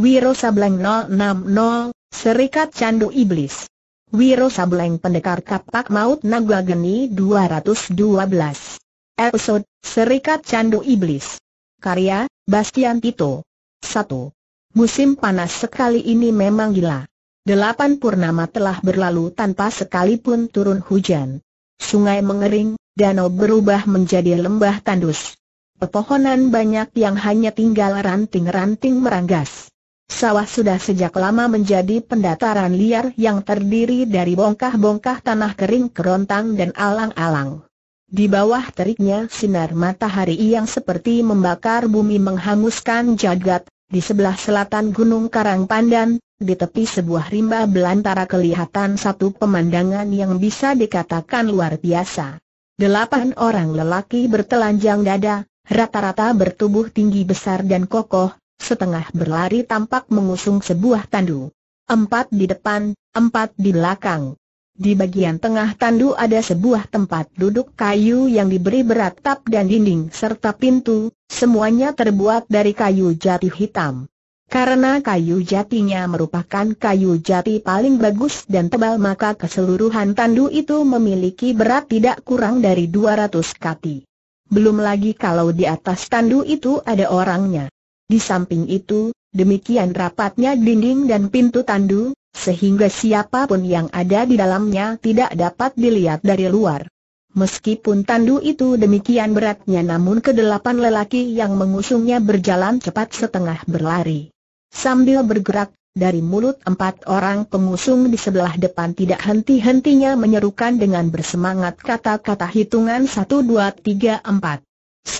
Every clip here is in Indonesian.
Wiro Sableng 060, Serikat Candu Iblis. Wiro Sableng Pendekar Kapak Maut Naga Geni 212. Episode, Serikat Candu Iblis. Karya, Bastian Tito. 1. Musim panas sekali ini memang gila. Delapan purnama telah berlalu tanpa sekalipun turun hujan. Sungai mengering, danau berubah menjadi lembah tandus. Pepohonan banyak yang hanya tinggal ranting-ranting meranggas. Sawah sudah sejak lama menjadi pendataran liar yang terdiri dari bongkah-bongkah tanah kering kerontang dan alang-alang. Di bawah teriknya sinar matahari yang seperti membakar bumi menghanguskan jagat, di sebelah selatan Gunung Karang Pandan, di tepi sebuah rimba belantara kelihatan satu pemandangan yang bisa dikatakan luar biasa. Delapan orang lelaki bertelanjang dada, rata-rata bertubuh tinggi besar dan kokoh, setengah berlari tampak mengusung sebuah tandu. Empat di depan, empat di belakang. Di bagian tengah tandu ada sebuah tempat duduk kayu yang diberi berat tap dan dinding serta pintu, semuanya terbuat dari kayu jati hitam. Karena kayu jatinya merupakan kayu jati paling bagus dan tebal maka keseluruhan tandu itu memiliki berat tidak kurang dari 200 kati. Belum lagi kalau di atas tandu itu ada orangnya. Di samping itu, demikian rapatnya dinding dan pintu tandu, sehingga siapapun yang ada di dalamnya tidak dapat dilihat dari luar. Meskipun tandu itu demikian beratnya namun kedelapan lelaki yang mengusungnya berjalan cepat setengah berlari. Sambil bergerak, dari mulut empat orang pengusung di sebelah depan tidak henti-hentinya menyerukan dengan bersemangat kata-kata hitungan 1, 2, 3, 4.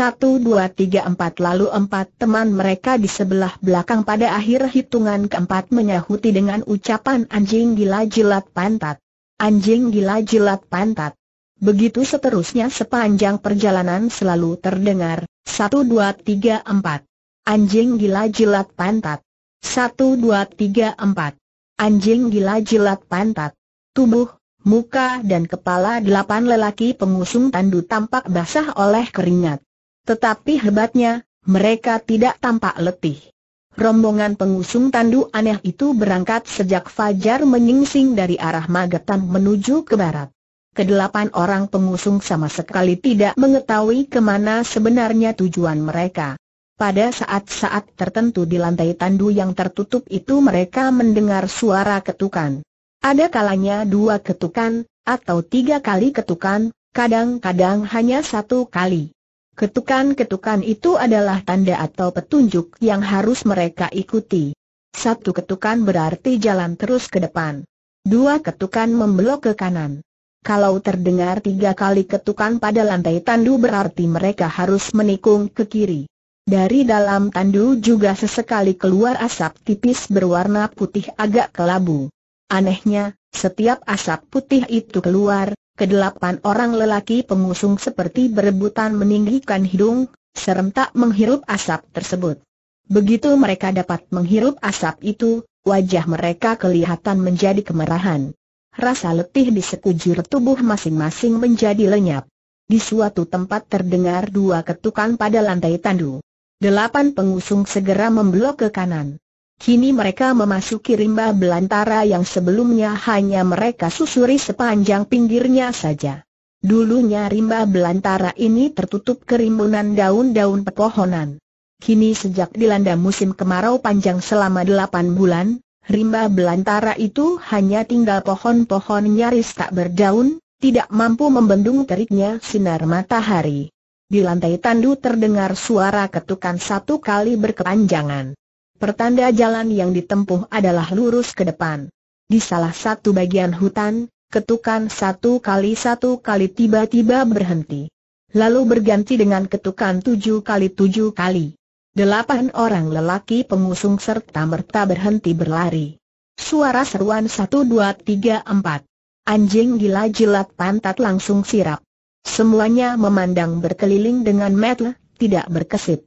Satu, dua, tiga, empat Lalu empat teman mereka di sebelah belakang pada akhir hitungan keempat menyahuti dengan ucapan anjing gila jilat pantat Anjing gila jilat pantat Begitu seterusnya sepanjang perjalanan selalu terdengar Satu, dua, tiga, empat Anjing gila jilat pantat Satu, dua, tiga, empat Anjing gila jilat pantat Tubuh, muka dan kepala delapan lelaki pengusung tandu tampak basah oleh keringat tetapi hebatnya, mereka tidak tampak letih. Rombongan pengusung tandu aneh itu berangkat sejak fajar menyingsing dari arah Magetan menuju ke barat. Kedelapan orang pengusung sama sekali tidak mengetahui kemana sebenarnya tujuan mereka. Pada saat-saat tertentu di lantai tandu yang tertutup itu mereka mendengar suara ketukan. Ada kalanya dua ketukan, atau tiga kali ketukan, kadang-kadang hanya satu kali. Ketukan-ketukan itu adalah tanda atau petunjuk yang harus mereka ikuti. Satu ketukan berarti jalan terus ke depan. Dua ketukan membelok ke kanan. Kalau terdengar tiga kali ketukan pada lantai tandu berarti mereka harus menikung ke kiri. Dari dalam tandu juga sesekali keluar asap tipis berwarna putih agak kelabu. Anehnya, setiap asap putih itu keluar, kedelapan orang lelaki pengusung seperti berebutan meninggikan hidung, serentak menghirup asap tersebut. Begitu mereka dapat menghirup asap itu, wajah mereka kelihatan menjadi kemerahan. Rasa letih di sekujur tubuh masing-masing menjadi lenyap. Di suatu tempat terdengar dua ketukan pada lantai tandu. Delapan pengusung segera memblok ke kanan. Kini mereka memasuki rimba belantara yang sebelumnya hanya mereka susuri sepanjang pinggirnya saja. Dulunya rimba belantara ini tertutup kerimbunan daun-daun pepohonan. Kini sejak dilanda musim kemarau panjang selama delapan bulan, rimba belantara itu hanya tinggal pohon-pohon nyaris tak berdaun, tidak mampu membendung teriknya sinar matahari. Di lantai tandu terdengar suara ketukan satu kali berkepanjangan. Pertanda jalan yang ditempuh adalah lurus ke depan. Di salah satu bagian hutan, ketukan satu kali satu kali tiba-tiba berhenti. Lalu berganti dengan ketukan tujuh kali tujuh kali. Delapan orang lelaki pengusung serta merta berhenti berlari. Suara seruan satu dua tiga empat. Anjing gila jilat pantat langsung sirap. Semuanya memandang berkeliling dengan metel, tidak berkesip.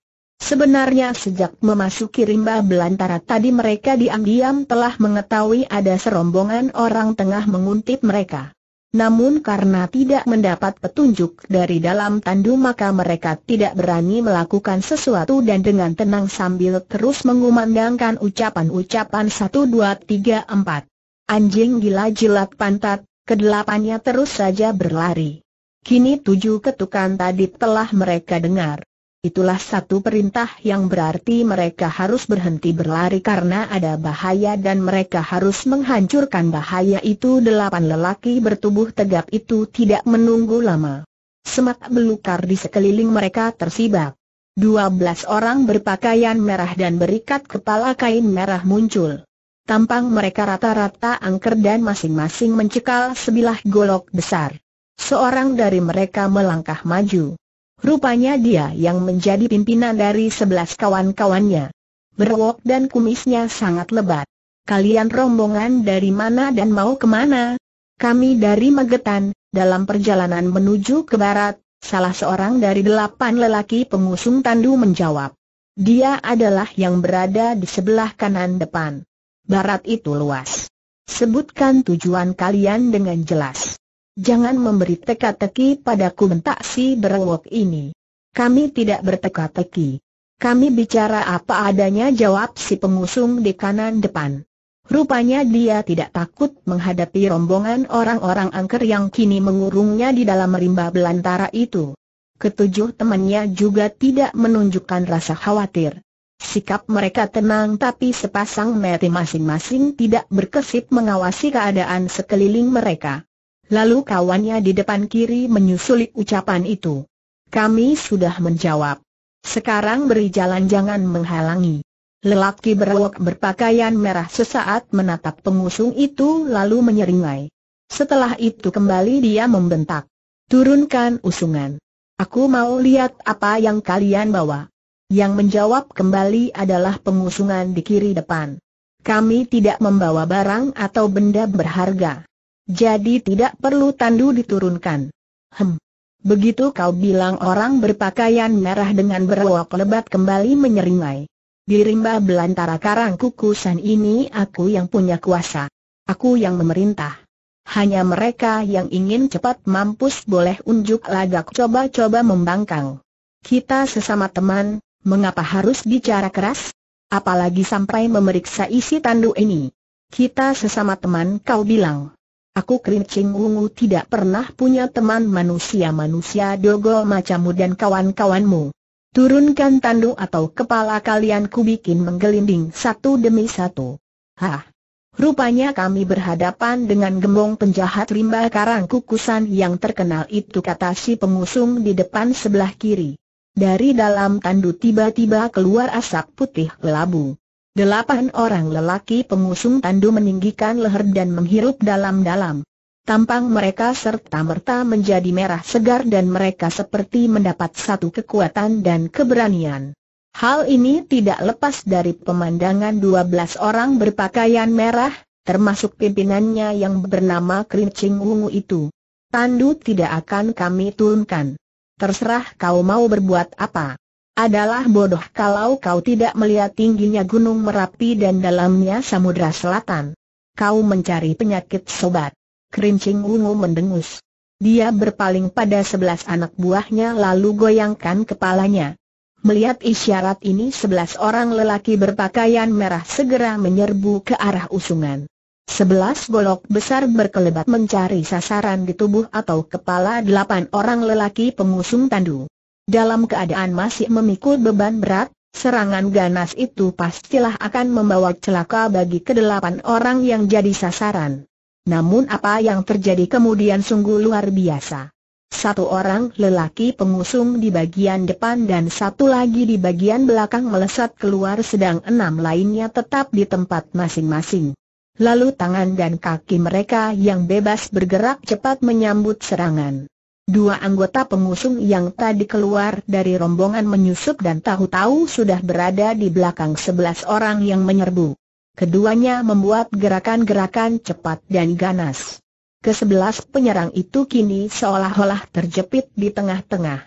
Sebenarnya sejak memasuki rimba belantara tadi mereka diam-diam telah mengetahui ada serombongan orang tengah menguntit mereka. Namun karena tidak mendapat petunjuk dari dalam tandu maka mereka tidak berani melakukan sesuatu dan dengan tenang sambil terus mengumandangkan ucapan-ucapan 1, 2, 3, 4. Anjing gila jilat pantat, kedelapannya terus saja berlari. Kini tujuh ketukan tadi telah mereka dengar. Itulah satu perintah yang berarti mereka harus berhenti berlari karena ada bahaya dan mereka harus menghancurkan bahaya itu Delapan lelaki bertubuh tegap itu tidak menunggu lama Semak belukar di sekeliling mereka tersibak Dua belas orang berpakaian merah dan berikat kepala kain merah muncul Tampang mereka rata-rata angker dan masing-masing mencekal sebilah golok besar Seorang dari mereka melangkah maju Rupanya dia yang menjadi pimpinan dari sebelas kawan-kawannya. Berwok dan kumisnya sangat lebat. Kalian rombongan dari mana dan mau kemana? Kami dari Magetan, dalam perjalanan menuju ke barat, salah seorang dari delapan lelaki pengusung tandu menjawab. Dia adalah yang berada di sebelah kanan depan. Barat itu luas. Sebutkan tujuan kalian dengan jelas. Jangan memberi teka-teki padaku bentak si berewok ini. Kami tidak berteka-teki. Kami bicara apa adanya jawab si pengusung di kanan depan. Rupanya dia tidak takut menghadapi rombongan orang-orang angker yang kini mengurungnya di dalam rimba belantara itu. Ketujuh temannya juga tidak menunjukkan rasa khawatir. Sikap mereka tenang tapi sepasang mati masing-masing tidak berkesip mengawasi keadaan sekeliling mereka. Lalu kawannya di depan kiri menyusuli ucapan itu. Kami sudah menjawab. Sekarang beri jalan jangan menghalangi. Lelaki berwok berpakaian merah sesaat menatap pengusung itu lalu menyeringai. Setelah itu kembali dia membentak. Turunkan usungan. Aku mau lihat apa yang kalian bawa. Yang menjawab kembali adalah pengusungan di kiri depan. Kami tidak membawa barang atau benda berharga. Jadi tidak perlu tandu diturunkan. Hem. Begitu kau bilang orang berpakaian merah dengan berwok lebat kembali menyeringai. Di rimba belantara karang kukusan ini aku yang punya kuasa. Aku yang memerintah. Hanya mereka yang ingin cepat mampus boleh unjuk lagak coba-coba membangkang. Kita sesama teman, mengapa harus bicara keras? Apalagi sampai memeriksa isi tandu ini. Kita sesama teman kau bilang. Aku kerincing ungu tidak pernah punya teman manusia-manusia dogo macamu dan kawan-kawanmu. Turunkan tanduk atau kepala kalian bikin menggelinding satu demi satu. Hah! Rupanya kami berhadapan dengan gembong penjahat rimba karang kukusan yang terkenal itu kata si pengusung di depan sebelah kiri. Dari dalam tandu tiba-tiba keluar asap putih kelabu. Delapan orang lelaki pengusung tandu meninggikan leher dan menghirup dalam-dalam. Tampang mereka serta-merta menjadi merah segar dan mereka seperti mendapat satu kekuatan dan keberanian. Hal ini tidak lepas dari pemandangan dua belas orang berpakaian merah, termasuk pimpinannya yang bernama Krincing Wungu itu. Tandu tidak akan kami turunkan. Terserah kau mau berbuat apa. Adalah bodoh kalau kau tidak melihat tingginya Gunung Merapi dan dalamnya Samudra Selatan. Kau mencari penyakit sobat. Kerincing ungu mendengus. Dia berpaling pada sebelas anak buahnya lalu goyangkan kepalanya. Melihat isyarat ini sebelas orang lelaki berpakaian merah segera menyerbu ke arah usungan. Sebelas golok besar berkelebat mencari sasaran di tubuh atau kepala delapan orang lelaki pengusung tandu. Dalam keadaan masih memikul beban berat, serangan ganas itu pastilah akan membawa celaka bagi kedelapan orang yang jadi sasaran. Namun apa yang terjadi kemudian sungguh luar biasa. Satu orang lelaki pengusung di bagian depan dan satu lagi di bagian belakang melesat keluar sedang enam lainnya tetap di tempat masing-masing. Lalu tangan dan kaki mereka yang bebas bergerak cepat menyambut serangan. Dua anggota pengusung yang tadi keluar dari rombongan menyusup dan tahu-tahu sudah berada di belakang sebelas orang yang menyerbu. Keduanya membuat gerakan-gerakan cepat dan ganas. Kesebelas penyerang itu kini seolah-olah terjepit di tengah-tengah.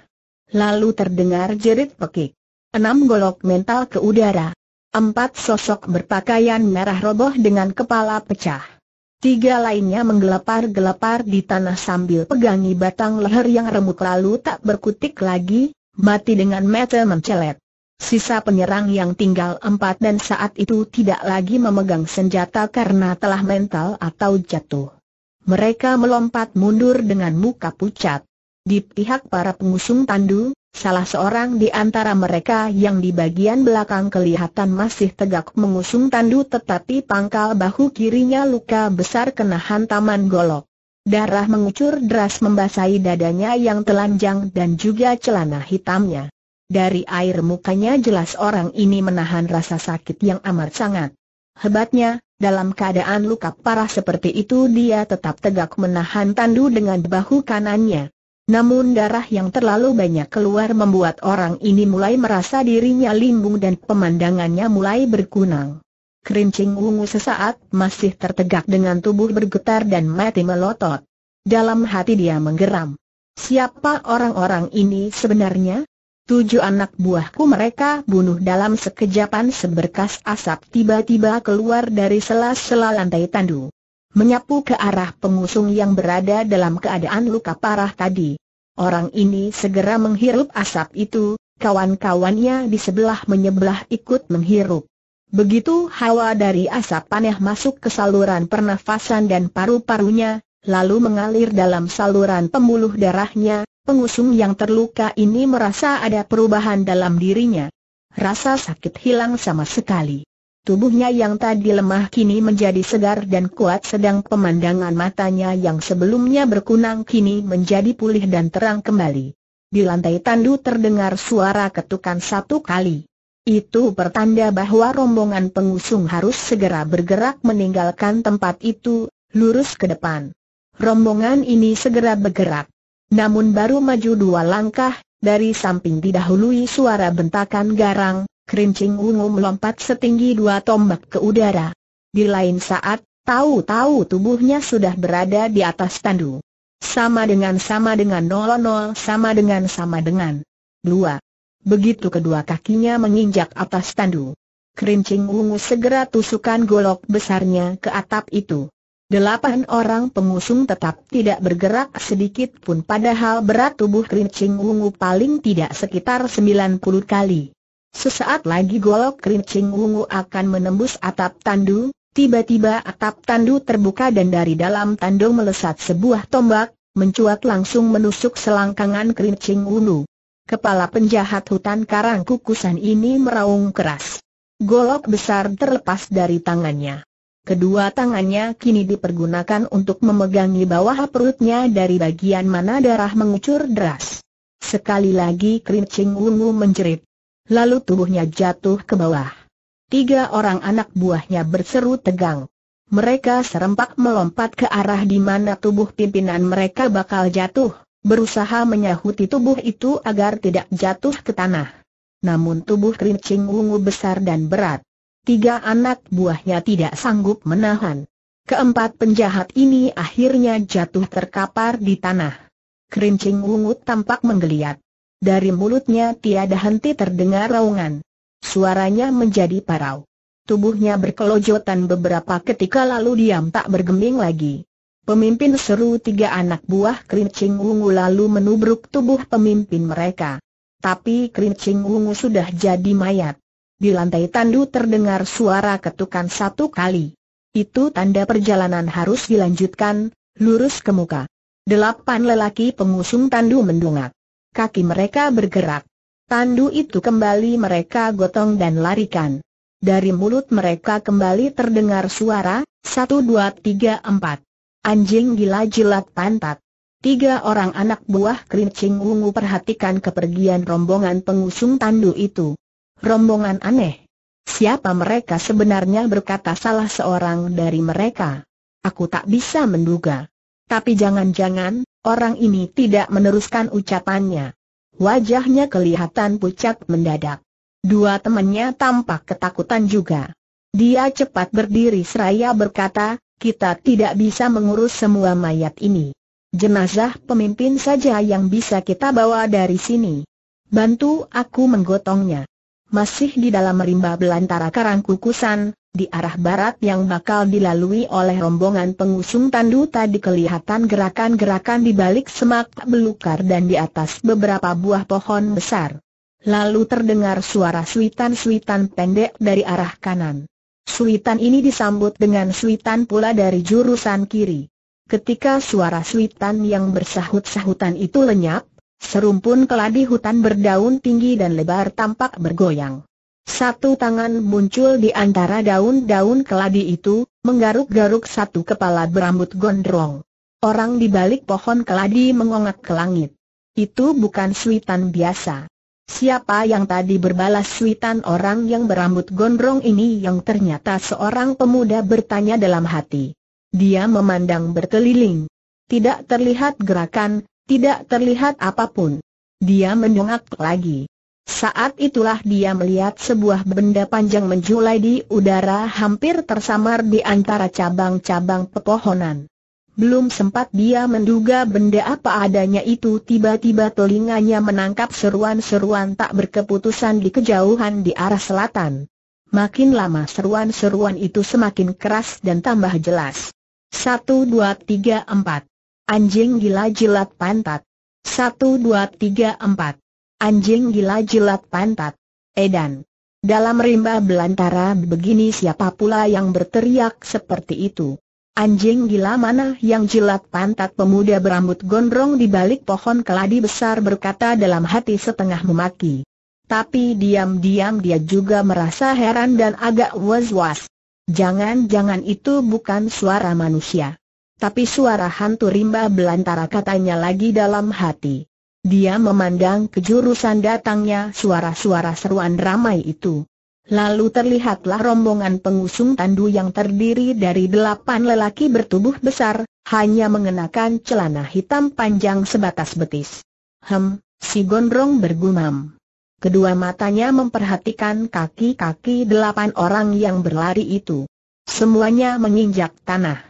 Lalu terdengar jerit pekik. Enam golok mental ke udara. Empat sosok berpakaian merah roboh dengan kepala pecah. Tiga lainnya menggelepar-gelepar di tanah sambil pegangi batang leher yang remuk lalu tak berkutik lagi, mati dengan mata mencelet. Sisa penyerang yang tinggal empat dan saat itu tidak lagi memegang senjata karena telah mental atau jatuh. Mereka melompat mundur dengan muka pucat. Di pihak para pengusung tandu, Salah seorang di antara mereka yang di bagian belakang kelihatan masih tegak mengusung tandu tetapi pangkal bahu kirinya luka besar kena hantaman golok. Darah mengucur deras membasahi dadanya yang telanjang dan juga celana hitamnya. Dari air mukanya jelas orang ini menahan rasa sakit yang amat sangat. Hebatnya, dalam keadaan luka parah seperti itu dia tetap tegak menahan tandu dengan bahu kanannya. Namun darah yang terlalu banyak keluar membuat orang ini mulai merasa dirinya limbung dan pemandangannya mulai berkunang. Kerincing ungu sesaat masih tertegak dengan tubuh bergetar dan mati melotot. Dalam hati dia menggeram. Siapa orang-orang ini sebenarnya? Tujuh anak buahku mereka bunuh dalam sekejapan seberkas asap tiba-tiba keluar dari sela-sela lantai tandu menyapu ke arah pengusung yang berada dalam keadaan luka parah tadi. Orang ini segera menghirup asap itu, kawan-kawannya di sebelah menyebelah ikut menghirup. Begitu hawa dari asap panah masuk ke saluran pernafasan dan paru-parunya, lalu mengalir dalam saluran pembuluh darahnya, pengusung yang terluka ini merasa ada perubahan dalam dirinya. Rasa sakit hilang sama sekali. Tubuhnya yang tadi lemah kini menjadi segar dan kuat sedang pemandangan matanya yang sebelumnya berkunang kini menjadi pulih dan terang kembali. Di lantai tandu terdengar suara ketukan satu kali. Itu pertanda bahwa rombongan pengusung harus segera bergerak meninggalkan tempat itu, lurus ke depan. Rombongan ini segera bergerak. Namun baru maju dua langkah, dari samping didahului suara bentakan garang, Kerincing ungu melompat setinggi dua tombak ke udara. Di lain saat, tahu-tahu tubuhnya sudah berada di atas tandu. Sama dengan sama dengan nol nol sama dengan sama dengan. Dua. Begitu kedua kakinya menginjak atas tandu. Kerincing ungu segera tusukan golok besarnya ke atap itu. Delapan orang pengusung tetap tidak bergerak sedikit pun padahal berat tubuh kerincing ungu paling tidak sekitar sembilan puluh kali. Sesaat lagi golok kerincing ungu akan menembus atap tandu, tiba-tiba atap tandu terbuka dan dari dalam tandu melesat sebuah tombak, mencuat langsung menusuk selangkangan kerincing ungu. Kepala penjahat hutan karang kukusan ini meraung keras. Golok besar terlepas dari tangannya. Kedua tangannya kini dipergunakan untuk memegangi bawah perutnya dari bagian mana darah mengucur deras. Sekali lagi kerincing ungu menjerit lalu tubuhnya jatuh ke bawah. Tiga orang anak buahnya berseru tegang. Mereka serempak melompat ke arah di mana tubuh pimpinan mereka bakal jatuh, berusaha menyahuti tubuh itu agar tidak jatuh ke tanah. Namun tubuh kerincing ungu besar dan berat. Tiga anak buahnya tidak sanggup menahan. Keempat penjahat ini akhirnya jatuh terkapar di tanah. Kerincing ungu tampak menggeliat. Dari mulutnya tiada henti terdengar raungan. Suaranya menjadi parau. Tubuhnya berkelojotan beberapa ketika lalu diam tak bergeming lagi. Pemimpin seru tiga anak buah kerincing ungu lalu menubruk tubuh pemimpin mereka. Tapi kerincing ungu sudah jadi mayat. Di lantai tandu terdengar suara ketukan satu kali. Itu tanda perjalanan harus dilanjutkan, lurus ke muka. Delapan lelaki pengusung tandu mendungak kaki mereka bergerak. Tandu itu kembali mereka gotong dan larikan. Dari mulut mereka kembali terdengar suara, satu dua tiga empat. Anjing gila jilat pantat. Tiga orang anak buah kerincing ungu perhatikan kepergian rombongan pengusung tandu itu. Rombongan aneh. Siapa mereka sebenarnya berkata salah seorang dari mereka. Aku tak bisa menduga. Tapi jangan-jangan, Orang ini tidak meneruskan ucapannya. Wajahnya kelihatan pucat mendadak. Dua temannya tampak ketakutan juga. Dia cepat berdiri seraya berkata, kita tidak bisa mengurus semua mayat ini. Jenazah pemimpin saja yang bisa kita bawa dari sini. Bantu aku menggotongnya masih di dalam rimba belantara Karangkukusan, di arah barat yang bakal dilalui oleh rombongan pengusung tandu tadi kelihatan gerakan-gerakan di balik semak belukar dan di atas beberapa buah pohon besar. Lalu terdengar suara suitan-suitan pendek dari arah kanan. Suitan ini disambut dengan suitan pula dari jurusan kiri. Ketika suara suitan yang bersahut-sahutan itu lenyap, Serumpun keladi hutan berdaun tinggi dan lebar tampak bergoyang. Satu tangan muncul di antara daun-daun keladi itu, menggaruk-garuk satu kepala berambut gondrong. Orang di balik pohon keladi mengongak ke langit. Itu bukan suitan biasa. Siapa yang tadi berbalas suitan orang yang berambut gondrong ini yang ternyata seorang pemuda bertanya dalam hati. Dia memandang berkeliling. Tidak terlihat gerakan, tidak terlihat apapun. Dia mendongak lagi. Saat itulah dia melihat sebuah benda panjang menjulai di udara hampir tersamar di antara cabang-cabang pepohonan. Belum sempat dia menduga benda apa adanya itu tiba-tiba telinganya menangkap seruan-seruan tak berkeputusan di kejauhan di arah selatan. Makin lama seruan-seruan itu semakin keras dan tambah jelas. Satu, dua, tiga, empat. Anjing gila jilat pantat. Satu dua tiga empat. Anjing gila jilat pantat. Edan. Dalam rimba belantara begini siapa pula yang berteriak seperti itu. Anjing gila mana yang jilat pantat pemuda berambut gondrong di balik pohon keladi besar berkata dalam hati setengah memaki. Tapi diam-diam dia juga merasa heran dan agak was-was. Jangan-jangan itu bukan suara manusia. Tapi suara hantu rimba belantara katanya lagi dalam hati. Dia memandang ke jurusan datangnya suara-suara seruan ramai itu. Lalu terlihatlah rombongan pengusung tandu yang terdiri dari delapan lelaki bertubuh besar, hanya mengenakan celana hitam panjang sebatas betis. Hem, si gondrong bergumam. Kedua matanya memperhatikan kaki-kaki delapan orang yang berlari itu. Semuanya menginjak tanah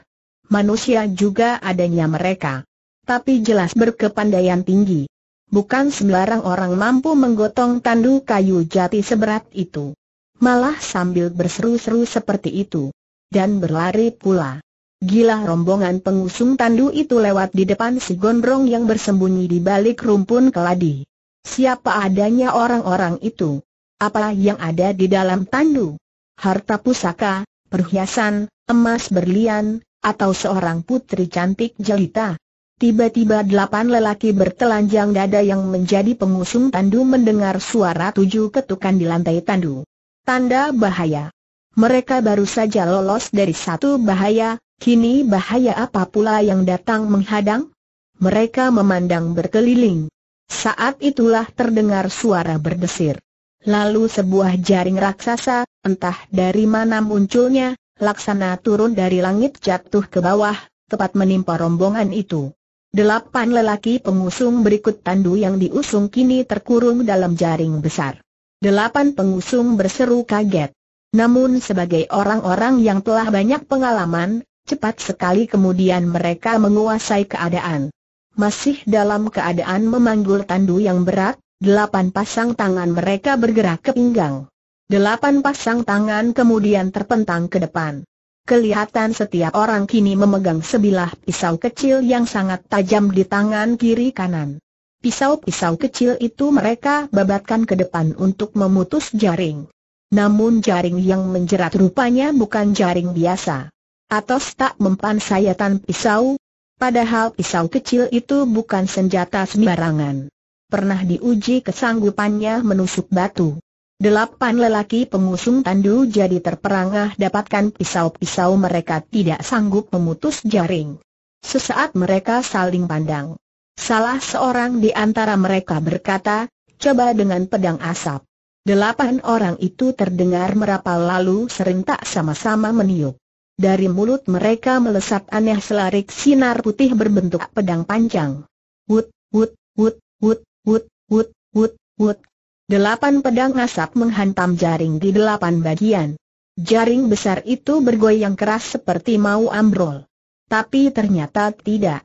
manusia juga adanya mereka. Tapi jelas berkepandaian tinggi. Bukan sembarang orang mampu menggotong tandu kayu jati seberat itu. Malah sambil berseru-seru seperti itu. Dan berlari pula. Gila rombongan pengusung tandu itu lewat di depan si gondrong yang bersembunyi di balik rumpun keladi. Siapa adanya orang-orang itu? Apa yang ada di dalam tandu? Harta pusaka, perhiasan, emas berlian, atau seorang putri cantik jelita. Tiba-tiba delapan lelaki bertelanjang dada yang menjadi pengusung tandu mendengar suara tujuh ketukan di lantai tandu. Tanda bahaya. Mereka baru saja lolos dari satu bahaya, kini bahaya apa pula yang datang menghadang? Mereka memandang berkeliling. Saat itulah terdengar suara berdesir. Lalu sebuah jaring raksasa, entah dari mana munculnya, laksana turun dari langit jatuh ke bawah, tepat menimpa rombongan itu. Delapan lelaki pengusung berikut tandu yang diusung kini terkurung dalam jaring besar. Delapan pengusung berseru kaget. Namun sebagai orang-orang yang telah banyak pengalaman, cepat sekali kemudian mereka menguasai keadaan. Masih dalam keadaan memanggul tandu yang berat, delapan pasang tangan mereka bergerak ke pinggang. Delapan pasang tangan kemudian terpentang ke depan. Kelihatan setiap orang kini memegang sebilah pisau kecil yang sangat tajam di tangan kiri kanan. Pisau-pisau kecil itu mereka babatkan ke depan untuk memutus jaring. Namun jaring yang menjerat rupanya bukan jaring biasa. Atos tak mempan sayatan pisau, padahal pisau kecil itu bukan senjata sembarangan. Pernah diuji kesanggupannya menusuk batu. Delapan lelaki pengusung tandu jadi terperangah dapatkan pisau-pisau mereka tidak sanggup memutus jaring. Sesaat mereka saling pandang. Salah seorang di antara mereka berkata, coba dengan pedang asap. Delapan orang itu terdengar merapal lalu serentak sama-sama meniup. Dari mulut mereka melesat aneh selarik sinar putih berbentuk pedang panjang. Wut, wut, wut, wut, wut, wut, wut, wut, Delapan pedang asap menghantam jaring di delapan bagian. Jaring besar itu bergoyang keras seperti mau ambrol. Tapi ternyata tidak.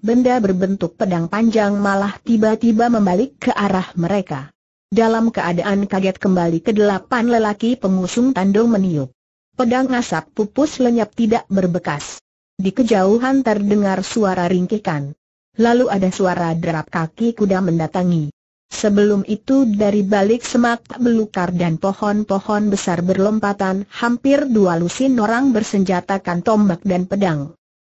Benda berbentuk pedang panjang malah tiba-tiba membalik ke arah mereka. Dalam keadaan kaget kembali ke delapan lelaki pengusung tandung meniup. Pedang asap pupus lenyap tidak berbekas. Di kejauhan terdengar suara ringkikan. Lalu ada suara derap kaki kuda mendatangi. Sebelum itu dari balik semak belukar dan pohon-pohon besar berlompatan hampir dua lusin orang bersenjatakan tombak dan pedang.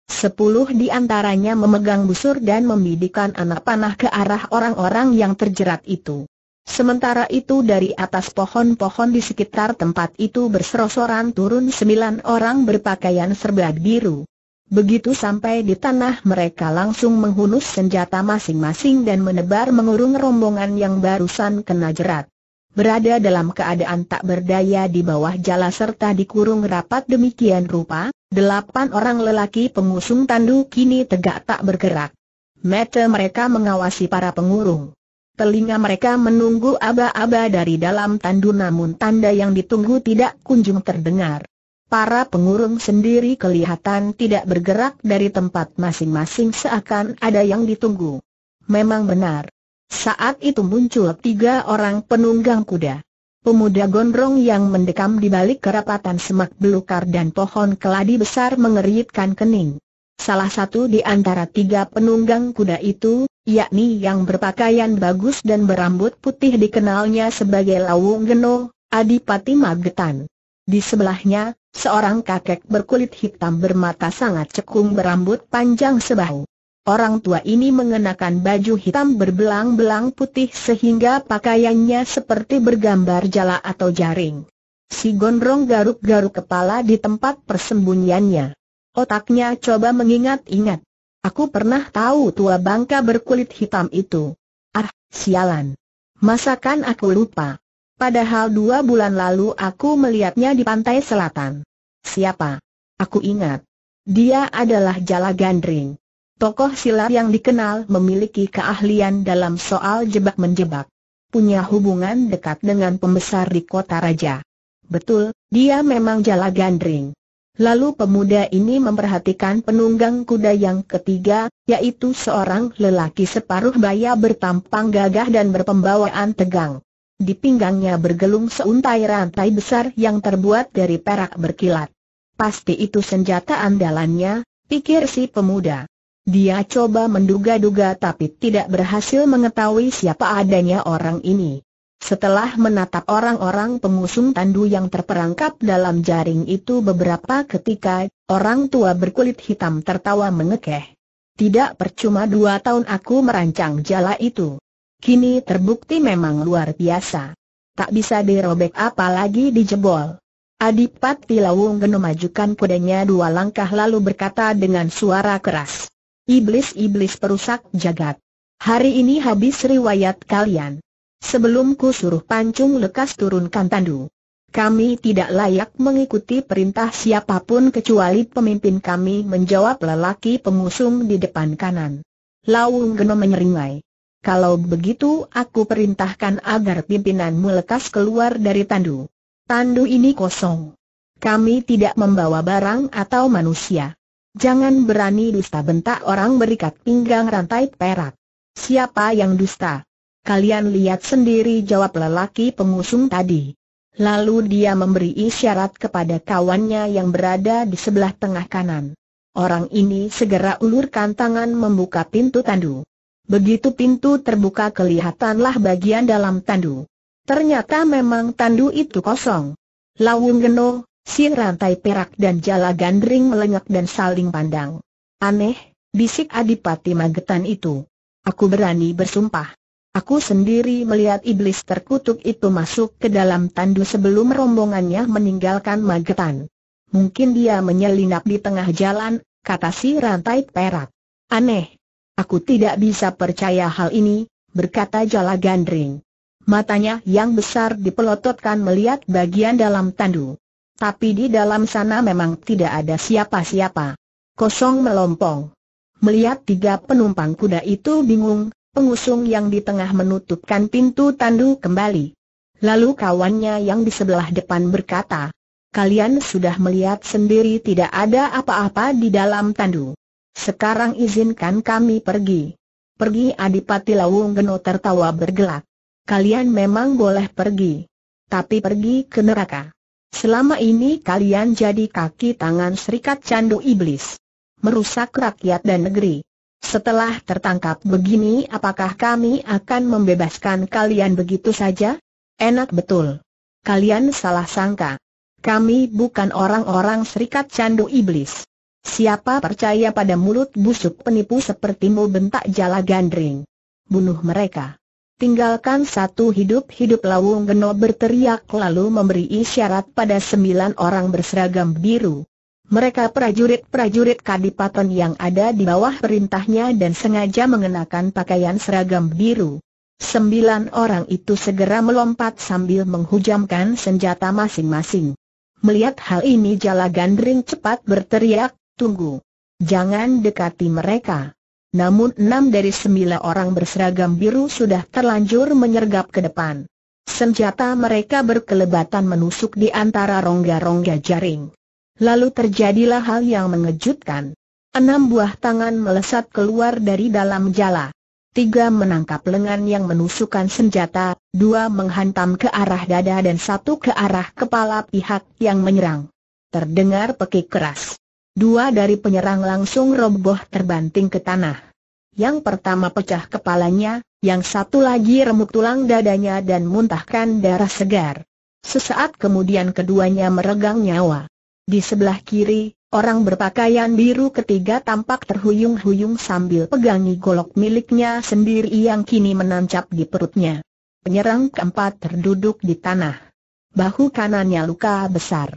Sepuluh di antaranya memegang busur dan membidikan anak panah ke arah orang-orang yang terjerat itu. Sementara itu dari atas pohon-pohon di sekitar tempat itu berserosoran turun sembilan orang berpakaian serba biru. Begitu sampai di tanah mereka langsung menghunus senjata masing-masing dan menebar mengurung rombongan yang barusan kena jerat. Berada dalam keadaan tak berdaya di bawah jala serta dikurung rapat demikian rupa, delapan orang lelaki pengusung tandu kini tegak tak bergerak. Mata mereka mengawasi para pengurung. Telinga mereka menunggu aba-aba dari dalam tandu namun tanda yang ditunggu tidak kunjung terdengar. Para pengurung sendiri kelihatan tidak bergerak dari tempat masing-masing seakan ada yang ditunggu. Memang benar. Saat itu muncul tiga orang penunggang kuda. Pemuda gondrong yang mendekam di balik kerapatan semak belukar dan pohon keladi besar mengeritkan kening. Salah satu di antara tiga penunggang kuda itu, yakni yang berpakaian bagus dan berambut putih dikenalnya sebagai Lawung Geno, Adipati Magetan. Di sebelahnya, Seorang kakek berkulit hitam bermata sangat cekung berambut panjang sebahu. Orang tua ini mengenakan baju hitam berbelang-belang putih sehingga pakaiannya seperti bergambar jala atau jaring. Si Gondrong garuk-garuk kepala di tempat persembunyiannya. Otaknya coba mengingat-ingat. Aku pernah tahu tua bangka berkulit hitam itu. Ah, sialan. Masakan aku lupa. Padahal dua bulan lalu aku melihatnya di pantai selatan. Siapa? Aku ingat. Dia adalah Jala Gandring. Tokoh silat yang dikenal memiliki keahlian dalam soal jebak-menjebak. Punya hubungan dekat dengan pembesar di kota raja. Betul, dia memang Jala Gandring. Lalu pemuda ini memperhatikan penunggang kuda yang ketiga, yaitu seorang lelaki separuh baya bertampang gagah dan berpembawaan tegang. Di pinggangnya bergelung seuntai rantai besar yang terbuat dari perak berkilat. Pasti itu senjata andalannya, pikir si pemuda. Dia coba menduga-duga tapi tidak berhasil mengetahui siapa adanya orang ini. Setelah menatap orang-orang pengusung tandu yang terperangkap dalam jaring itu beberapa ketika, orang tua berkulit hitam tertawa mengekeh. Tidak percuma dua tahun aku merancang jala itu kini terbukti memang luar biasa. Tak bisa dirobek apalagi dijebol. Adipati Lawung Geno majukan kudanya dua langkah lalu berkata dengan suara keras. Iblis-iblis perusak jagat. Hari ini habis riwayat kalian. Sebelumku suruh pancung lekas turunkan tandu. Kami tidak layak mengikuti perintah siapapun kecuali pemimpin kami menjawab lelaki pengusung di depan kanan. Lawung Geno menyeringai. Kalau begitu aku perintahkan agar pimpinanmu lekas keluar dari tandu. Tandu ini kosong. Kami tidak membawa barang atau manusia. Jangan berani dusta bentak orang berikat pinggang rantai perak. Siapa yang dusta? Kalian lihat sendiri jawab lelaki pengusung tadi. Lalu dia memberi isyarat kepada kawannya yang berada di sebelah tengah kanan. Orang ini segera ulurkan tangan membuka pintu tandu. Begitu pintu terbuka kelihatanlah bagian dalam tandu. Ternyata memang tandu itu kosong. Lawung geno, si rantai perak dan jala gandring melengak dan saling pandang. Aneh, bisik Adipati Magetan itu. Aku berani bersumpah. Aku sendiri melihat iblis terkutuk itu masuk ke dalam tandu sebelum rombongannya meninggalkan Magetan. Mungkin dia menyelinap di tengah jalan, kata si rantai perak. Aneh, Aku tidak bisa percaya hal ini, berkata Jala Gandring. Matanya yang besar dipelototkan melihat bagian dalam tandu. Tapi di dalam sana memang tidak ada siapa-siapa. Kosong melompong. Melihat tiga penumpang kuda itu bingung, pengusung yang di tengah menutupkan pintu tandu kembali. Lalu kawannya yang di sebelah depan berkata, Kalian sudah melihat sendiri tidak ada apa-apa di dalam tandu. Sekarang izinkan kami pergi. Pergi Adipati Lawung Geno tertawa bergelak. Kalian memang boleh pergi. Tapi pergi ke neraka. Selama ini kalian jadi kaki tangan serikat candu iblis. Merusak rakyat dan negeri. Setelah tertangkap begini apakah kami akan membebaskan kalian begitu saja? Enak betul. Kalian salah sangka. Kami bukan orang-orang serikat candu iblis. Siapa percaya pada mulut busuk penipu sepertimu bentak jala gandring. Bunuh mereka. Tinggalkan satu hidup-hidup Lawung Geno berteriak lalu memberi isyarat pada sembilan orang berseragam biru. Mereka prajurit-prajurit kadipaten yang ada di bawah perintahnya dan sengaja mengenakan pakaian seragam biru. Sembilan orang itu segera melompat sambil menghujamkan senjata masing-masing. Melihat hal ini Jala Gandring cepat berteriak, Tunggu. Jangan dekati mereka. Namun enam dari sembilan orang berseragam biru sudah terlanjur menyergap ke depan. Senjata mereka berkelebatan menusuk di antara rongga-rongga jaring. Lalu terjadilah hal yang mengejutkan. Enam buah tangan melesat keluar dari dalam jala. Tiga menangkap lengan yang menusukkan senjata, dua menghantam ke arah dada dan satu ke arah kepala pihak yang menyerang. Terdengar pekik keras. Dua dari penyerang langsung roboh terbanting ke tanah. Yang pertama pecah kepalanya, yang satu lagi remuk tulang dadanya dan muntahkan darah segar. Sesaat kemudian keduanya meregang nyawa. Di sebelah kiri, orang berpakaian biru ketiga tampak terhuyung-huyung sambil pegangi golok miliknya sendiri yang kini menancap di perutnya. Penyerang keempat terduduk di tanah. Bahu kanannya luka besar.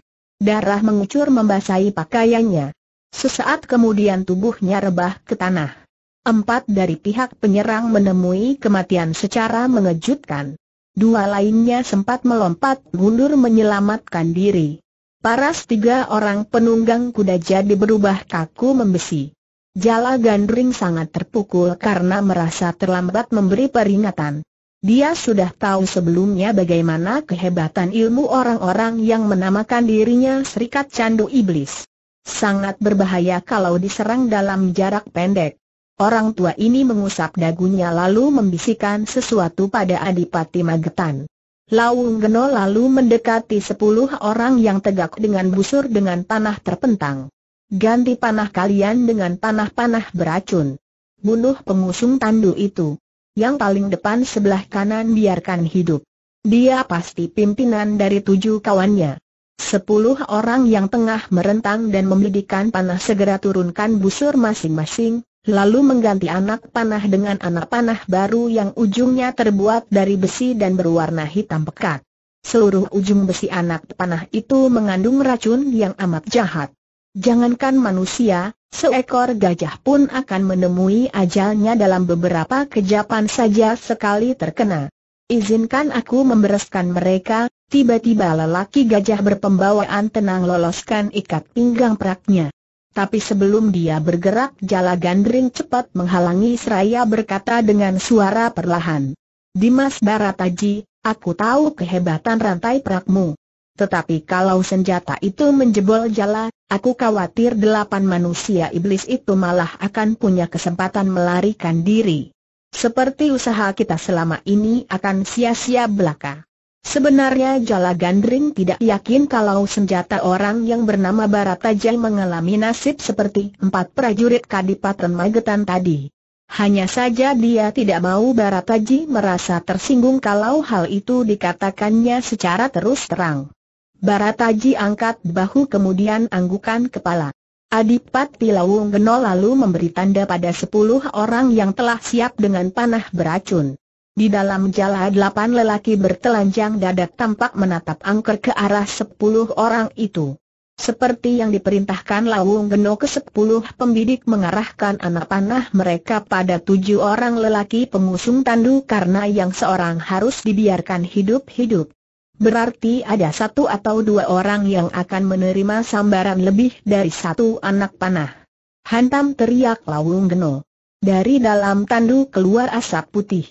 Darah mengucur membasahi pakaiannya. Sesaat kemudian tubuhnya rebah ke tanah. Empat dari pihak penyerang menemui kematian secara mengejutkan. Dua lainnya sempat melompat mundur menyelamatkan diri. Paras tiga orang penunggang kuda jadi berubah kaku membesi. Jala Gandring sangat terpukul karena merasa terlambat memberi peringatan. Dia sudah tahu sebelumnya bagaimana kehebatan ilmu orang-orang yang menamakan dirinya Serikat Candu Iblis. Sangat berbahaya kalau diserang dalam jarak pendek. Orang tua ini mengusap dagunya lalu membisikkan sesuatu pada Adipati Magetan. Laung Geno lalu mendekati sepuluh orang yang tegak dengan busur dengan tanah terpentang. Ganti panah kalian dengan panah-panah beracun. Bunuh pengusung tandu itu yang paling depan sebelah kanan biarkan hidup. Dia pasti pimpinan dari tujuh kawannya. Sepuluh orang yang tengah merentang dan membidikan panah segera turunkan busur masing-masing, lalu mengganti anak panah dengan anak panah baru yang ujungnya terbuat dari besi dan berwarna hitam pekat. Seluruh ujung besi anak panah itu mengandung racun yang amat jahat. Jangankan manusia, seekor gajah pun akan menemui ajalnya dalam beberapa kejapan saja sekali terkena. Izinkan aku membereskan mereka, tiba-tiba lelaki gajah berpembawaan tenang loloskan ikat pinggang peraknya. Tapi sebelum dia bergerak jala gandring cepat menghalangi seraya berkata dengan suara perlahan. Dimas Barataji, aku tahu kehebatan rantai perakmu. Tetapi kalau senjata itu menjebol jala, aku khawatir delapan manusia iblis itu malah akan punya kesempatan melarikan diri. Seperti usaha kita selama ini akan sia-sia belaka. Sebenarnya Jala Gandring tidak yakin kalau senjata orang yang bernama Barataja mengalami nasib seperti empat prajurit Kadipaten Magetan tadi. Hanya saja dia tidak mau Barataji merasa tersinggung kalau hal itu dikatakannya secara terus terang. Barataji angkat bahu kemudian anggukan kepala. Adipati Lawung Geno lalu memberi tanda pada sepuluh orang yang telah siap dengan panah beracun. Di dalam jala delapan lelaki bertelanjang dada tampak menatap angker ke arah sepuluh orang itu. Seperti yang diperintahkan Lawung Geno ke sepuluh pembidik mengarahkan anak panah mereka pada tujuh orang lelaki pengusung tandu karena yang seorang harus dibiarkan hidup-hidup. Berarti ada satu atau dua orang yang akan menerima sambaran lebih dari satu anak panah. Hantam teriak Lawung Geno. Dari dalam tandu keluar asap putih.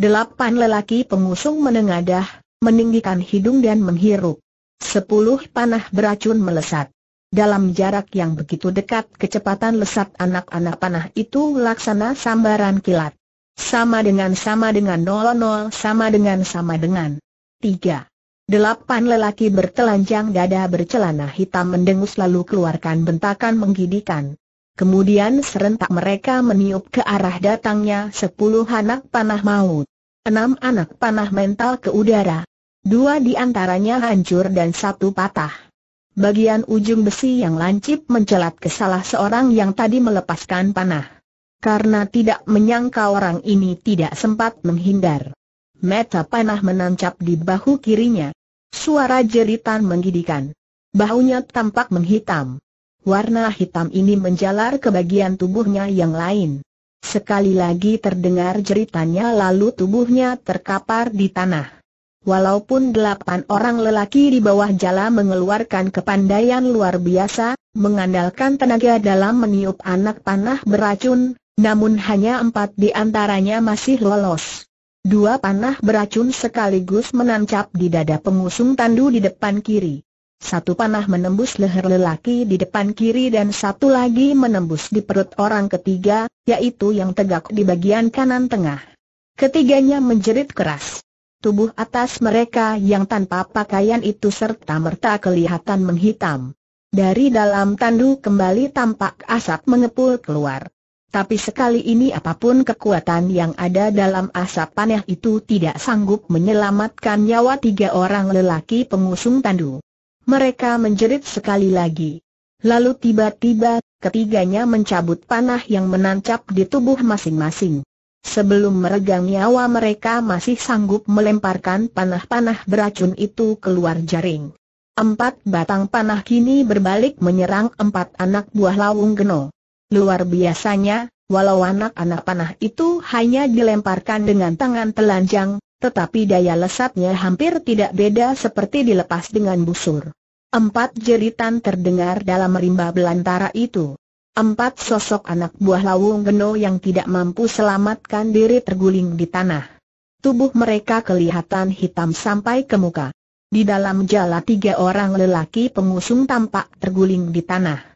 Delapan lelaki pengusung menengadah, meninggikan hidung dan menghirup. Sepuluh panah beracun melesat. Dalam jarak yang begitu dekat kecepatan lesat anak-anak panah itu laksana sambaran kilat. Sama dengan sama dengan nol nol sama dengan sama dengan. Tiga. Delapan lelaki bertelanjang dada bercelana hitam mendengus lalu keluarkan bentakan menggidikan. Kemudian serentak mereka meniup ke arah datangnya sepuluh anak panah maut. Enam anak panah mental ke udara. Dua di antaranya hancur dan satu patah. Bagian ujung besi yang lancip mencelat ke salah seorang yang tadi melepaskan panah. Karena tidak menyangka orang ini tidak sempat menghindar. Meta panah menancap di bahu kirinya. Suara jeritan menggidikan. Bahunya tampak menghitam. Warna hitam ini menjalar ke bagian tubuhnya yang lain. Sekali lagi terdengar jeritannya lalu tubuhnya terkapar di tanah. Walaupun delapan orang lelaki di bawah jala mengeluarkan kepandaian luar biasa, mengandalkan tenaga dalam meniup anak panah beracun, namun hanya empat di antaranya masih lolos. Dua panah beracun sekaligus menancap di dada pengusung tandu di depan kiri. Satu panah menembus leher lelaki di depan kiri dan satu lagi menembus di perut orang ketiga, yaitu yang tegak di bagian kanan tengah. Ketiganya menjerit keras. Tubuh atas mereka yang tanpa pakaian itu serta-merta kelihatan menghitam. Dari dalam tandu kembali tampak asap mengepul keluar. Tapi sekali ini apapun kekuatan yang ada dalam asap panah itu tidak sanggup menyelamatkan nyawa tiga orang lelaki pengusung tandu. Mereka menjerit sekali lagi. Lalu tiba-tiba, ketiganya mencabut panah yang menancap di tubuh masing-masing. Sebelum meregang nyawa mereka masih sanggup melemparkan panah-panah beracun itu keluar jaring. Empat batang panah kini berbalik menyerang empat anak buah Lawung Geno. Luar biasanya, walau anak-anak panah itu hanya dilemparkan dengan tangan telanjang, tetapi daya lesatnya hampir tidak beda seperti dilepas dengan busur. Empat jeritan terdengar dalam rimba belantara itu. Empat sosok anak buah Lawung Geno yang tidak mampu selamatkan diri terguling di tanah. Tubuh mereka kelihatan hitam sampai ke muka. Di dalam jala tiga orang lelaki pengusung tampak terguling di tanah.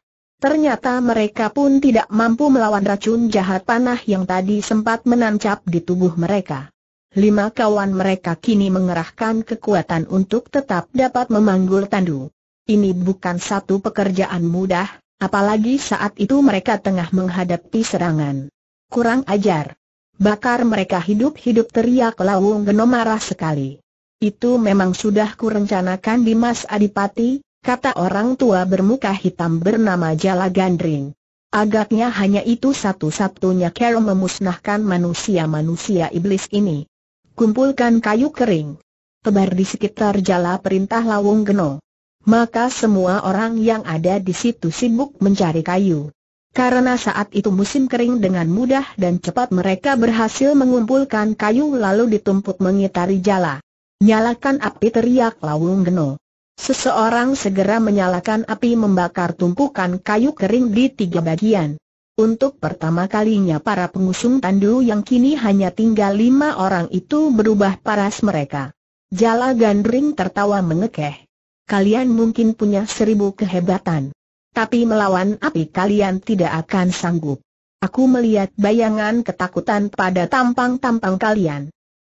Ternyata mereka pun tidak mampu melawan racun jahat panah yang tadi sempat menancap di tubuh mereka. Lima kawan mereka kini mengerahkan kekuatan untuk tetap dapat memanggul tandu. Ini bukan satu pekerjaan mudah, apalagi saat itu mereka tengah menghadapi serangan. Kurang ajar. Bakar mereka hidup-hidup teriak Lawung Geno marah sekali. Itu memang sudah kurencanakan Mas Adipati, kata orang tua bermuka hitam bernama Jala Gandring. Agaknya hanya itu satu-satunya cara memusnahkan manusia-manusia iblis ini. Kumpulkan kayu kering. Tebar di sekitar jala perintah Lawung Geno. Maka semua orang yang ada di situ sibuk mencari kayu. Karena saat itu musim kering dengan mudah dan cepat mereka berhasil mengumpulkan kayu lalu ditumpuk mengitari jala. Nyalakan api teriak Lawung Geno. Seseorang segera menyalakan api membakar tumpukan kayu kering di tiga bagian. Untuk pertama kalinya para pengusung tandu yang kini hanya tinggal lima orang itu berubah paras mereka. Jala Gandring tertawa mengekeh. Kalian mungkin punya seribu kehebatan. Tapi melawan api kalian tidak akan sanggup. Aku melihat bayangan ketakutan pada tampang-tampang kalian.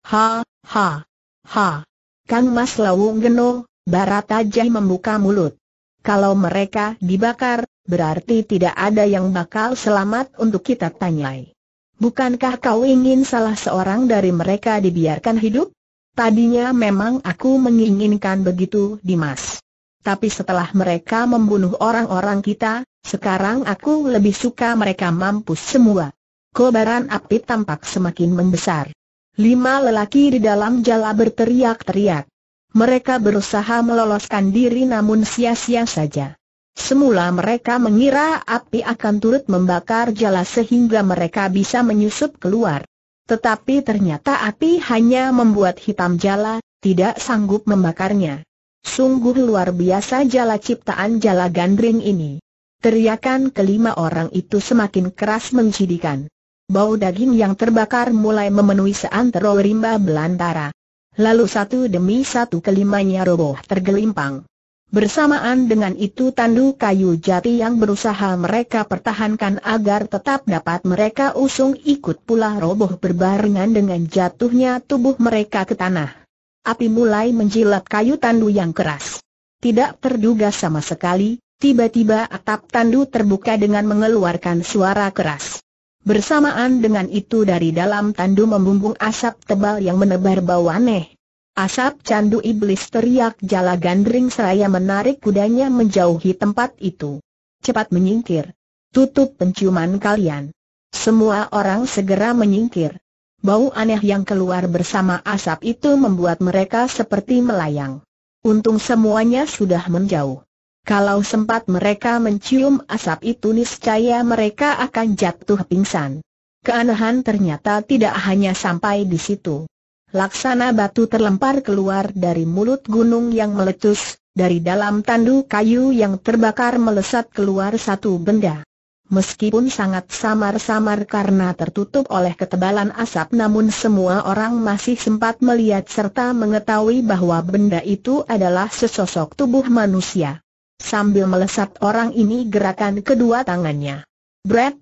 Ha, ha, ha. Kang Mas Lawung Geno, Baratajai membuka mulut. Kalau mereka dibakar, berarti tidak ada yang bakal selamat untuk kita tanyai. Bukankah kau ingin salah seorang dari mereka dibiarkan hidup? Tadinya memang aku menginginkan begitu, Dimas. Tapi setelah mereka membunuh orang-orang kita, sekarang aku lebih suka mereka mampus semua. Kobaran api tampak semakin membesar. Lima lelaki di dalam jala berteriak-teriak. Mereka berusaha meloloskan diri namun sia-sia saja. Semula mereka mengira api akan turut membakar jala sehingga mereka bisa menyusup keluar. Tetapi ternyata api hanya membuat hitam jala, tidak sanggup membakarnya. Sungguh luar biasa jala ciptaan jala gandring ini. Teriakan kelima orang itu semakin keras mencidikan. Bau daging yang terbakar mulai memenuhi seantero rimba belantara lalu satu demi satu kelimanya roboh tergelimpang. Bersamaan dengan itu tandu kayu jati yang berusaha mereka pertahankan agar tetap dapat mereka usung ikut pula roboh berbarengan dengan jatuhnya tubuh mereka ke tanah. Api mulai menjilat kayu tandu yang keras. Tidak terduga sama sekali, tiba-tiba atap tandu terbuka dengan mengeluarkan suara keras. Bersamaan dengan itu dari dalam tandu membumbung asap tebal yang menebar bau aneh. Asap candu iblis teriak jala gandring seraya menarik kudanya menjauhi tempat itu. Cepat menyingkir. Tutup penciuman kalian. Semua orang segera menyingkir. Bau aneh yang keluar bersama asap itu membuat mereka seperti melayang. Untung semuanya sudah menjauh. Kalau sempat mereka mencium asap itu niscaya mereka akan jatuh pingsan. Keanehan ternyata tidak hanya sampai di situ. Laksana batu terlempar keluar dari mulut gunung yang meletus, dari dalam tandu kayu yang terbakar melesat keluar satu benda. Meskipun sangat samar-samar karena tertutup oleh ketebalan asap namun semua orang masih sempat melihat serta mengetahui bahwa benda itu adalah sesosok tubuh manusia sambil melesat orang ini gerakan kedua tangannya. Brett,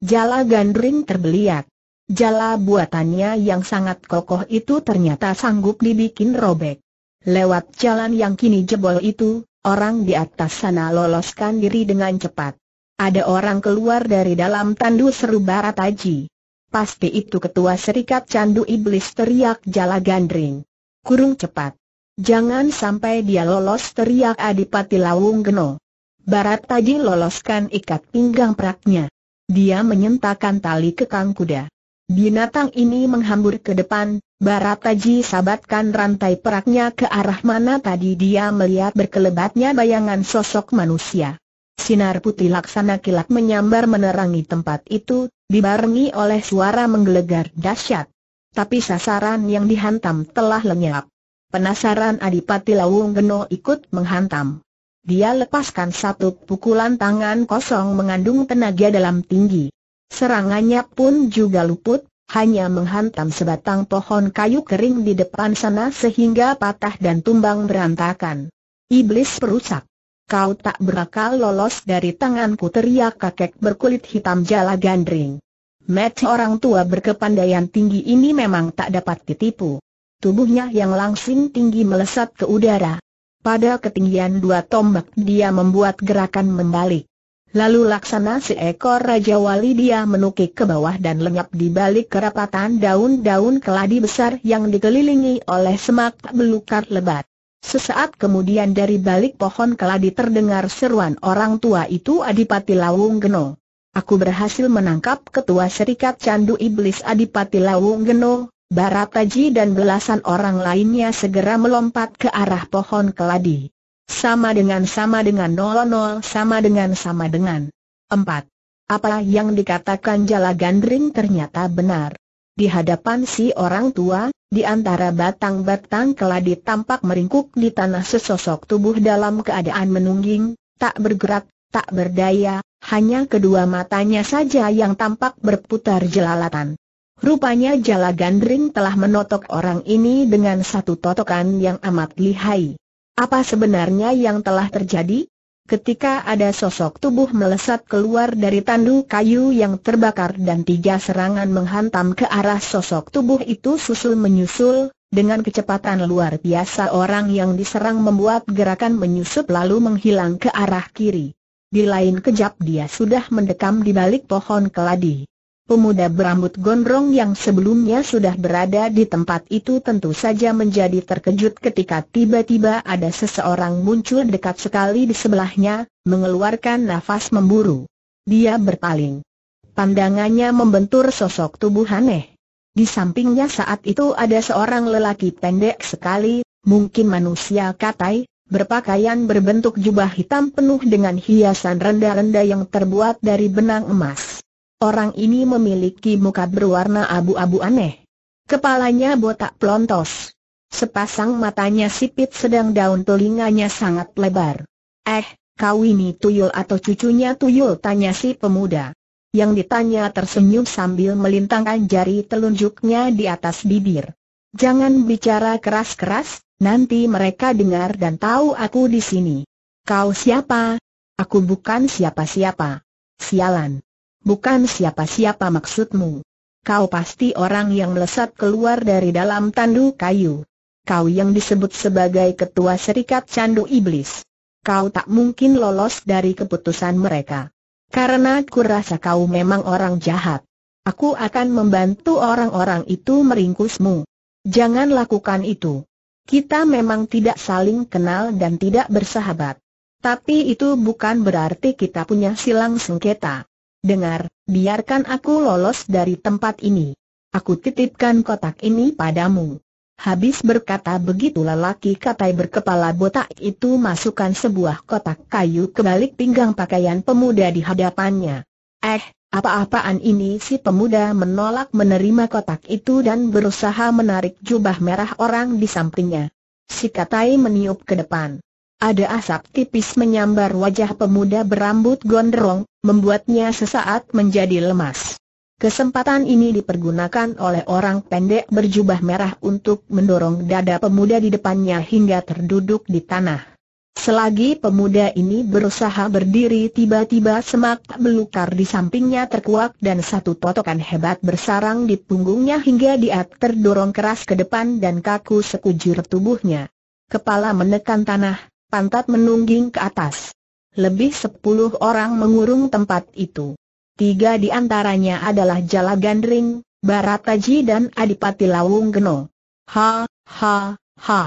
jala gandring terbeliak. Jala buatannya yang sangat kokoh itu ternyata sanggup dibikin robek. Lewat jalan yang kini jebol itu, orang di atas sana loloskan diri dengan cepat. Ada orang keluar dari dalam tandu seru Barataji. Pasti itu ketua serikat candu iblis teriak jala gandring. Kurung cepat. Jangan sampai dia lolos teriak Adipati Lawung Geno. Barat Taji loloskan ikat pinggang peraknya. Dia menyentakan tali kekang kuda. Binatang ini menghambur ke depan, Barat Taji sabatkan rantai peraknya ke arah mana tadi dia melihat berkelebatnya bayangan sosok manusia. Sinar putih laksana kilat menyambar menerangi tempat itu, dibarengi oleh suara menggelegar dahsyat. Tapi sasaran yang dihantam telah lenyap. Penasaran Adipati Lawung Geno ikut menghantam. Dia lepaskan satu pukulan tangan kosong mengandung tenaga dalam tinggi. Serangannya pun juga luput, hanya menghantam sebatang pohon kayu kering di depan sana sehingga patah dan tumbang berantakan. Iblis perusak. Kau tak berakal lolos dari tanganku teriak kakek berkulit hitam jala gandring. Match orang tua berkepandaian tinggi ini memang tak dapat ditipu tubuhnya yang langsing tinggi melesat ke udara. Pada ketinggian dua tombak dia membuat gerakan membalik. Lalu laksana seekor Raja Wali dia menukik ke bawah dan lenyap di balik kerapatan daun-daun keladi besar yang dikelilingi oleh semak belukar lebat. Sesaat kemudian dari balik pohon keladi terdengar seruan orang tua itu Adipati Lawung Geno. Aku berhasil menangkap ketua serikat candu iblis Adipati Lawung Geno, Barataji dan belasan orang lainnya segera melompat ke arah pohon keladi. Sama dengan sama dengan nol nol sama dengan sama dengan. empat. Apa yang dikatakan Jala Gandring ternyata benar. Di hadapan si orang tua, di antara batang-batang keladi tampak meringkuk di tanah sesosok tubuh dalam keadaan menungging, tak bergerak, tak berdaya, hanya kedua matanya saja yang tampak berputar jelalatan. Rupanya Jala Gandring telah menotok orang ini dengan satu totokan yang amat lihai. Apa sebenarnya yang telah terjadi? Ketika ada sosok tubuh melesat keluar dari tandu kayu yang terbakar dan tiga serangan menghantam ke arah sosok tubuh itu susul menyusul, dengan kecepatan luar biasa orang yang diserang membuat gerakan menyusup lalu menghilang ke arah kiri. Di lain kejap dia sudah mendekam di balik pohon keladi. Pemuda berambut gondrong yang sebelumnya sudah berada di tempat itu tentu saja menjadi terkejut ketika tiba-tiba ada seseorang muncul dekat sekali di sebelahnya, mengeluarkan nafas memburu. Dia berpaling. Pandangannya membentur sosok tubuh aneh. Di sampingnya saat itu ada seorang lelaki pendek sekali, mungkin manusia katai, berpakaian berbentuk jubah hitam penuh dengan hiasan rendah-rendah yang terbuat dari benang emas. Orang ini memiliki muka berwarna abu-abu aneh. Kepalanya botak plontos. Sepasang matanya sipit sedang daun telinganya sangat lebar. Eh, kau ini tuyul atau cucunya tuyul tanya si pemuda. Yang ditanya tersenyum sambil melintangkan jari telunjuknya di atas bibir. Jangan bicara keras-keras, nanti mereka dengar dan tahu aku di sini. Kau siapa? Aku bukan siapa-siapa. Sialan. Bukan siapa-siapa maksudmu. Kau pasti orang yang melesat keluar dari dalam tandu kayu. Kau yang disebut sebagai ketua serikat candu iblis. Kau tak mungkin lolos dari keputusan mereka. Karena ku rasa kau memang orang jahat. Aku akan membantu orang-orang itu meringkusmu. Jangan lakukan itu. Kita memang tidak saling kenal dan tidak bersahabat. Tapi itu bukan berarti kita punya silang sengketa. Dengar, biarkan aku lolos dari tempat ini. Aku titipkan kotak ini padamu. Habis berkata begitu lelaki katai berkepala botak itu masukkan sebuah kotak kayu ke balik pinggang pakaian pemuda di hadapannya. Eh, apa-apaan ini si pemuda menolak menerima kotak itu dan berusaha menarik jubah merah orang di sampingnya. Si katai meniup ke depan. Ada asap tipis menyambar wajah pemuda berambut gondrong, membuatnya sesaat menjadi lemas. Kesempatan ini dipergunakan oleh orang pendek berjubah merah untuk mendorong dada pemuda di depannya hingga terduduk di tanah. Selagi pemuda ini berusaha berdiri tiba-tiba semak belukar di sampingnya terkuak dan satu totokan hebat bersarang di punggungnya hingga dia terdorong keras ke depan dan kaku sekujur tubuhnya. Kepala menekan tanah, pantat menungging ke atas. Lebih sepuluh orang mengurung tempat itu. Tiga di antaranya adalah Jala Gandring, Barataji dan Adipati Lawung Geno. Ha, ha, ha.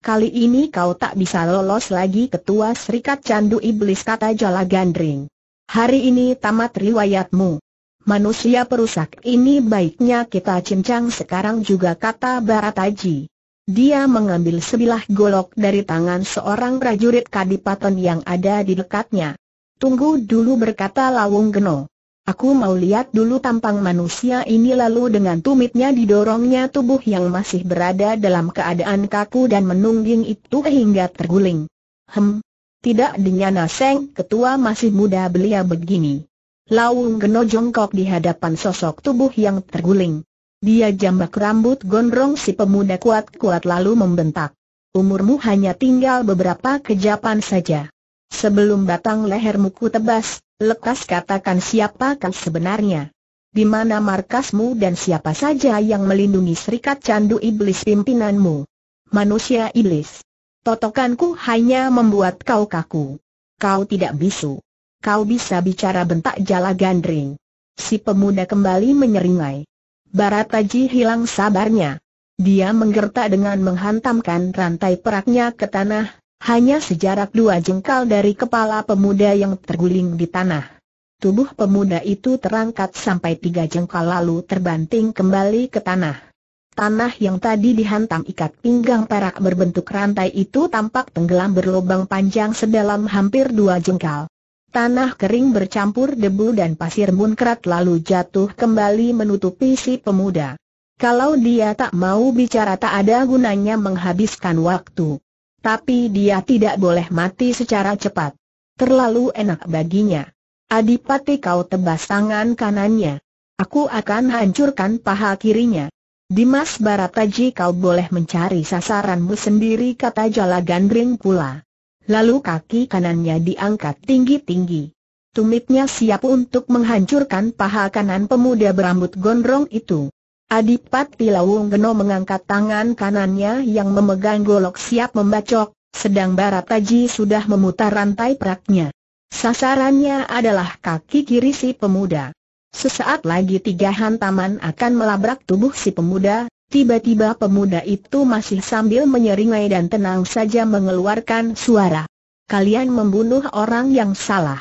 Kali ini kau tak bisa lolos lagi ketua serikat candu iblis kata Jala Gandring. Hari ini tamat riwayatmu. Manusia perusak ini baiknya kita cincang sekarang juga kata Barataji. Dia mengambil sebilah golok dari tangan seorang prajurit kadipaten yang ada di dekatnya. Tunggu dulu berkata Lawung Geno. Aku mau lihat dulu tampang manusia ini lalu dengan tumitnya didorongnya tubuh yang masih berada dalam keadaan kaku dan menungging itu hingga terguling. Hem, tidak dinyana Seng ketua masih muda belia begini. Lawung Geno jongkok di hadapan sosok tubuh yang terguling. Dia jambak rambut gondrong si pemuda kuat-kuat lalu membentak. Umurmu hanya tinggal beberapa kejapan saja. Sebelum batang lehermu ku tebas, lekas katakan siapa kau sebenarnya. Di mana markasmu dan siapa saja yang melindungi serikat candu iblis pimpinanmu. Manusia iblis. Totokanku hanya membuat kau kaku. Kau tidak bisu. Kau bisa bicara bentak jala gandring. Si pemuda kembali menyeringai. Barataji hilang sabarnya. Dia menggertak dengan menghantamkan rantai peraknya ke tanah, hanya sejarak dua jengkal dari kepala pemuda yang terguling di tanah. Tubuh pemuda itu terangkat sampai tiga jengkal lalu terbanting kembali ke tanah. Tanah yang tadi dihantam ikat pinggang perak berbentuk rantai itu tampak tenggelam berlubang panjang sedalam hampir dua jengkal. Tanah kering bercampur debu dan pasir munkrat lalu jatuh kembali menutupi si pemuda. Kalau dia tak mau bicara tak ada gunanya menghabiskan waktu. Tapi dia tidak boleh mati secara cepat. Terlalu enak baginya. Adipati kau tebas tangan kanannya. Aku akan hancurkan paha kirinya. Dimas Barataji kau boleh mencari sasaranmu sendiri kata Jala Gandring pula. Lalu kaki kanannya diangkat tinggi-tinggi. Tumitnya siap untuk menghancurkan paha kanan pemuda berambut gondrong itu. Adipati Lawung Geno mengangkat tangan kanannya yang memegang golok siap membacok, sedang Barataji sudah memutar rantai peraknya. Sasarannya adalah kaki kiri si pemuda. Sesaat lagi tiga hantaman akan melabrak tubuh si pemuda, Tiba-tiba pemuda itu masih sambil menyeringai dan tenang saja mengeluarkan suara. Kalian membunuh orang yang salah.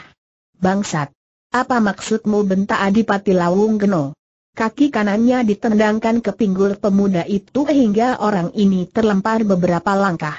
Bangsat. Apa maksudmu bentak Adipati Lawung Geno? Kaki kanannya ditendangkan ke pinggul pemuda itu hingga orang ini terlempar beberapa langkah.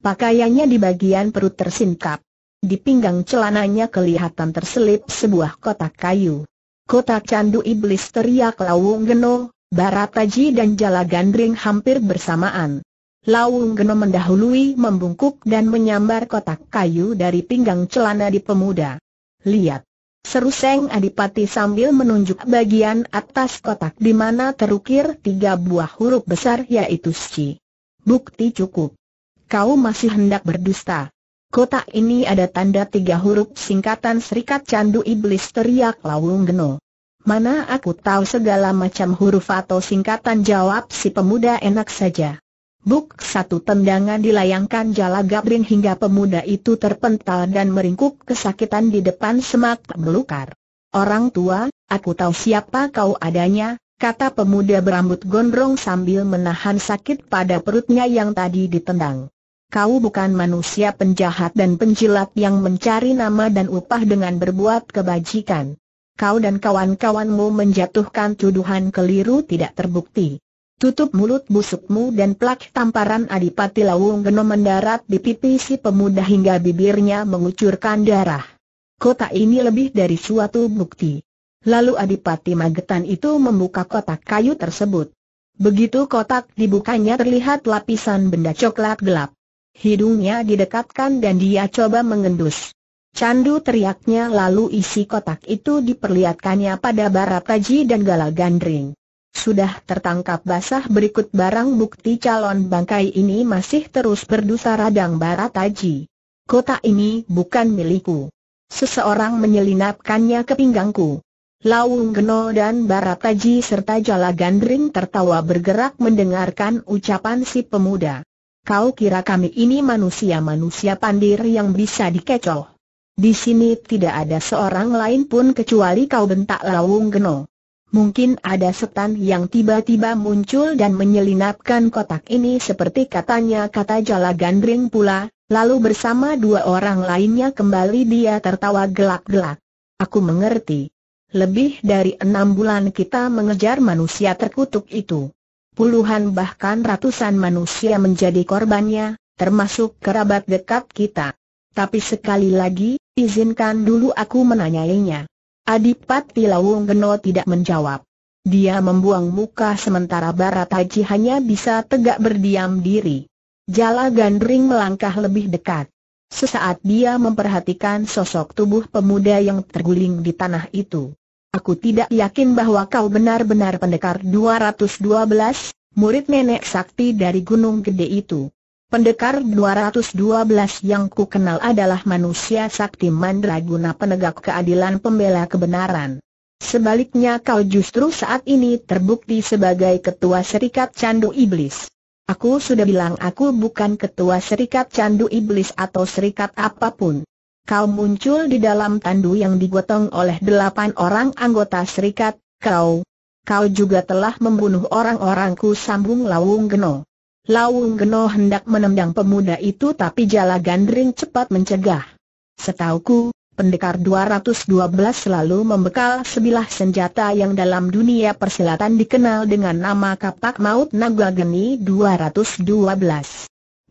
Pakaiannya di bagian perut tersingkap. Di pinggang celananya kelihatan terselip sebuah kotak kayu. Kotak candu iblis teriak Lawung Geno, Barataji dan Jalagandring hampir bersamaan. Laung Geno mendahului membungkuk dan menyambar kotak kayu dari pinggang celana di pemuda. Lihat! Seru Seng Adipati sambil menunjuk bagian atas kotak di mana terukir tiga buah huruf besar yaitu Sci. Bukti cukup. Kau masih hendak berdusta. Kotak ini ada tanda tiga huruf singkatan Serikat Candu Iblis teriak Laung Geno. Mana aku tahu segala macam huruf atau singkatan jawab si pemuda enak saja. Buk satu tendangan dilayangkan jala Gabrin hingga pemuda itu terpental dan meringkuk kesakitan di depan semak belukar. Orang tua, aku tahu siapa kau adanya, kata pemuda berambut gondrong sambil menahan sakit pada perutnya yang tadi ditendang. Kau bukan manusia penjahat dan penjilat yang mencari nama dan upah dengan berbuat kebajikan kau dan kawan-kawanmu menjatuhkan tuduhan keliru tidak terbukti. Tutup mulut busukmu dan plak tamparan Adipati Lawung Geno mendarat di pipi si pemuda hingga bibirnya mengucurkan darah. Kota ini lebih dari suatu bukti. Lalu Adipati Magetan itu membuka kotak kayu tersebut. Begitu kotak dibukanya terlihat lapisan benda coklat gelap. Hidungnya didekatkan dan dia coba mengendus. Candu teriaknya lalu isi kotak itu diperlihatkannya pada Barataji dan Gala Gandring. Sudah tertangkap basah berikut barang bukti calon bangkai ini masih terus berdusa radang Barataji. Kota ini bukan milikku. Seseorang menyelinapkannya ke pinggangku. Laung Geno dan Barataji serta Jala Gandring tertawa bergerak mendengarkan ucapan si pemuda. Kau kira kami ini manusia-manusia pandir yang bisa dikecoh? Di sini tidak ada seorang lain pun kecuali kau bentak Lawung Geno. Mungkin ada setan yang tiba-tiba muncul dan menyelinapkan kotak ini seperti katanya kata Jala Gandring pula, lalu bersama dua orang lainnya kembali dia tertawa gelak-gelak. Aku mengerti. Lebih dari enam bulan kita mengejar manusia terkutuk itu. Puluhan bahkan ratusan manusia menjadi korbannya, termasuk kerabat dekat kita. Tapi sekali lagi, Izinkan dulu aku menanyainya. Adipati Lawung Geno tidak menjawab. Dia membuang muka sementara Barat Haji hanya bisa tegak berdiam diri. Jala Gandring melangkah lebih dekat. Sesaat dia memperhatikan sosok tubuh pemuda yang terguling di tanah itu. Aku tidak yakin bahwa kau benar-benar pendekar 212, murid nenek sakti dari Gunung Gede itu. Pendekar 212 yang ku kenal adalah manusia sakti mandraguna penegak keadilan pembela kebenaran. Sebaliknya kau justru saat ini terbukti sebagai ketua serikat candu iblis. Aku sudah bilang aku bukan ketua serikat candu iblis atau serikat apapun. Kau muncul di dalam tandu yang digotong oleh delapan orang anggota serikat, kau. Kau juga telah membunuh orang-orangku sambung Lawung Geno. Lawung Geno hendak menendang pemuda itu tapi Jala Gandring cepat mencegah. Setauku, pendekar 212 selalu membekal sebilah senjata yang dalam dunia persilatan dikenal dengan nama kapak maut naga geni 212.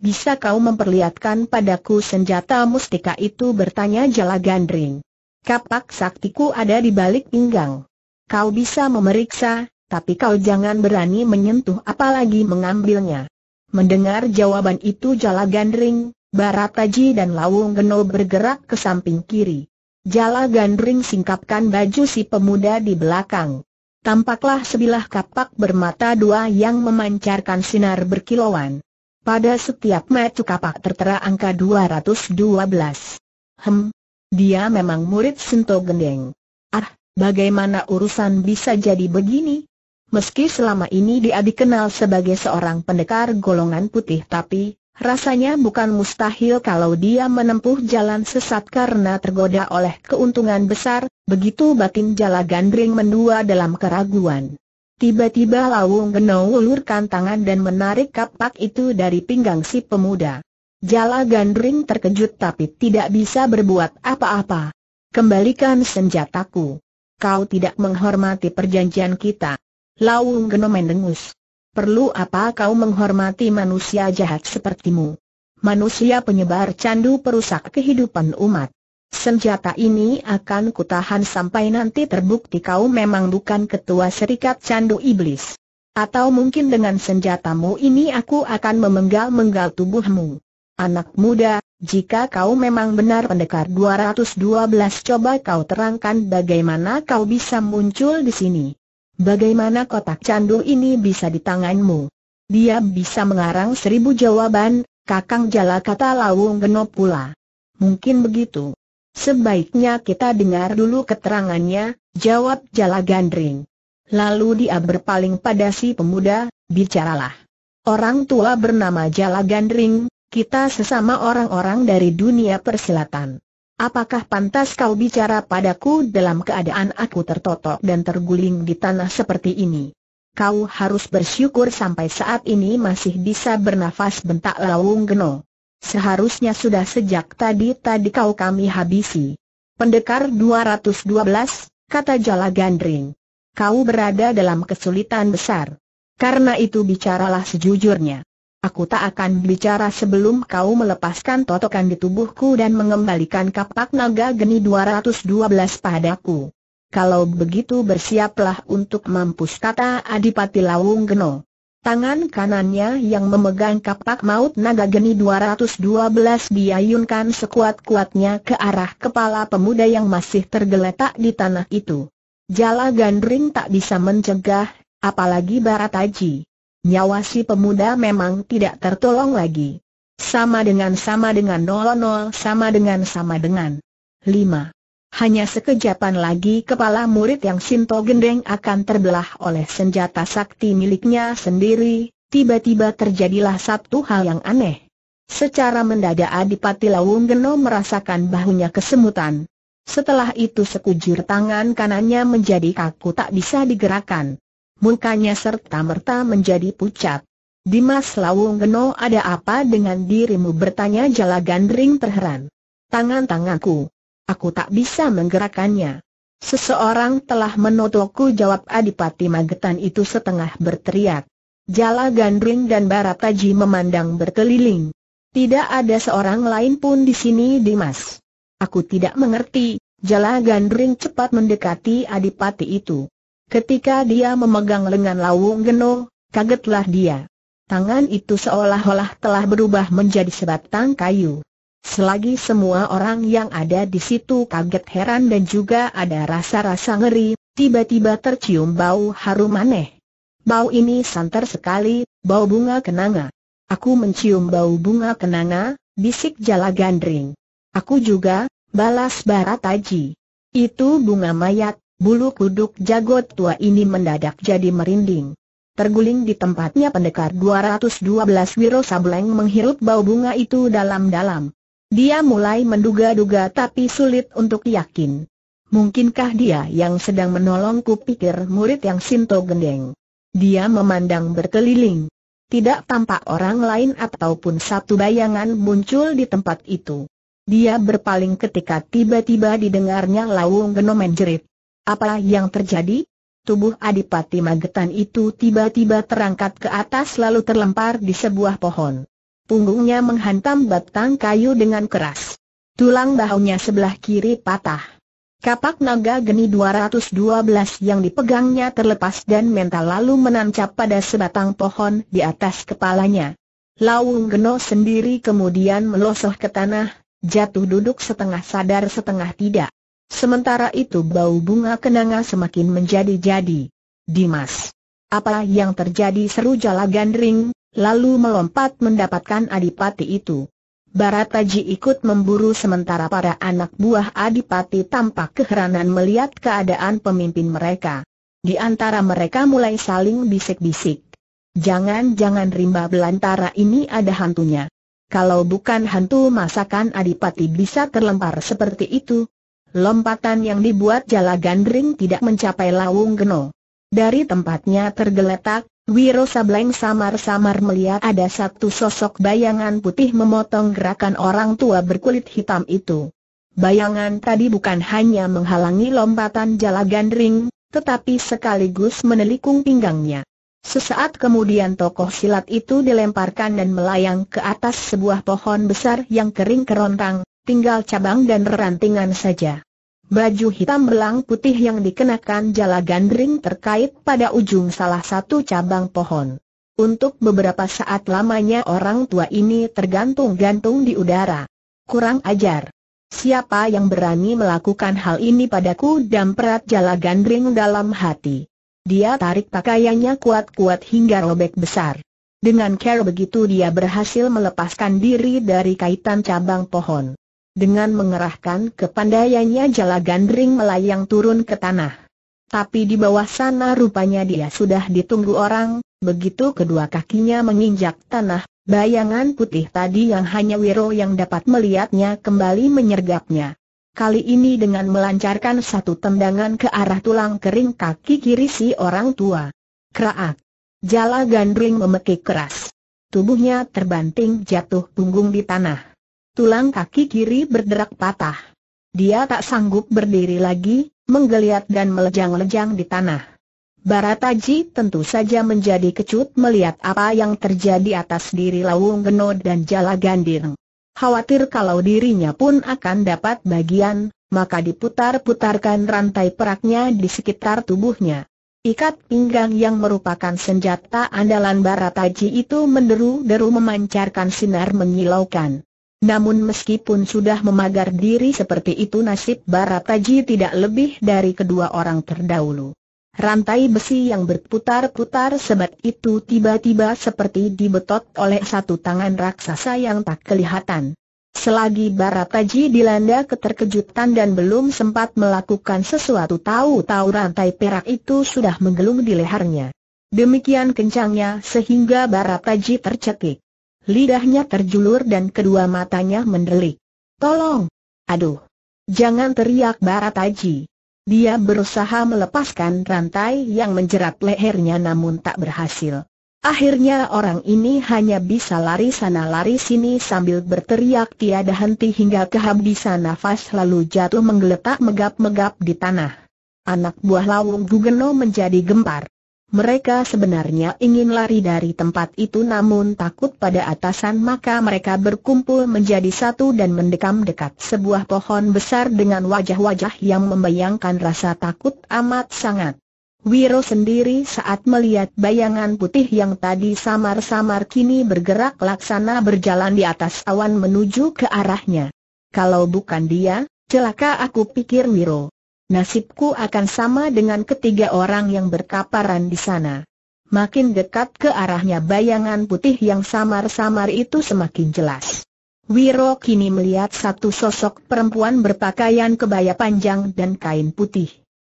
Bisa kau memperlihatkan padaku senjata mustika itu bertanya Jala Gandring. Kapak saktiku ada di balik pinggang. Kau bisa memeriksa, tapi kau jangan berani menyentuh apalagi mengambilnya. Mendengar jawaban itu Jala Gandring, Barataji dan Lawung Geno bergerak ke samping kiri. Jala Gandring singkapkan baju si pemuda di belakang. Tampaklah sebilah kapak bermata dua yang memancarkan sinar berkilauan. Pada setiap metu kapak tertera angka 212. Hem, dia memang murid Sento Gendeng. Ah, bagaimana urusan bisa jadi begini? Meski selama ini dia dikenal sebagai seorang pendekar golongan putih tapi, rasanya bukan mustahil kalau dia menempuh jalan sesat karena tergoda oleh keuntungan besar, begitu batin jala gandring mendua dalam keraguan. Tiba-tiba Lawung Geno ulurkan tangan dan menarik kapak itu dari pinggang si pemuda. Jala gandring terkejut tapi tidak bisa berbuat apa-apa. Kembalikan senjataku. Kau tidak menghormati perjanjian kita. Laung Geno mendengus. Perlu apa kau menghormati manusia jahat sepertimu? Manusia penyebar candu perusak kehidupan umat. Senjata ini akan kutahan sampai nanti terbukti kau memang bukan ketua serikat candu iblis. Atau mungkin dengan senjatamu ini aku akan memenggal-menggal tubuhmu. Anak muda, jika kau memang benar pendekar 212 coba kau terangkan bagaimana kau bisa muncul di sini. Bagaimana kotak candu ini bisa di tanganmu? Dia bisa mengarang seribu jawaban, Kakang Jala kata Lawung genop pula. Mungkin begitu. Sebaiknya kita dengar dulu keterangannya, jawab Jala Gandring. Lalu dia berpaling pada si pemuda, bicaralah. Orang tua bernama Jala Gandring, kita sesama orang-orang dari dunia persilatan. Apakah pantas kau bicara padaku dalam keadaan aku tertotok dan terguling di tanah seperti ini? Kau harus bersyukur sampai saat ini masih bisa bernafas bentak Lawung Geno. Seharusnya sudah sejak tadi tadi kau kami habisi. Pendekar 212, kata Jala Gandring. Kau berada dalam kesulitan besar. Karena itu bicaralah sejujurnya. Aku tak akan bicara sebelum kau melepaskan totokan di tubuhku dan mengembalikan kapak naga geni 212 padaku. Kalau begitu bersiaplah untuk mampus kata Adipati Lawung Geno. Tangan kanannya yang memegang kapak maut naga geni 212 diayunkan sekuat-kuatnya ke arah kepala pemuda yang masih tergeletak di tanah itu. Jala Gandring tak bisa mencegah, apalagi Barataji nyawa si pemuda memang tidak tertolong lagi. Sama dengan sama dengan nol nol sama dengan sama dengan. 5. Hanya sekejapan lagi kepala murid yang Sinto gendeng akan terbelah oleh senjata sakti miliknya sendiri, tiba-tiba terjadilah satu hal yang aneh. Secara mendadak Adipati Lawung Geno merasakan bahunya kesemutan. Setelah itu sekujur tangan kanannya menjadi kaku tak bisa digerakkan mukanya serta-merta menjadi pucat. Dimas Lawung Geno ada apa dengan dirimu bertanya Jala Gandring terheran. Tangan-tanganku. Aku tak bisa menggerakkannya. Seseorang telah menotokku jawab Adipati Magetan itu setengah berteriak. Jala Gandring dan Barataji memandang berkeliling. Tidak ada seorang lain pun di sini Dimas. Aku tidak mengerti, Jala Gandring cepat mendekati Adipati itu. Ketika dia memegang lengan Lawung Geno, kagetlah dia. Tangan itu seolah-olah telah berubah menjadi sebatang kayu. Selagi semua orang yang ada di situ kaget heran dan juga ada rasa-rasa ngeri, tiba-tiba tercium bau harum aneh. Bau ini santer sekali, bau bunga kenanga. Aku mencium bau bunga kenanga, bisik jala gandring. Aku juga, balas Barataji. Itu bunga mayat, Bulu kuduk jagot tua ini mendadak jadi merinding. Terguling di tempatnya pendekar 212 Wiro Sableng menghirup bau bunga itu dalam-dalam. Dia mulai menduga-duga tapi sulit untuk yakin. Mungkinkah dia yang sedang menolongku pikir murid yang Sinto Gendeng. Dia memandang berkeliling. Tidak tampak orang lain ataupun satu bayangan muncul di tempat itu. Dia berpaling ketika tiba-tiba didengarnya Lawung Genomen jerit. Apa yang terjadi? Tubuh Adipati Magetan itu tiba-tiba terangkat ke atas lalu terlempar di sebuah pohon. Punggungnya menghantam batang kayu dengan keras. Tulang bahunya sebelah kiri patah. Kapak naga geni 212 yang dipegangnya terlepas dan mental lalu menancap pada sebatang pohon di atas kepalanya. Lawung Geno sendiri kemudian melosoh ke tanah, jatuh duduk setengah sadar setengah tidak. Sementara itu bau bunga kenanga semakin menjadi-jadi. Dimas. Apa yang terjadi seru jala gandring, lalu melompat mendapatkan adipati itu. Barataji ikut memburu sementara para anak buah adipati tampak keheranan melihat keadaan pemimpin mereka. Di antara mereka mulai saling bisik-bisik. Jangan-jangan rimba belantara ini ada hantunya. Kalau bukan hantu masakan adipati bisa terlempar seperti itu, Lompatan yang dibuat jala gandring tidak mencapai lawung geno. Dari tempatnya tergeletak, Wiro Sableng samar-samar melihat ada satu sosok bayangan putih memotong gerakan orang tua berkulit hitam itu. Bayangan tadi bukan hanya menghalangi lompatan jala gandring, tetapi sekaligus menelikung pinggangnya. Sesaat kemudian tokoh silat itu dilemparkan dan melayang ke atas sebuah pohon besar yang kering kerontang, tinggal cabang dan rantingan saja. Baju hitam belang putih yang dikenakan jala gandring terkait pada ujung salah satu cabang pohon. Untuk beberapa saat lamanya orang tua ini tergantung-gantung di udara. Kurang ajar. Siapa yang berani melakukan hal ini padaku dan perat jala gandring dalam hati. Dia tarik pakaiannya kuat-kuat hingga robek besar. Dengan care begitu dia berhasil melepaskan diri dari kaitan cabang pohon. Dengan mengerahkan kepandaiannya jala gandring melayang turun ke tanah. Tapi di bawah sana rupanya dia sudah ditunggu orang, begitu kedua kakinya menginjak tanah, bayangan putih tadi yang hanya Wiro yang dapat melihatnya kembali menyergapnya. Kali ini dengan melancarkan satu tendangan ke arah tulang kering kaki kiri si orang tua. Kraak. Jala gandring memekik keras. Tubuhnya terbanting jatuh punggung di tanah tulang kaki kiri berderak patah. Dia tak sanggup berdiri lagi, menggeliat dan melejang-lejang di tanah. Barataji tentu saja menjadi kecut melihat apa yang terjadi atas diri Lawung Geno dan Jala Gandir. Khawatir kalau dirinya pun akan dapat bagian, maka diputar-putarkan rantai peraknya di sekitar tubuhnya. Ikat pinggang yang merupakan senjata andalan Barataji itu menderu-deru memancarkan sinar menyilaukan. Namun meskipun sudah memagar diri seperti itu nasib Barataji tidak lebih dari kedua orang terdahulu. Rantai besi yang berputar-putar sebat itu tiba-tiba seperti dibetot oleh satu tangan raksasa yang tak kelihatan. Selagi Barataji dilanda keterkejutan dan belum sempat melakukan sesuatu tahu-tahu rantai perak itu sudah menggelung di lehernya. Demikian kencangnya sehingga Barataji tercekik. Lidahnya terjulur dan kedua matanya mendelik. Tolong! Aduh! Jangan teriak Barataji. Dia berusaha melepaskan rantai yang menjerat lehernya namun tak berhasil. Akhirnya orang ini hanya bisa lari sana lari sini sambil berteriak tiada henti hingga kehabisan nafas lalu jatuh menggeletak megap-megap di tanah. Anak buah Lawung Gugeno menjadi gempar. Mereka sebenarnya ingin lari dari tempat itu namun takut pada atasan maka mereka berkumpul menjadi satu dan mendekam dekat sebuah pohon besar dengan wajah-wajah yang membayangkan rasa takut amat sangat. Wiro sendiri saat melihat bayangan putih yang tadi samar-samar kini bergerak laksana berjalan di atas awan menuju ke arahnya. Kalau bukan dia, celaka aku pikir Wiro nasibku akan sama dengan ketiga orang yang berkaparan di sana. Makin dekat ke arahnya bayangan putih yang samar-samar itu semakin jelas. Wiro kini melihat satu sosok perempuan berpakaian kebaya panjang dan kain putih.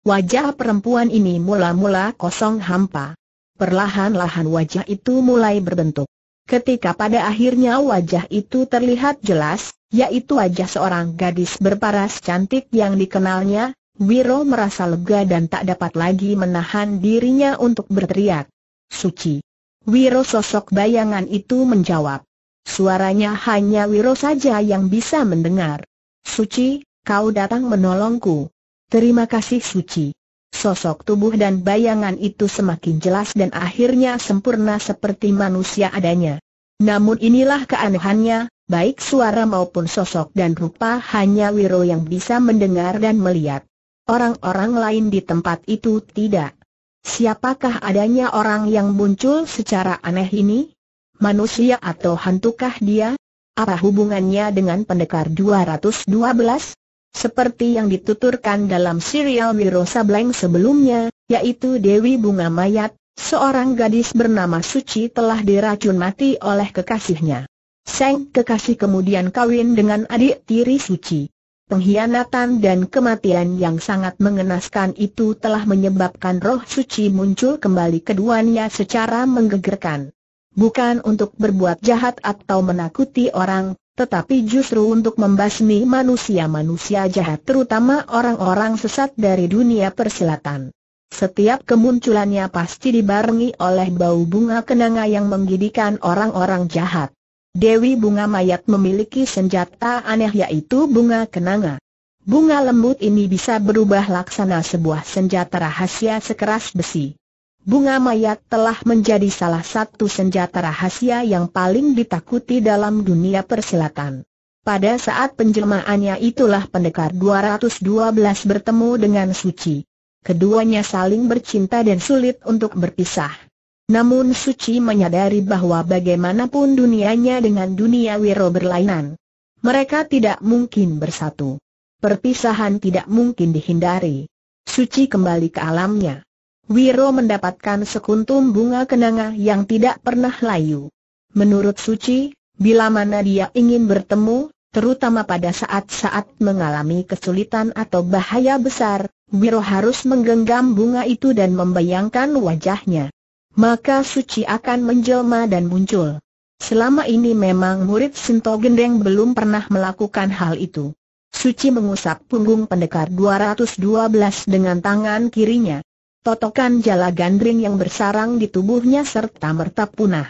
Wajah perempuan ini mula-mula kosong hampa. Perlahan-lahan wajah itu mulai berbentuk. Ketika pada akhirnya wajah itu terlihat jelas, yaitu wajah seorang gadis berparas cantik yang dikenalnya, Wiro merasa lega dan tak dapat lagi menahan dirinya untuk berteriak. Suci. Wiro sosok bayangan itu menjawab. Suaranya hanya Wiro saja yang bisa mendengar. Suci, kau datang menolongku. Terima kasih Suci. Sosok tubuh dan bayangan itu semakin jelas dan akhirnya sempurna seperti manusia adanya. Namun inilah keanehannya, baik suara maupun sosok dan rupa hanya Wiro yang bisa mendengar dan melihat. Orang-orang lain di tempat itu tidak. Siapakah adanya orang yang muncul secara aneh ini? Manusia atau hantukah dia? Apa hubungannya dengan pendekar 212? Seperti yang dituturkan dalam serial Wiro Sableng sebelumnya, yaitu Dewi Bunga Mayat, seorang gadis bernama Suci telah diracun mati oleh kekasihnya. Seng kekasih kemudian kawin dengan adik tiri Suci. Pengkhianatan dan kematian yang sangat mengenaskan itu telah menyebabkan roh suci muncul kembali keduanya secara menggegerkan. Bukan untuk berbuat jahat atau menakuti orang, tetapi justru untuk membasmi manusia-manusia jahat terutama orang-orang sesat dari dunia persilatan. Setiap kemunculannya pasti dibarengi oleh bau bunga kenanga yang menggidikan orang-orang jahat. Dewi Bunga Mayat memiliki senjata aneh yaitu bunga kenanga. Bunga lembut ini bisa berubah laksana sebuah senjata rahasia sekeras besi. Bunga mayat telah menjadi salah satu senjata rahasia yang paling ditakuti dalam dunia persilatan. Pada saat penjelmaannya itulah pendekar 212 bertemu dengan Suci. Keduanya saling bercinta dan sulit untuk berpisah. Namun Suci menyadari bahwa bagaimanapun dunianya dengan dunia Wiro berlainan. Mereka tidak mungkin bersatu. Perpisahan tidak mungkin dihindari. Suci kembali ke alamnya. Wiro mendapatkan sekuntum bunga kenanga yang tidak pernah layu. Menurut Suci, bila mana dia ingin bertemu, terutama pada saat-saat mengalami kesulitan atau bahaya besar, Wiro harus menggenggam bunga itu dan membayangkan wajahnya maka suci akan menjelma dan muncul. Selama ini memang murid Sinto Gendeng belum pernah melakukan hal itu. Suci mengusap punggung pendekar 212 dengan tangan kirinya. Totokan jala gandring yang bersarang di tubuhnya serta merta punah.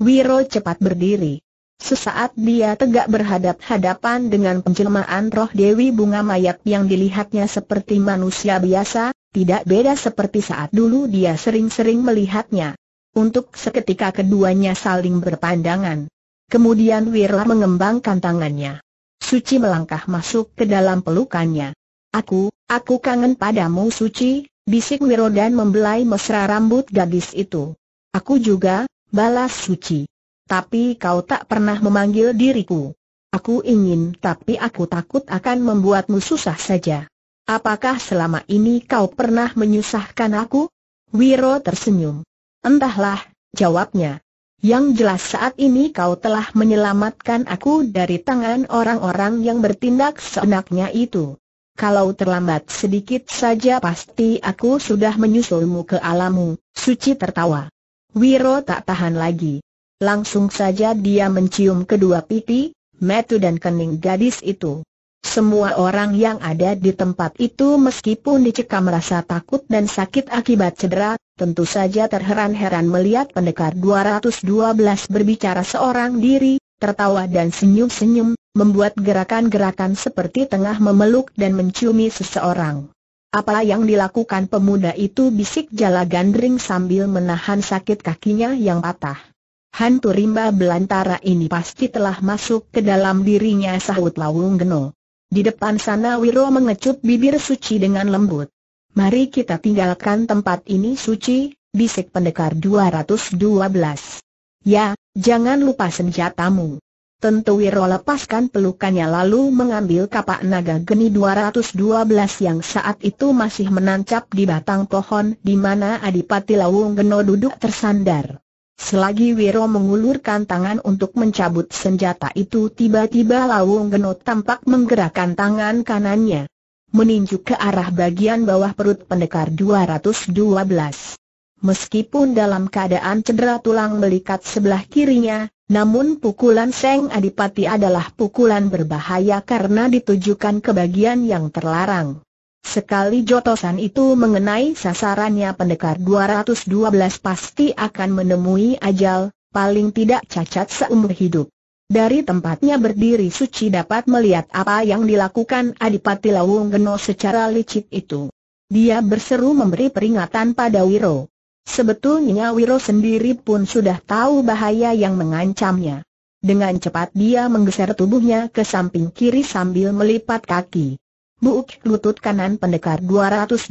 Wiro cepat berdiri. Sesaat dia tegak berhadap-hadapan dengan penjelmaan roh Dewi Bunga Mayat yang dilihatnya seperti manusia biasa, tidak beda seperti saat dulu dia sering-sering melihatnya. Untuk seketika keduanya saling berpandangan. Kemudian Wira mengembangkan tangannya. Suci melangkah masuk ke dalam pelukannya. Aku, aku kangen padamu Suci, bisik Wiro dan membelai mesra rambut gadis itu. Aku juga, balas Suci tapi kau tak pernah memanggil diriku. Aku ingin tapi aku takut akan membuatmu susah saja. Apakah selama ini kau pernah menyusahkan aku? Wiro tersenyum. Entahlah, jawabnya. Yang jelas saat ini kau telah menyelamatkan aku dari tangan orang-orang yang bertindak seenaknya itu. Kalau terlambat sedikit saja pasti aku sudah menyusulmu ke alammu. Suci tertawa. Wiro tak tahan lagi. Langsung saja dia mencium kedua pipi, metu dan kening gadis itu. Semua orang yang ada di tempat itu meskipun dicekam rasa takut dan sakit akibat cedera, tentu saja terheran-heran melihat pendekar 212 berbicara seorang diri, tertawa dan senyum-senyum, membuat gerakan-gerakan seperti tengah memeluk dan menciumi seseorang. Apa yang dilakukan pemuda itu bisik jala gandring sambil menahan sakit kakinya yang patah. Hantu rimba belantara ini pasti telah masuk ke dalam dirinya sahut Lawung Geno. Di depan sana Wiro mengecup bibir suci dengan lembut. Mari kita tinggalkan tempat ini suci, bisik pendekar 212. Ya, jangan lupa senjatamu. Tentu Wiro lepaskan pelukannya lalu mengambil kapak naga geni 212 yang saat itu masih menancap di batang pohon di mana Adipati Lawung Geno duduk tersandar. Selagi Wiro mengulurkan tangan untuk mencabut senjata itu tiba-tiba Lawung Geno tampak menggerakkan tangan kanannya. Meninju ke arah bagian bawah perut pendekar 212. Meskipun dalam keadaan cedera tulang melikat sebelah kirinya, namun pukulan Seng Adipati adalah pukulan berbahaya karena ditujukan ke bagian yang terlarang. Sekali jotosan itu mengenai sasarannya pendekar 212 pasti akan menemui ajal, paling tidak cacat seumur hidup. Dari tempatnya berdiri suci dapat melihat apa yang dilakukan Adipati Lawung Geno secara licik itu. Dia berseru memberi peringatan pada Wiro. Sebetulnya Wiro sendiri pun sudah tahu bahaya yang mengancamnya. Dengan cepat dia menggeser tubuhnya ke samping kiri sambil melipat kaki. Buuk lutut kanan pendekar 212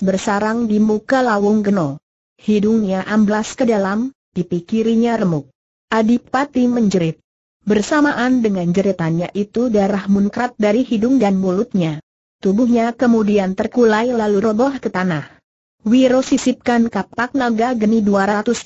bersarang di muka lawung geno. Hidungnya amblas ke dalam, pipi kirinya remuk. Adipati menjerit. Bersamaan dengan jeritannya itu darah munkrat dari hidung dan mulutnya. Tubuhnya kemudian terkulai lalu roboh ke tanah. Wiro sisipkan kapak naga geni 212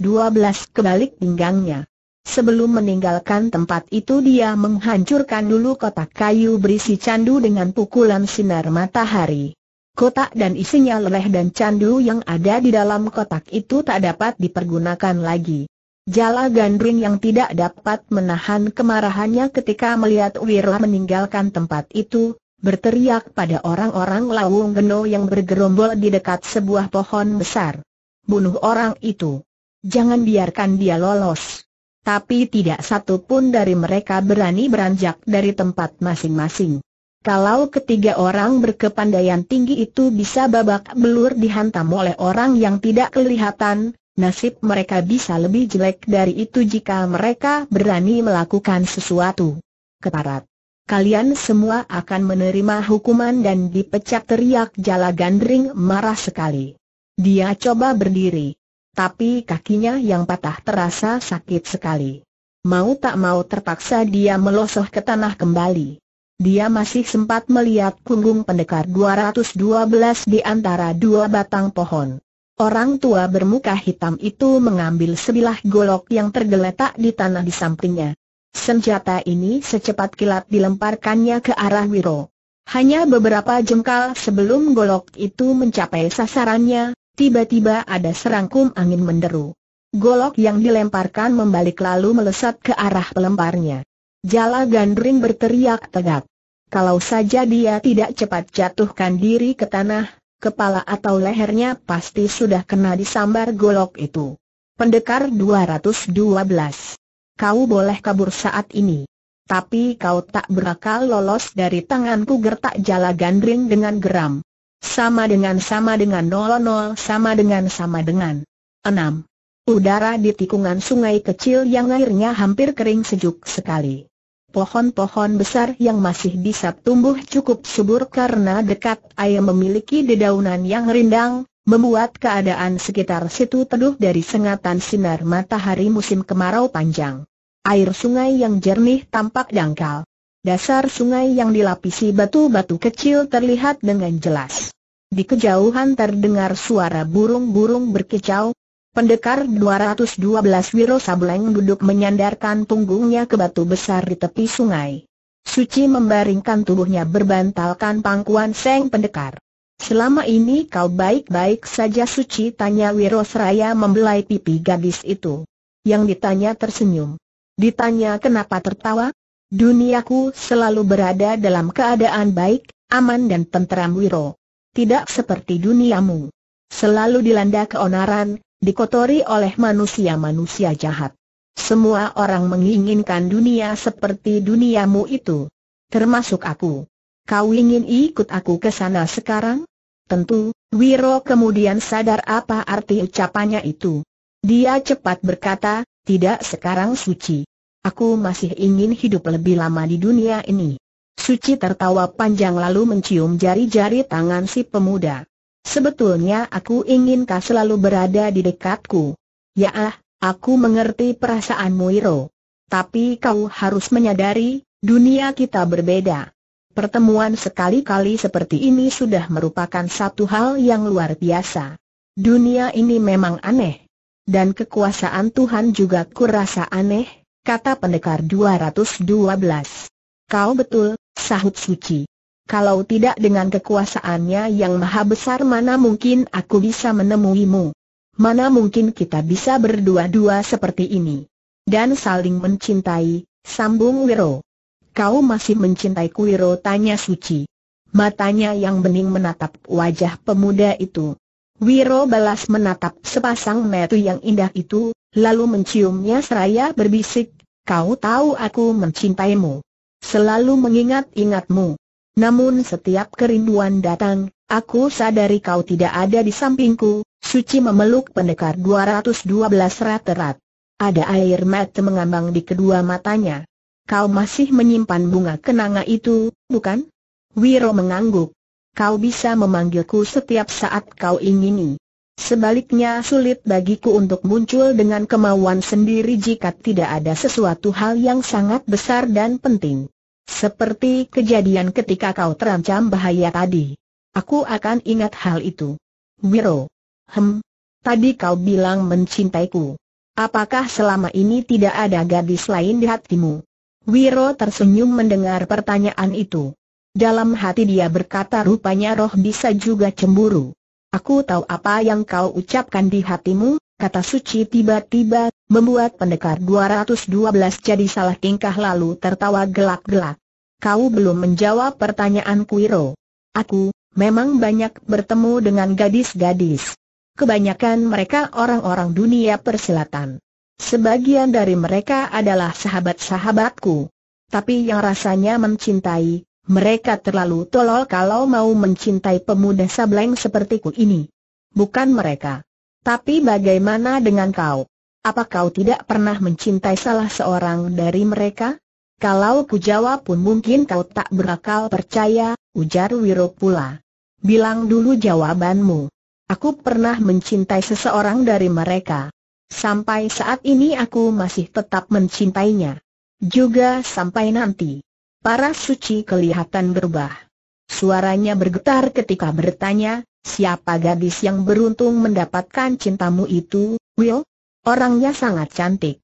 ke balik pinggangnya. Sebelum meninggalkan tempat itu dia menghancurkan dulu kotak kayu berisi candu dengan pukulan sinar matahari. Kotak dan isinya leleh dan candu yang ada di dalam kotak itu tak dapat dipergunakan lagi. Jala Gandring yang tidak dapat menahan kemarahannya ketika melihat Wirla meninggalkan tempat itu, berteriak pada orang-orang Lawung Geno yang bergerombol di dekat sebuah pohon besar. Bunuh orang itu. Jangan biarkan dia lolos tapi tidak satu pun dari mereka berani beranjak dari tempat masing-masing. Kalau ketiga orang berkepandaian tinggi itu bisa babak belur dihantam oleh orang yang tidak kelihatan, nasib mereka bisa lebih jelek dari itu jika mereka berani melakukan sesuatu. Keparat. Kalian semua akan menerima hukuman dan dipecat teriak jala gandring marah sekali. Dia coba berdiri, tapi kakinya yang patah terasa sakit sekali. Mau tak mau terpaksa dia melosoh ke tanah kembali. Dia masih sempat melihat punggung pendekar 212 di antara dua batang pohon. Orang tua bermuka hitam itu mengambil sebilah golok yang tergeletak di tanah di sampingnya. Senjata ini secepat kilat dilemparkannya ke arah Wiro. Hanya beberapa jengkal sebelum golok itu mencapai sasarannya, tiba-tiba ada serangkum angin menderu. Golok yang dilemparkan membalik lalu melesat ke arah pelemparnya. Jala Gandring berteriak tegak. Kalau saja dia tidak cepat jatuhkan diri ke tanah, kepala atau lehernya pasti sudah kena disambar golok itu. Pendekar 212. Kau boleh kabur saat ini. Tapi kau tak berakal lolos dari tanganku gertak jala gandring dengan geram. Sama dengan sama dengan 00 sama dengan sama dengan 6. Udara di tikungan sungai kecil yang airnya hampir kering sejuk sekali. Pohon-pohon besar yang masih bisa tumbuh cukup subur karena dekat air memiliki dedaunan yang rindang, membuat keadaan sekitar situ teduh dari sengatan sinar matahari musim kemarau panjang. Air sungai yang jernih tampak dangkal dasar sungai yang dilapisi batu-batu kecil terlihat dengan jelas. Di kejauhan terdengar suara burung-burung berkicau. Pendekar 212 Wiro Sableng duduk menyandarkan punggungnya ke batu besar di tepi sungai. Suci membaringkan tubuhnya berbantalkan pangkuan Seng Pendekar. Selama ini kau baik-baik saja Suci tanya Wiro Seraya membelai pipi gadis itu. Yang ditanya tersenyum. Ditanya kenapa tertawa? Duniaku selalu berada dalam keadaan baik, aman dan tenteram Wiro. Tidak seperti duniamu. Selalu dilanda keonaran, dikotori oleh manusia-manusia jahat. Semua orang menginginkan dunia seperti duniamu itu. Termasuk aku. Kau ingin ikut aku ke sana sekarang? Tentu, Wiro kemudian sadar apa arti ucapannya itu. Dia cepat berkata, tidak sekarang suci. Aku masih ingin hidup lebih lama di dunia ini. Suci tertawa panjang lalu mencium jari-jari tangan si pemuda. Sebetulnya aku ingin kau selalu berada di dekatku. Ya ah, aku mengerti perasaanmu Iro. Tapi kau harus menyadari, dunia kita berbeda. Pertemuan sekali-kali seperti ini sudah merupakan satu hal yang luar biasa. Dunia ini memang aneh. Dan kekuasaan Tuhan juga kurasa aneh, kata pendekar 212. Kau betul, sahut suci. Kalau tidak dengan kekuasaannya yang maha besar mana mungkin aku bisa menemuimu. Mana mungkin kita bisa berdua-dua seperti ini. Dan saling mencintai, sambung Wiro. Kau masih mencintaiku Wiro tanya suci. Matanya yang bening menatap wajah pemuda itu. Wiro balas menatap sepasang metu yang indah itu, lalu menciumnya seraya berbisik, Kau tahu aku mencintaimu. Selalu mengingat-ingatmu. Namun setiap kerinduan datang, aku sadari kau tidak ada di sampingku, suci memeluk pendekar 212 rat-rat. Ada air mata mengambang di kedua matanya. Kau masih menyimpan bunga kenanga itu, bukan? Wiro mengangguk. Kau bisa memanggilku setiap saat kau ingini. Sebaliknya sulit bagiku untuk muncul dengan kemauan sendiri jika tidak ada sesuatu hal yang sangat besar dan penting. Seperti kejadian ketika kau terancam bahaya tadi. Aku akan ingat hal itu. Wiro. Hem. Tadi kau bilang mencintaiku. Apakah selama ini tidak ada gadis lain di hatimu? Wiro tersenyum mendengar pertanyaan itu. Dalam hati dia berkata rupanya roh bisa juga cemburu. Aku tahu apa yang kau ucapkan di hatimu, kata suci tiba-tiba, membuat pendekar 212 jadi salah tingkah lalu tertawa gelak-gelak. Kau belum menjawab pertanyaan Kuiro. Aku, memang banyak bertemu dengan gadis-gadis. Kebanyakan mereka orang-orang dunia persilatan. Sebagian dari mereka adalah sahabat-sahabatku. Tapi yang rasanya mencintai, mereka terlalu tolol kalau mau mencintai pemuda sableng sepertiku ini. Bukan mereka. Tapi bagaimana dengan kau? Apa kau tidak pernah mencintai salah seorang dari mereka? Kalau ku jawab pun mungkin kau tak berakal percaya, ujar Wiro pula. Bilang dulu jawabanmu. Aku pernah mencintai seseorang dari mereka. Sampai saat ini aku masih tetap mencintainya. Juga sampai nanti para suci kelihatan berubah. Suaranya bergetar ketika bertanya, siapa gadis yang beruntung mendapatkan cintamu itu, Will? Orangnya sangat cantik.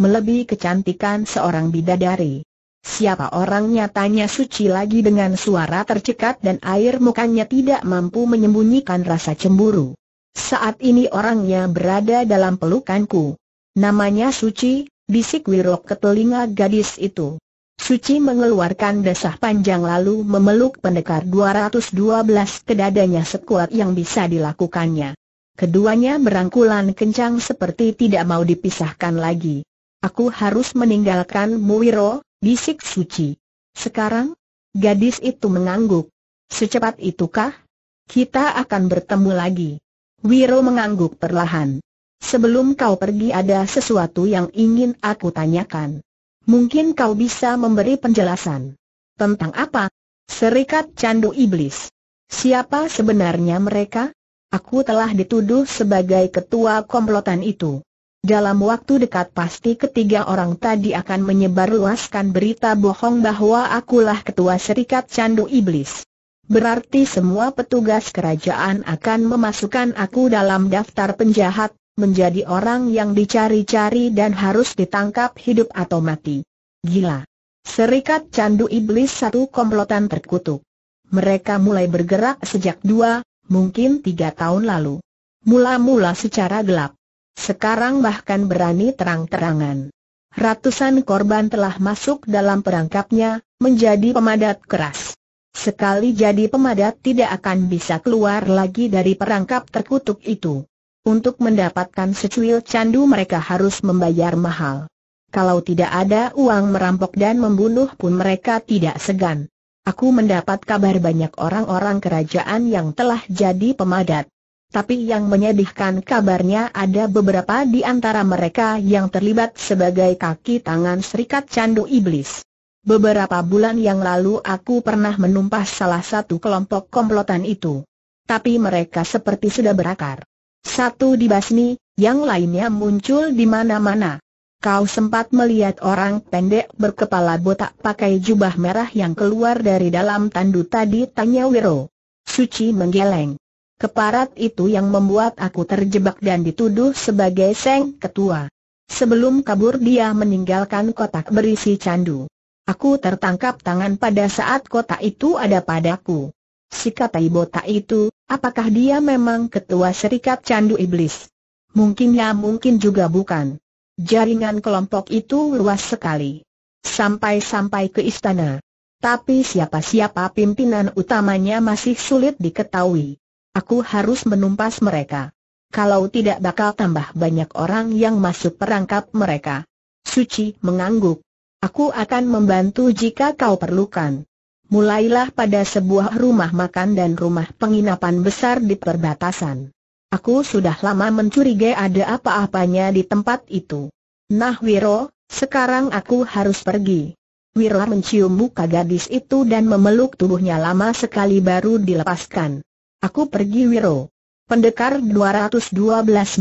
Melebihi kecantikan seorang bidadari. Siapa orangnya tanya suci lagi dengan suara tercekat dan air mukanya tidak mampu menyembunyikan rasa cemburu. Saat ini orangnya berada dalam pelukanku. Namanya Suci, bisik Wirok ke telinga gadis itu. Suci mengeluarkan desah panjang lalu memeluk pendekar 212 ke dadanya sekuat yang bisa dilakukannya. Keduanya berangkulan kencang seperti tidak mau dipisahkan lagi. Aku harus meninggalkan Muwiro, bisik Suci. Sekarang? Gadis itu mengangguk. Secepat itukah? Kita akan bertemu lagi. Wiro mengangguk perlahan. Sebelum kau pergi ada sesuatu yang ingin aku tanyakan. Mungkin kau bisa memberi penjelasan. Tentang apa? Serikat Candu Iblis. Siapa sebenarnya mereka? Aku telah dituduh sebagai ketua komplotan itu. Dalam waktu dekat pasti ketiga orang tadi akan menyebarluaskan berita bohong bahwa akulah ketua serikat candu iblis. Berarti semua petugas kerajaan akan memasukkan aku dalam daftar penjahat, menjadi orang yang dicari-cari dan harus ditangkap hidup atau mati. Gila. Serikat candu iblis satu komplotan terkutuk. Mereka mulai bergerak sejak dua, mungkin tiga tahun lalu. Mula-mula secara gelap. Sekarang bahkan berani terang-terangan. Ratusan korban telah masuk dalam perangkapnya, menjadi pemadat keras. Sekali jadi pemadat tidak akan bisa keluar lagi dari perangkap terkutuk itu. Untuk mendapatkan secuil candu mereka harus membayar mahal. Kalau tidak ada uang merampok dan membunuh pun mereka tidak segan. Aku mendapat kabar banyak orang-orang kerajaan yang telah jadi pemadat. Tapi yang menyedihkan kabarnya ada beberapa di antara mereka yang terlibat sebagai kaki tangan serikat candu iblis. Beberapa bulan yang lalu aku pernah menumpas salah satu kelompok komplotan itu. Tapi mereka seperti sudah berakar. Satu dibasmi, yang lainnya muncul di mana-mana. Kau sempat melihat orang pendek berkepala botak pakai jubah merah yang keluar dari dalam tandu tadi tanya Wiro. Suci menggeleng. Keparat itu yang membuat aku terjebak dan dituduh sebagai Seng Ketua. Sebelum kabur dia meninggalkan kotak berisi candu. Aku tertangkap tangan pada saat kotak itu ada padaku. Si katai botak itu, Apakah dia memang ketua serikat candu iblis? Mungkin ya mungkin juga bukan. Jaringan kelompok itu luas sekali. Sampai-sampai ke istana. Tapi siapa-siapa pimpinan utamanya masih sulit diketahui. Aku harus menumpas mereka. Kalau tidak bakal tambah banyak orang yang masuk perangkap mereka. Suci mengangguk. Aku akan membantu jika kau perlukan mulailah pada sebuah rumah makan dan rumah penginapan besar di perbatasan. Aku sudah lama mencurigai ada apa-apanya di tempat itu. Nah Wiro, sekarang aku harus pergi. Wiro mencium muka gadis itu dan memeluk tubuhnya lama sekali baru dilepaskan. Aku pergi Wiro. Pendekar 212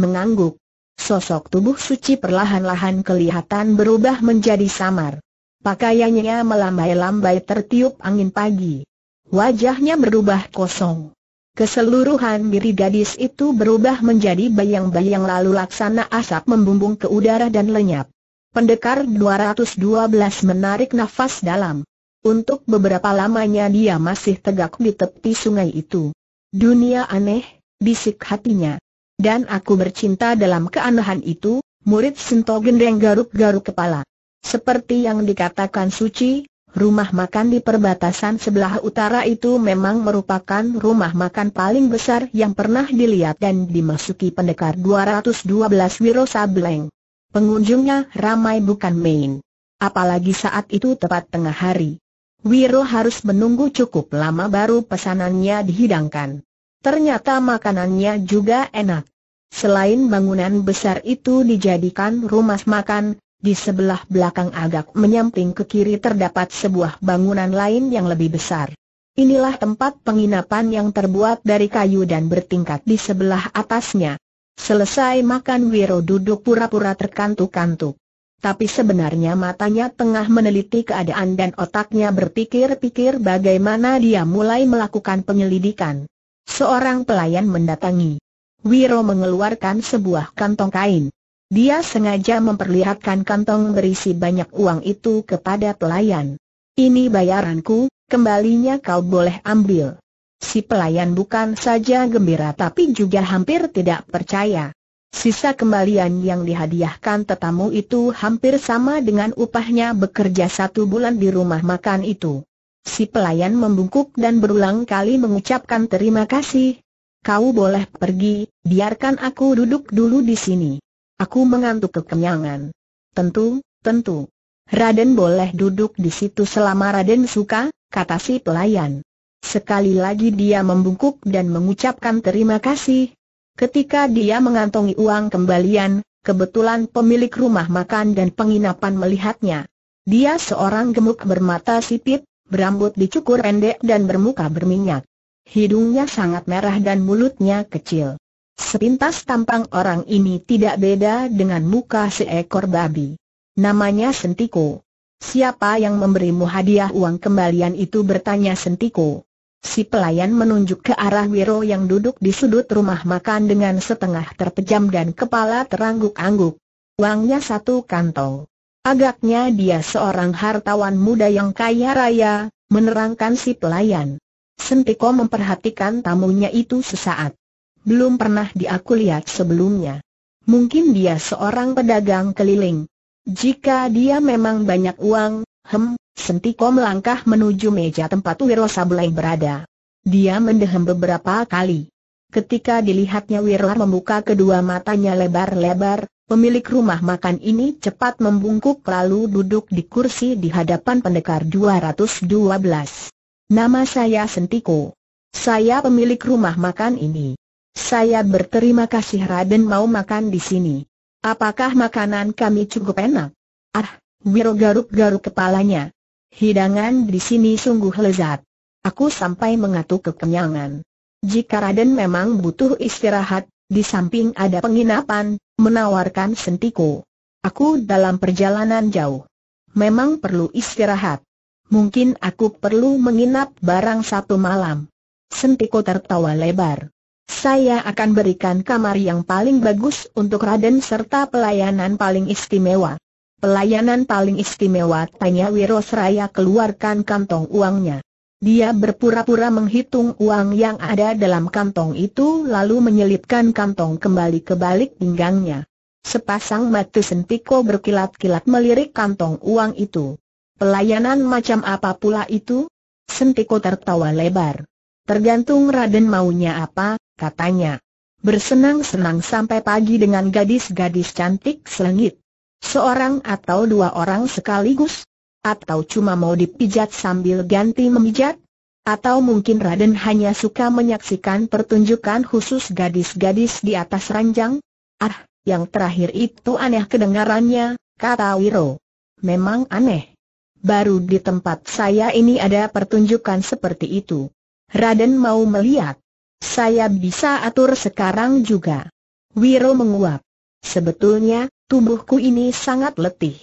mengangguk. Sosok tubuh suci perlahan-lahan kelihatan berubah menjadi samar. Pakaiannya melambai-lambai tertiup angin pagi. Wajahnya berubah kosong. Keseluruhan diri gadis itu berubah menjadi bayang-bayang lalu laksana asap membumbung ke udara dan lenyap. Pendekar 212 menarik nafas dalam. Untuk beberapa lamanya dia masih tegak di tepi sungai itu. Dunia aneh, bisik hatinya. Dan aku bercinta dalam keanehan itu, murid sentogen yang garuk-garuk kepala. Seperti yang dikatakan Suci, rumah makan di perbatasan sebelah utara itu memang merupakan rumah makan paling besar yang pernah dilihat dan dimasuki pendekar 212 Wiro Sableng. Pengunjungnya ramai bukan main. Apalagi saat itu tepat tengah hari. Wiro harus menunggu cukup lama baru pesanannya dihidangkan. Ternyata makanannya juga enak. Selain bangunan besar itu dijadikan rumah makan, di sebelah belakang agak menyamping ke kiri terdapat sebuah bangunan lain yang lebih besar. Inilah tempat penginapan yang terbuat dari kayu dan bertingkat di sebelah atasnya. Selesai makan Wiro duduk pura-pura terkantuk-kantuk. Tapi sebenarnya matanya tengah meneliti keadaan dan otaknya berpikir-pikir bagaimana dia mulai melakukan penyelidikan. Seorang pelayan mendatangi. Wiro mengeluarkan sebuah kantong kain. Dia sengaja memperlihatkan kantong berisi banyak uang itu kepada pelayan. Ini bayaranku, kembalinya kau boleh ambil. Si pelayan bukan saja gembira tapi juga hampir tidak percaya. Sisa kembalian yang dihadiahkan tetamu itu hampir sama dengan upahnya bekerja satu bulan di rumah makan itu. Si pelayan membungkuk dan berulang kali mengucapkan terima kasih. Kau boleh pergi, biarkan aku duduk dulu di sini. Aku mengantuk kekenyangan. Tentu, tentu. Raden boleh duduk di situ selama Raden suka, kata si pelayan. Sekali lagi dia membungkuk dan mengucapkan terima kasih. Ketika dia mengantongi uang kembalian, kebetulan pemilik rumah makan dan penginapan melihatnya. Dia seorang gemuk bermata sipit, berambut dicukur pendek dan bermuka berminyak. Hidungnya sangat merah dan mulutnya kecil. Sepintas tampang orang ini tidak beda dengan muka seekor babi. Namanya Sentiko. Siapa yang memberimu hadiah uang kembalian itu bertanya Sentiko. Si pelayan menunjuk ke arah Wiro yang duduk di sudut rumah makan dengan setengah terpejam dan kepala terangguk-angguk. Uangnya satu kantong. Agaknya dia seorang hartawan muda yang kaya raya, menerangkan si pelayan. Sentiko memperhatikan tamunya itu sesaat belum pernah diaku lihat sebelumnya. Mungkin dia seorang pedagang keliling. Jika dia memang banyak uang, hem, Sentiko melangkah menuju meja tempat Wiro Sableng berada. Dia mendehem beberapa kali. Ketika dilihatnya Wiro membuka kedua matanya lebar-lebar, pemilik rumah makan ini cepat membungkuk lalu duduk di kursi di hadapan pendekar 212. Nama saya Sentiko. Saya pemilik rumah makan ini. Saya berterima kasih Raden mau makan di sini. Apakah makanan kami cukup enak? Ah, Wiro garuk-garuk kepalanya. Hidangan di sini sungguh lezat. Aku sampai mengatuk kekenyangan. Jika Raden memang butuh istirahat, di samping ada penginapan, menawarkan sentiku. Aku dalam perjalanan jauh. Memang perlu istirahat. Mungkin aku perlu menginap barang satu malam. Sentiko tertawa lebar. Saya akan berikan kamar yang paling bagus untuk Raden serta pelayanan paling istimewa. Pelayanan paling istimewa tanya Wirosraya keluarkan kantong uangnya. Dia berpura-pura menghitung uang yang ada dalam kantong itu lalu menyelipkan kantong kembali ke balik pinggangnya. Sepasang mata sentiko berkilat-kilat melirik kantong uang itu. Pelayanan macam apa pula itu? Sentiko tertawa lebar. Tergantung Raden maunya apa, katanya. Bersenang-senang sampai pagi dengan gadis-gadis cantik selengit. Seorang atau dua orang sekaligus? Atau cuma mau dipijat sambil ganti memijat? Atau mungkin Raden hanya suka menyaksikan pertunjukan khusus gadis-gadis di atas ranjang? Ah, yang terakhir itu aneh kedengarannya, kata Wiro. Memang aneh. Baru di tempat saya ini ada pertunjukan seperti itu. Raden mau melihat. Saya bisa atur sekarang juga. Wiro menguap. Sebetulnya, tubuhku ini sangat letih.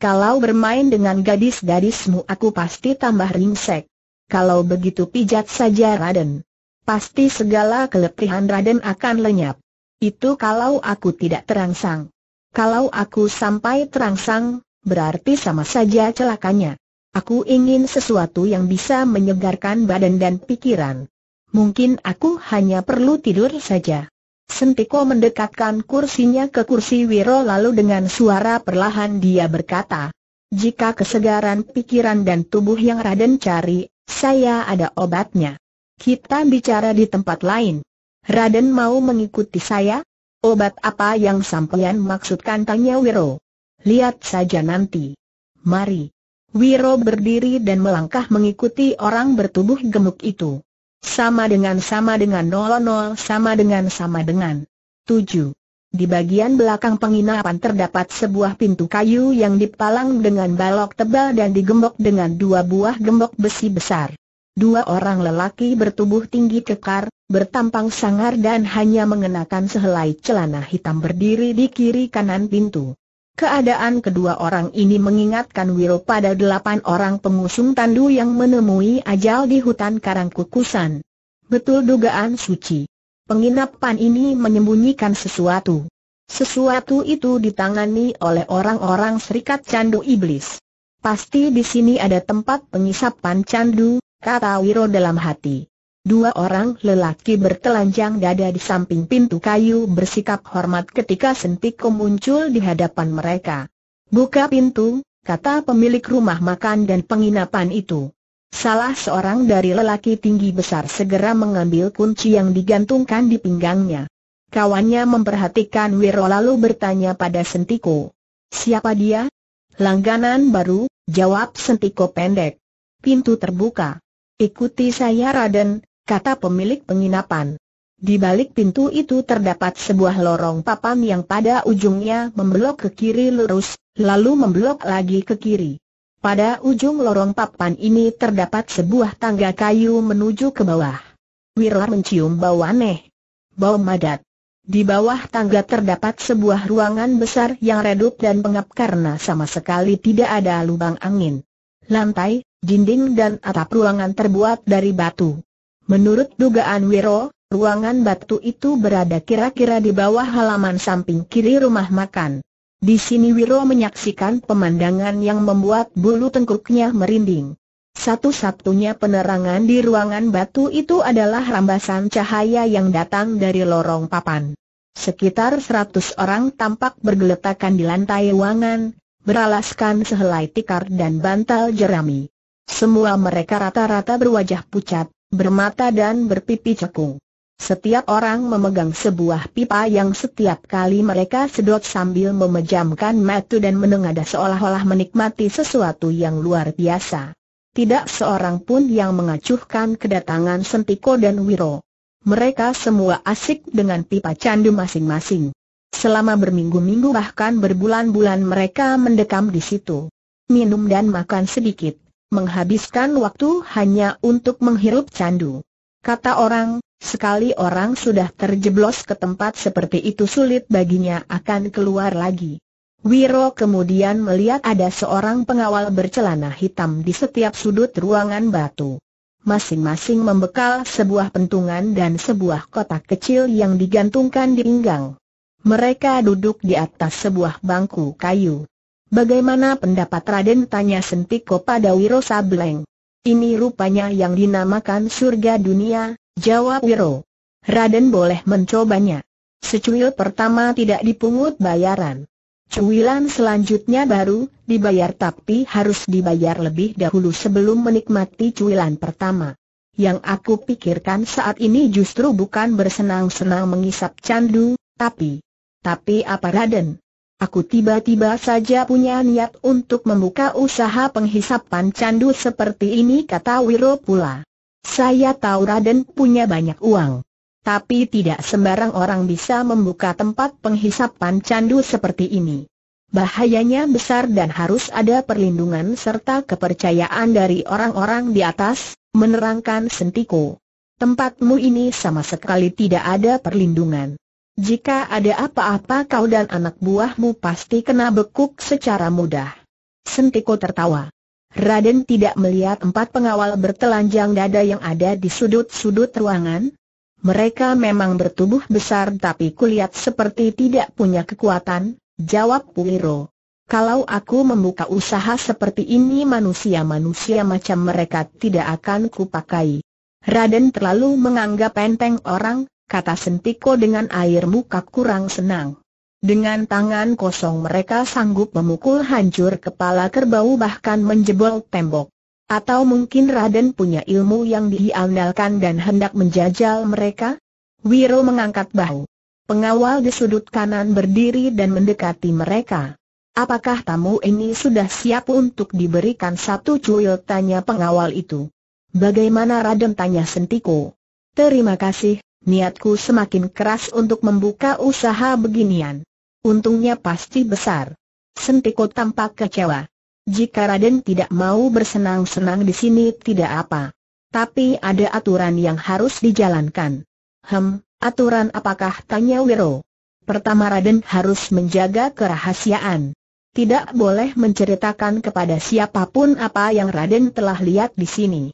Kalau bermain dengan gadis-gadismu aku pasti tambah ringsek. Kalau begitu pijat saja Raden. Pasti segala keletihan Raden akan lenyap. Itu kalau aku tidak terangsang. Kalau aku sampai terangsang, berarti sama saja celakanya. Aku ingin sesuatu yang bisa menyegarkan badan dan pikiran. Mungkin aku hanya perlu tidur saja. Sentiko mendekatkan kursinya ke kursi Wiro lalu dengan suara perlahan dia berkata, Jika kesegaran pikiran dan tubuh yang Raden cari, saya ada obatnya. Kita bicara di tempat lain. Raden mau mengikuti saya? Obat apa yang sampeyan maksudkan tanya Wiro. Lihat saja nanti. Mari. Wiro berdiri dan melangkah mengikuti orang bertubuh gemuk itu. Sama dengan sama dengan 00 sama dengan sama dengan 7. Di bagian belakang penginapan terdapat sebuah pintu kayu yang dipalang dengan balok tebal dan digembok dengan dua buah gembok besi besar. Dua orang lelaki bertubuh tinggi kekar, bertampang sangar dan hanya mengenakan sehelai celana hitam berdiri di kiri kanan pintu. Keadaan kedua orang ini mengingatkan Wiro pada delapan orang pengusung tandu yang menemui ajal di hutan karang kukusan. Betul dugaan suci. Penginapan ini menyembunyikan sesuatu. Sesuatu itu ditangani oleh orang-orang serikat candu iblis. Pasti di sini ada tempat pengisapan candu, kata Wiro dalam hati. Dua orang lelaki bertelanjang dada di samping pintu kayu bersikap hormat ketika Sentiko muncul di hadapan mereka. Buka pintu, kata pemilik rumah makan dan penginapan itu. Salah seorang dari lelaki tinggi besar segera mengambil kunci yang digantungkan di pinggangnya. Kawannya memperhatikan Wiro lalu bertanya pada Sentiko. Siapa dia? Langganan baru, jawab Sentiko pendek. Pintu terbuka. Ikuti saya Raden, kata pemilik penginapan. Di balik pintu itu terdapat sebuah lorong papan yang pada ujungnya membelok ke kiri lurus, lalu membelok lagi ke kiri. Pada ujung lorong papan ini terdapat sebuah tangga kayu menuju ke bawah. Wira mencium bau aneh. Bau madat. Di bawah tangga terdapat sebuah ruangan besar yang redup dan pengap karena sama sekali tidak ada lubang angin. Lantai, dinding dan atap ruangan terbuat dari batu. Menurut dugaan Wiro, ruangan batu itu berada kira-kira di bawah halaman samping kiri rumah makan. Di sini Wiro menyaksikan pemandangan yang membuat bulu tengkuknya merinding. Satu-satunya penerangan di ruangan batu itu adalah rambasan cahaya yang datang dari lorong papan. Sekitar seratus orang tampak bergeletakan di lantai ruangan, beralaskan sehelai tikar dan bantal jerami. Semua mereka rata-rata berwajah pucat, bermata dan berpipi cekung. Setiap orang memegang sebuah pipa yang setiap kali mereka sedot sambil memejamkan mata dan menengadah seolah-olah menikmati sesuatu yang luar biasa. Tidak seorang pun yang mengacuhkan kedatangan Sentiko dan Wiro. Mereka semua asik dengan pipa candu masing-masing. Selama berminggu-minggu bahkan berbulan-bulan mereka mendekam di situ. Minum dan makan sedikit menghabiskan waktu hanya untuk menghirup candu. Kata orang, sekali orang sudah terjeblos ke tempat seperti itu sulit baginya akan keluar lagi. Wiro kemudian melihat ada seorang pengawal bercelana hitam di setiap sudut ruangan batu. Masing-masing membekal sebuah pentungan dan sebuah kotak kecil yang digantungkan di pinggang. Mereka duduk di atas sebuah bangku kayu. Bagaimana pendapat Raden tanya Sentiko pada Wiro Sableng? Ini rupanya yang dinamakan surga dunia, jawab Wiro. Raden boleh mencobanya. Secuil pertama tidak dipungut bayaran. Cuilan selanjutnya baru dibayar tapi harus dibayar lebih dahulu sebelum menikmati cuilan pertama. Yang aku pikirkan saat ini justru bukan bersenang-senang mengisap candu, tapi... Tapi apa Raden? Aku tiba-tiba saja punya niat untuk membuka usaha penghisapan candu seperti ini kata Wiro pula. Saya tahu Raden punya banyak uang. Tapi tidak sembarang orang bisa membuka tempat penghisapan candu seperti ini. Bahayanya besar dan harus ada perlindungan serta kepercayaan dari orang-orang di atas, menerangkan Sentiko. Tempatmu ini sama sekali tidak ada perlindungan. Jika ada apa-apa kau dan anak buahmu pasti kena bekuk secara mudah. Sentiko tertawa. Raden tidak melihat empat pengawal bertelanjang dada yang ada di sudut-sudut ruangan. Mereka memang bertubuh besar tapi kulihat seperti tidak punya kekuatan, jawab Puiro. Kalau aku membuka usaha seperti ini manusia-manusia macam mereka tidak akan kupakai. Raden terlalu menganggap enteng orang, kata Sentiko dengan air muka kurang senang. Dengan tangan kosong mereka sanggup memukul hancur kepala kerbau bahkan menjebol tembok. Atau mungkin Raden punya ilmu yang diandalkan dan hendak menjajal mereka? Wiro mengangkat bahu. Pengawal di sudut kanan berdiri dan mendekati mereka. Apakah tamu ini sudah siap untuk diberikan satu cuil tanya pengawal itu? Bagaimana Raden tanya Sentiko? Terima kasih, niatku semakin keras untuk membuka usaha beginian. Untungnya pasti besar. Sentiko tampak kecewa. Jika Raden tidak mau bersenang-senang di sini tidak apa. Tapi ada aturan yang harus dijalankan. Hem, aturan apakah tanya Wiro? Pertama Raden harus menjaga kerahasiaan. Tidak boleh menceritakan kepada siapapun apa yang Raden telah lihat di sini.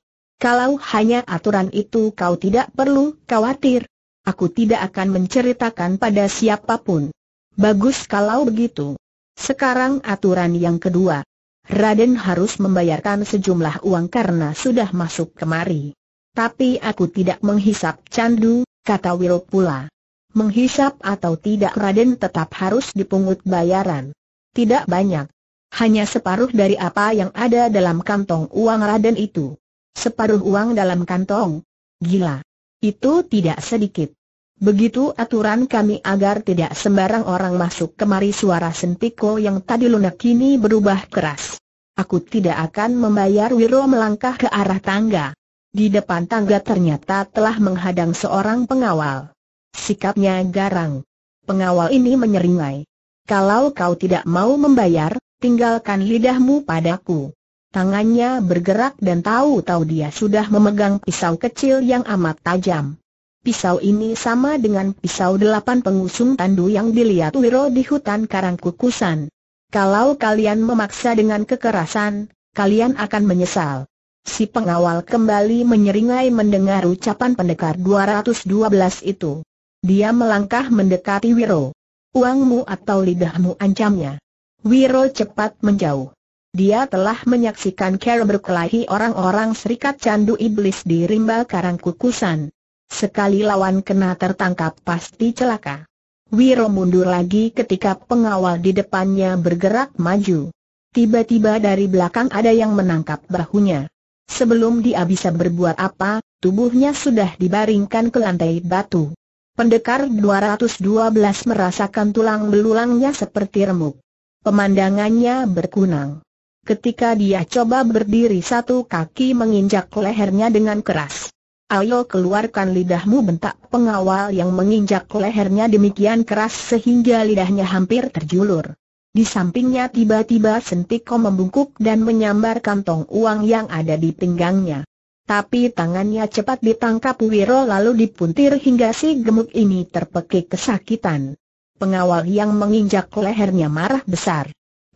Kalau hanya aturan itu kau tidak perlu khawatir. Aku tidak akan menceritakan pada siapapun. Bagus kalau begitu. Sekarang aturan yang kedua. Raden harus membayarkan sejumlah uang karena sudah masuk kemari. Tapi aku tidak menghisap candu, kata Wil pula. Menghisap atau tidak Raden tetap harus dipungut bayaran. Tidak banyak. Hanya separuh dari apa yang ada dalam kantong uang Raden itu. Separuh uang dalam kantong. Gila. Itu tidak sedikit. Begitu aturan kami agar tidak sembarang orang masuk kemari suara sentiko yang tadi lunak kini berubah keras. Aku tidak akan membayar Wiro melangkah ke arah tangga. Di depan tangga ternyata telah menghadang seorang pengawal. Sikapnya garang. Pengawal ini menyeringai. Kalau kau tidak mau membayar, tinggalkan lidahmu padaku. Tangannya bergerak dan tahu-tahu dia sudah memegang pisau kecil yang amat tajam. Pisau ini sama dengan pisau delapan pengusung tandu yang dilihat Wiro di hutan karang kukusan. Kalau kalian memaksa dengan kekerasan, kalian akan menyesal. Si pengawal kembali menyeringai mendengar ucapan pendekar 212 itu. Dia melangkah mendekati Wiro. Uangmu atau lidahmu ancamnya. Wiro cepat menjauh. Dia telah menyaksikan cara berkelahi orang-orang serikat candu iblis di rimba Karangkukusan. Sekali lawan kena tertangkap pasti celaka. Wiro mundur lagi ketika pengawal di depannya bergerak maju. Tiba-tiba dari belakang ada yang menangkap bahunya. Sebelum dia bisa berbuat apa, tubuhnya sudah dibaringkan ke lantai batu. Pendekar 212 merasakan tulang belulangnya seperti remuk. Pemandangannya berkunang ketika dia coba berdiri satu kaki menginjak lehernya dengan keras. Ayo keluarkan lidahmu bentak pengawal yang menginjak lehernya demikian keras sehingga lidahnya hampir terjulur. Di sampingnya tiba-tiba Sentiko membungkuk dan menyambar kantong uang yang ada di pinggangnya. Tapi tangannya cepat ditangkap Wiro lalu dipuntir hingga si gemuk ini terpekik kesakitan. Pengawal yang menginjak lehernya marah besar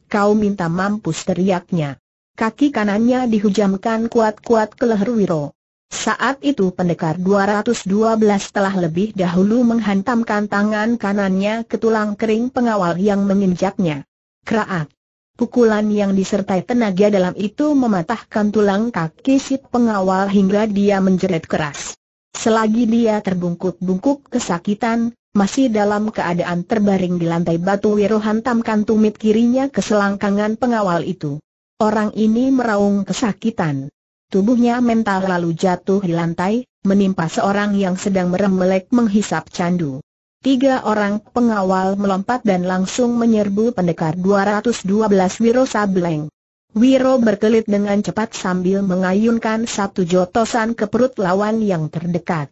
kau minta mampus teriaknya. Kaki kanannya dihujamkan kuat-kuat ke leher Wiro. Saat itu pendekar 212 telah lebih dahulu menghantamkan tangan kanannya ke tulang kering pengawal yang menginjaknya. Kraak. Pukulan yang disertai tenaga dalam itu mematahkan tulang kaki si pengawal hingga dia menjerit keras. Selagi dia terbungkuk-bungkuk kesakitan, masih dalam keadaan terbaring di lantai batu Wiro hantamkan tumit kirinya ke selangkangan pengawal itu. Orang ini meraung kesakitan. Tubuhnya mental lalu jatuh di lantai, menimpa seorang yang sedang meremelek menghisap candu. Tiga orang pengawal melompat dan langsung menyerbu pendekar 212 Wiro Sableng. Wiro berkelit dengan cepat sambil mengayunkan satu jotosan ke perut lawan yang terdekat.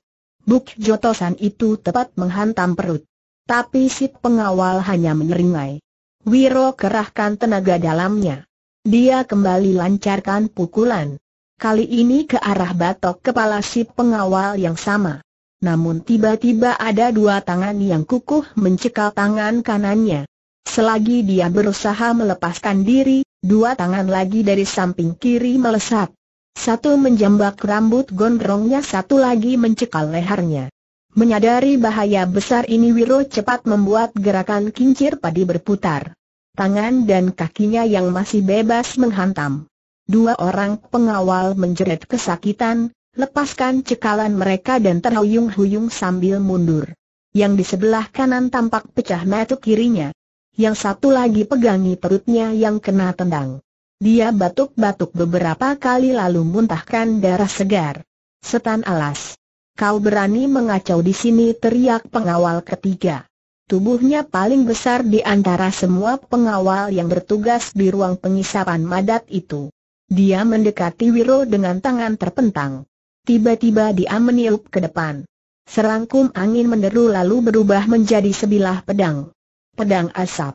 Buk jotosan itu tepat menghantam perut. Tapi si pengawal hanya menyeringai. Wiro kerahkan tenaga dalamnya. Dia kembali lancarkan pukulan. Kali ini ke arah batok kepala si pengawal yang sama. Namun tiba-tiba ada dua tangan yang kukuh mencekal tangan kanannya. Selagi dia berusaha melepaskan diri, dua tangan lagi dari samping kiri melesat. Satu menjambak rambut gondrongnya satu lagi mencekal lehernya. Menyadari bahaya besar ini Wiro cepat membuat gerakan kincir padi berputar. Tangan dan kakinya yang masih bebas menghantam. Dua orang pengawal menjerit kesakitan, lepaskan cekalan mereka dan terhuyung-huyung sambil mundur. Yang di sebelah kanan tampak pecah mata kirinya. Yang satu lagi pegangi perutnya yang kena tendang. Dia batuk-batuk beberapa kali lalu muntahkan darah segar. Setan alas. Kau berani mengacau di sini teriak pengawal ketiga. Tubuhnya paling besar di antara semua pengawal yang bertugas di ruang pengisapan madat itu. Dia mendekati Wiro dengan tangan terpentang. Tiba-tiba dia meniup ke depan. Serangkum angin menderu lalu berubah menjadi sebilah pedang. Pedang asap.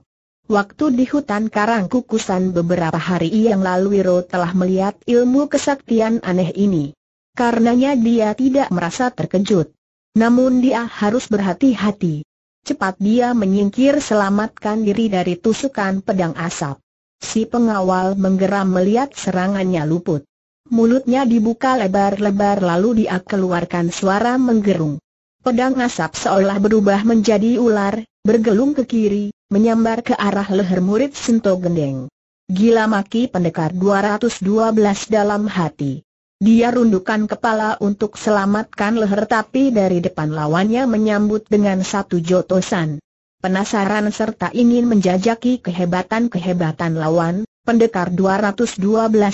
Waktu di hutan karang kukusan beberapa hari yang lalu Wiro telah melihat ilmu kesaktian aneh ini. Karenanya dia tidak merasa terkejut. Namun dia harus berhati-hati. Cepat dia menyingkir selamatkan diri dari tusukan pedang asap. Si pengawal menggeram melihat serangannya luput. Mulutnya dibuka lebar-lebar lalu dia keluarkan suara menggerung. Pedang asap seolah berubah menjadi ular, bergelung ke kiri, menyambar ke arah leher murid sento Gendeng. Gila maki pendekar 212 dalam hati. Dia rundukan kepala untuk selamatkan leher tapi dari depan lawannya menyambut dengan satu jotosan. Penasaran serta ingin menjajaki kehebatan-kehebatan lawan, pendekar 212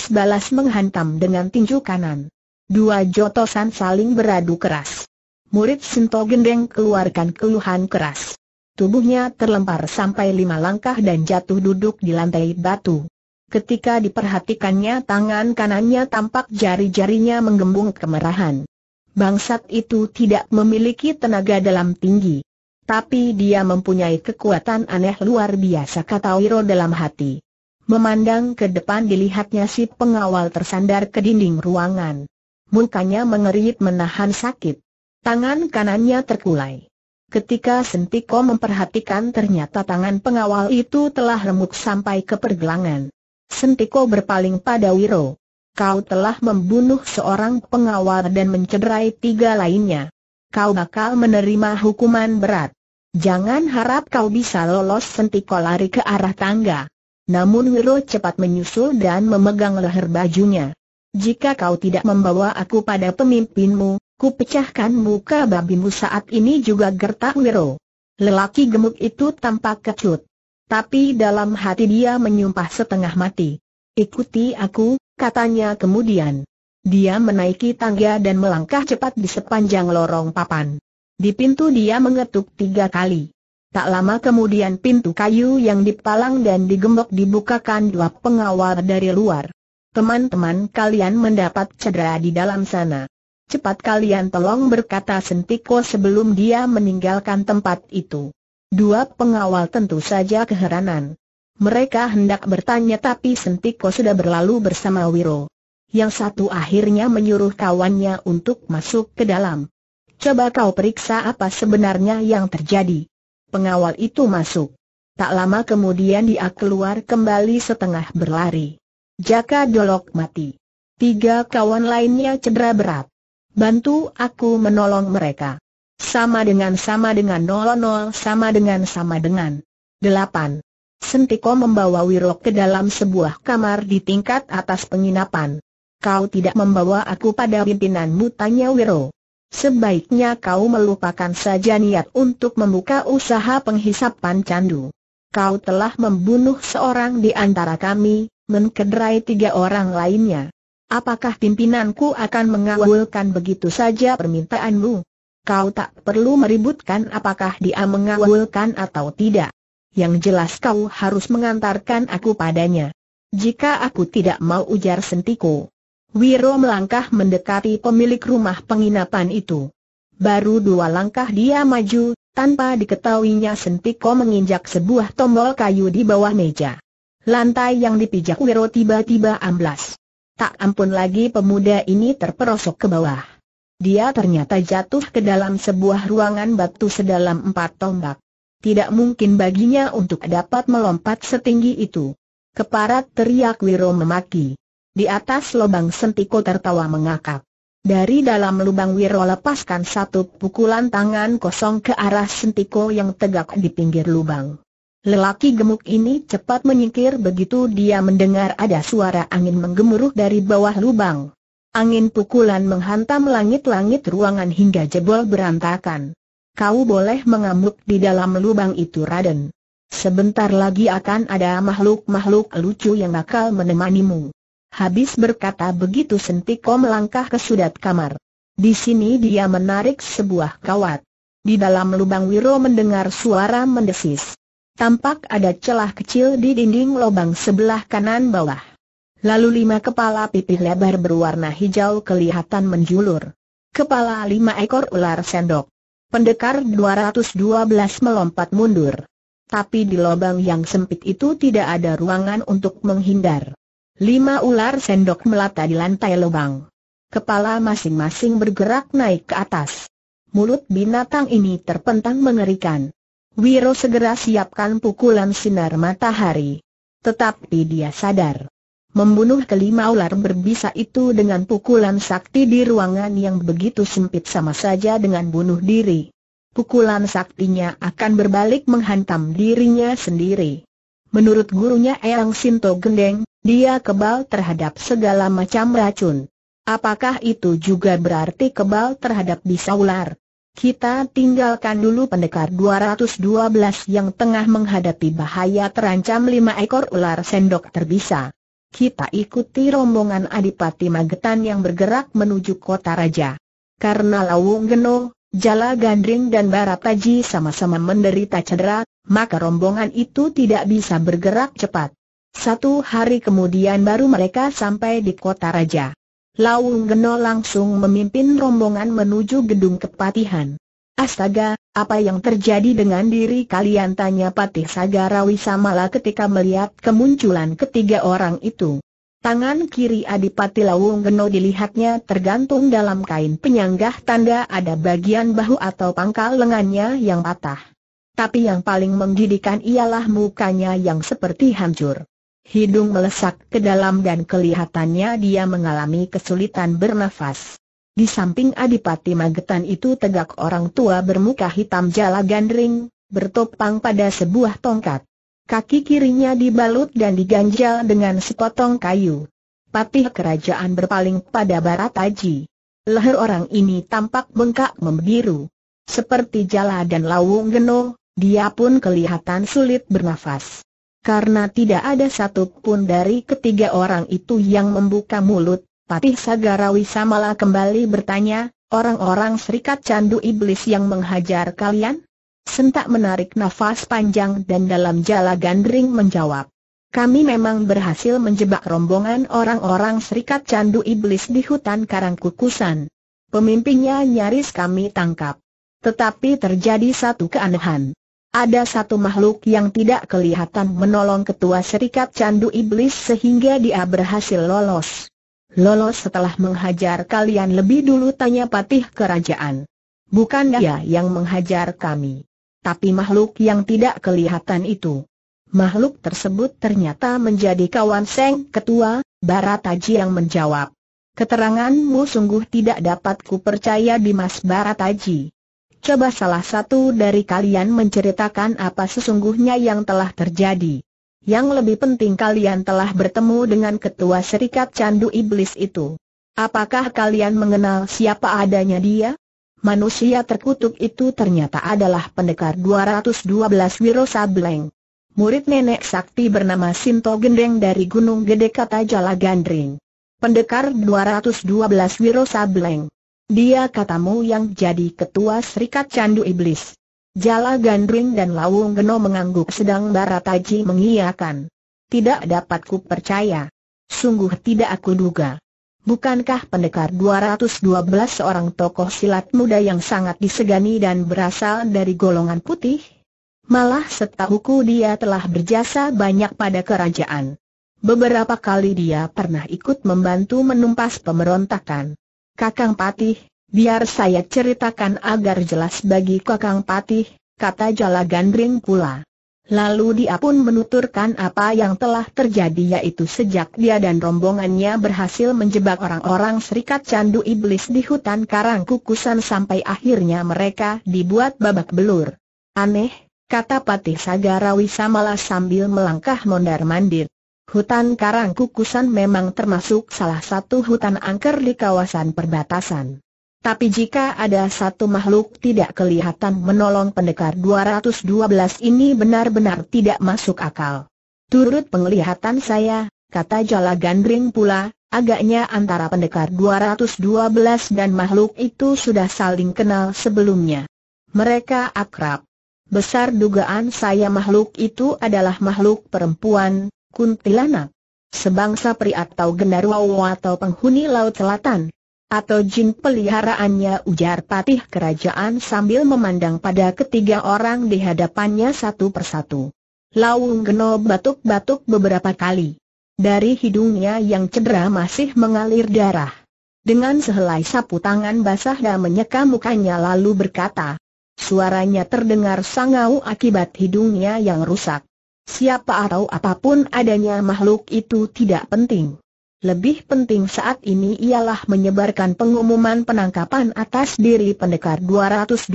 balas menghantam dengan tinju kanan. Dua jotosan saling beradu keras. Murid Sinto Gendeng keluarkan keluhan keras. Tubuhnya terlempar sampai lima langkah dan jatuh duduk di lantai batu. Ketika diperhatikannya tangan kanannya tampak jari-jarinya menggembung kemerahan. Bangsat itu tidak memiliki tenaga dalam tinggi. Tapi dia mempunyai kekuatan aneh luar biasa kata Wiro dalam hati. Memandang ke depan dilihatnya si pengawal tersandar ke dinding ruangan. Mukanya mengerit menahan sakit. Tangan kanannya terkulai. Ketika Sentiko memperhatikan ternyata tangan pengawal itu telah remuk sampai ke pergelangan. Sentiko berpaling pada Wiro. Kau telah membunuh seorang pengawal dan mencederai tiga lainnya. Kau bakal menerima hukuman berat. Jangan harap kau bisa lolos Sentiko lari ke arah tangga. Namun Wiro cepat menyusul dan memegang leher bajunya. Jika kau tidak membawa aku pada pemimpinmu, Ku pecahkan muka babimu saat ini juga gertak Wiro. Lelaki gemuk itu tampak kecut. Tapi dalam hati dia menyumpah setengah mati. Ikuti aku, katanya kemudian. Dia menaiki tangga dan melangkah cepat di sepanjang lorong papan. Di pintu dia mengetuk tiga kali. Tak lama kemudian pintu kayu yang dipalang dan digembok dibukakan dua pengawal dari luar. Teman-teman kalian mendapat cedera di dalam sana cepat kalian tolong berkata Sentiko sebelum dia meninggalkan tempat itu. Dua pengawal tentu saja keheranan. Mereka hendak bertanya tapi Sentiko sudah berlalu bersama Wiro. Yang satu akhirnya menyuruh kawannya untuk masuk ke dalam. Coba kau periksa apa sebenarnya yang terjadi. Pengawal itu masuk. Tak lama kemudian dia keluar kembali setengah berlari. Jaka Dolok mati. Tiga kawan lainnya cedera berat. Bantu aku menolong mereka. Sama dengan sama dengan nol nol sama dengan sama dengan. Delapan. Sentiko membawa Wirok ke dalam sebuah kamar di tingkat atas penginapan. Kau tidak membawa aku pada pimpinanmu tanya Wiro. Sebaiknya kau melupakan saja niat untuk membuka usaha penghisapan candu. Kau telah membunuh seorang di antara kami, menkedrai tiga orang lainnya. Apakah pimpinanku akan mengawalkan begitu saja permintaanmu? Kau tak perlu meributkan apakah dia mengawalkan atau tidak. Yang jelas kau harus mengantarkan aku padanya. Jika aku tidak mau ujar sentiku. Wiro melangkah mendekati pemilik rumah penginapan itu. Baru dua langkah dia maju, tanpa diketahuinya sentiko menginjak sebuah tombol kayu di bawah meja. Lantai yang dipijak Wiro tiba-tiba amblas. Tak ampun lagi pemuda ini terperosok ke bawah. Dia ternyata jatuh ke dalam sebuah ruangan batu sedalam empat tombak. Tidak mungkin baginya untuk dapat melompat setinggi itu. Keparat teriak Wiro memaki. Di atas lubang sentiko tertawa mengakap. Dari dalam lubang Wiro lepaskan satu pukulan tangan kosong ke arah sentiko yang tegak di pinggir lubang. Lelaki gemuk ini cepat menyingkir begitu dia mendengar ada suara angin menggemuruh dari bawah lubang. Angin pukulan menghantam langit-langit ruangan hingga jebol berantakan. Kau boleh mengamuk di dalam lubang itu Raden. Sebentar lagi akan ada makhluk-makhluk lucu yang bakal menemanimu. Habis berkata begitu Sentiko melangkah ke sudut kamar. Di sini dia menarik sebuah kawat. Di dalam lubang Wiro mendengar suara mendesis tampak ada celah kecil di dinding lubang sebelah kanan bawah. Lalu lima kepala pipih lebar berwarna hijau kelihatan menjulur. Kepala lima ekor ular sendok. Pendekar 212 melompat mundur. Tapi di lubang yang sempit itu tidak ada ruangan untuk menghindar. Lima ular sendok melata di lantai lubang. Kepala masing-masing bergerak naik ke atas. Mulut binatang ini terpentang mengerikan. Wiro segera siapkan pukulan sinar matahari. Tetapi dia sadar. Membunuh kelima ular berbisa itu dengan pukulan sakti di ruangan yang begitu sempit sama saja dengan bunuh diri. Pukulan saktinya akan berbalik menghantam dirinya sendiri. Menurut gurunya Eyang Sinto Gendeng, dia kebal terhadap segala macam racun. Apakah itu juga berarti kebal terhadap bisa ular? Kita tinggalkan dulu pendekar 212 yang tengah menghadapi bahaya terancam lima ekor ular sendok terbisa. Kita ikuti rombongan Adipati Magetan yang bergerak menuju kota raja. Karena Lawung Geno, Jala Gandring dan Barataji sama-sama menderita cedera, maka rombongan itu tidak bisa bergerak cepat. Satu hari kemudian baru mereka sampai di kota raja. Laung Geno langsung memimpin rombongan menuju gedung kepatihan. Astaga, apa yang terjadi dengan diri kalian tanya Patih Sagarawi Samala ketika melihat kemunculan ketiga orang itu. Tangan kiri Adipati Lawung Geno dilihatnya tergantung dalam kain penyanggah tanda ada bagian bahu atau pangkal lengannya yang patah. Tapi yang paling menggidikan ialah mukanya yang seperti hancur hidung melesak ke dalam dan kelihatannya dia mengalami kesulitan bernafas. Di samping Adipati Magetan itu tegak orang tua bermuka hitam jala gandring, bertopang pada sebuah tongkat. Kaki kirinya dibalut dan diganjal dengan sepotong kayu. Patih kerajaan berpaling pada Barat Leher orang ini tampak bengkak membiru. Seperti jala dan lawung geno, dia pun kelihatan sulit bernafas karena tidak ada satupun dari ketiga orang itu yang membuka mulut, Patih Sagarawi Samala kembali bertanya, orang-orang serikat candu iblis yang menghajar kalian? Sentak menarik nafas panjang dan dalam jala gandring menjawab. Kami memang berhasil menjebak rombongan orang-orang serikat candu iblis di hutan Karangkukusan. Pemimpinnya nyaris kami tangkap. Tetapi terjadi satu keanehan ada satu makhluk yang tidak kelihatan menolong ketua serikat candu iblis sehingga dia berhasil lolos. Lolos setelah menghajar kalian lebih dulu tanya patih kerajaan. Bukan dia yang menghajar kami. Tapi makhluk yang tidak kelihatan itu. Makhluk tersebut ternyata menjadi kawan Seng Ketua, Barataji yang menjawab. Keteranganmu sungguh tidak dapat kupercaya mas Barataji. Coba salah satu dari kalian menceritakan apa sesungguhnya yang telah terjadi. Yang lebih penting kalian telah bertemu dengan ketua serikat candu iblis itu. Apakah kalian mengenal siapa adanya dia? Manusia terkutuk itu ternyata adalah pendekar 212 Wiro Sableng. Murid nenek sakti bernama Sinto Gendeng dari Gunung Gede Kata Jala Gandring. Pendekar 212 Wiro Sableng dia katamu yang jadi ketua Serikat Candu Iblis. Jala Gandring dan Lawung Geno mengangguk sedang Barataji mengiyakan. Tidak dapat ku percaya. Sungguh tidak aku duga. Bukankah pendekar 212 orang tokoh silat muda yang sangat disegani dan berasal dari golongan putih? Malah setahuku dia telah berjasa banyak pada kerajaan. Beberapa kali dia pernah ikut membantu menumpas pemberontakan. Kakang Patih, biar saya ceritakan agar jelas bagi Kakang Patih, kata Jala Gandring pula. Lalu dia pun menuturkan apa yang telah terjadi yaitu sejak dia dan rombongannya berhasil menjebak orang-orang serikat candu iblis di hutan karang kukusan sampai akhirnya mereka dibuat babak belur. Aneh, kata Patih Sagarawisa malah sambil melangkah mondar-mandir. Hutan Karang Kukusan memang termasuk salah satu hutan angker di kawasan perbatasan. Tapi jika ada satu makhluk tidak kelihatan menolong pendekar 212 ini benar-benar tidak masuk akal. Turut penglihatan saya, kata Jala Gandring pula, agaknya antara pendekar 212 dan makhluk itu sudah saling kenal sebelumnya. Mereka akrab. Besar dugaan saya makhluk itu adalah makhluk perempuan, kuntilanak, sebangsa peri atau gendarwo atau penghuni laut selatan, atau jin peliharaannya ujar patih kerajaan sambil memandang pada ketiga orang di hadapannya satu persatu. Laung Geno batuk-batuk beberapa kali. Dari hidungnya yang cedera masih mengalir darah. Dengan sehelai sapu tangan basah dan menyeka mukanya lalu berkata, Suaranya terdengar sangau akibat hidungnya yang rusak. Siapa atau apapun adanya makhluk itu tidak penting. Lebih penting saat ini ialah menyebarkan pengumuman penangkapan atas diri pendekar 212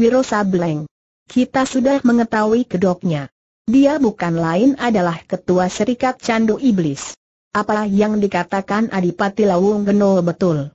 Wiro Sableng. Kita sudah mengetahui kedoknya. Dia bukan lain adalah ketua serikat candu iblis. Apa yang dikatakan Adipati Lawung Geno betul.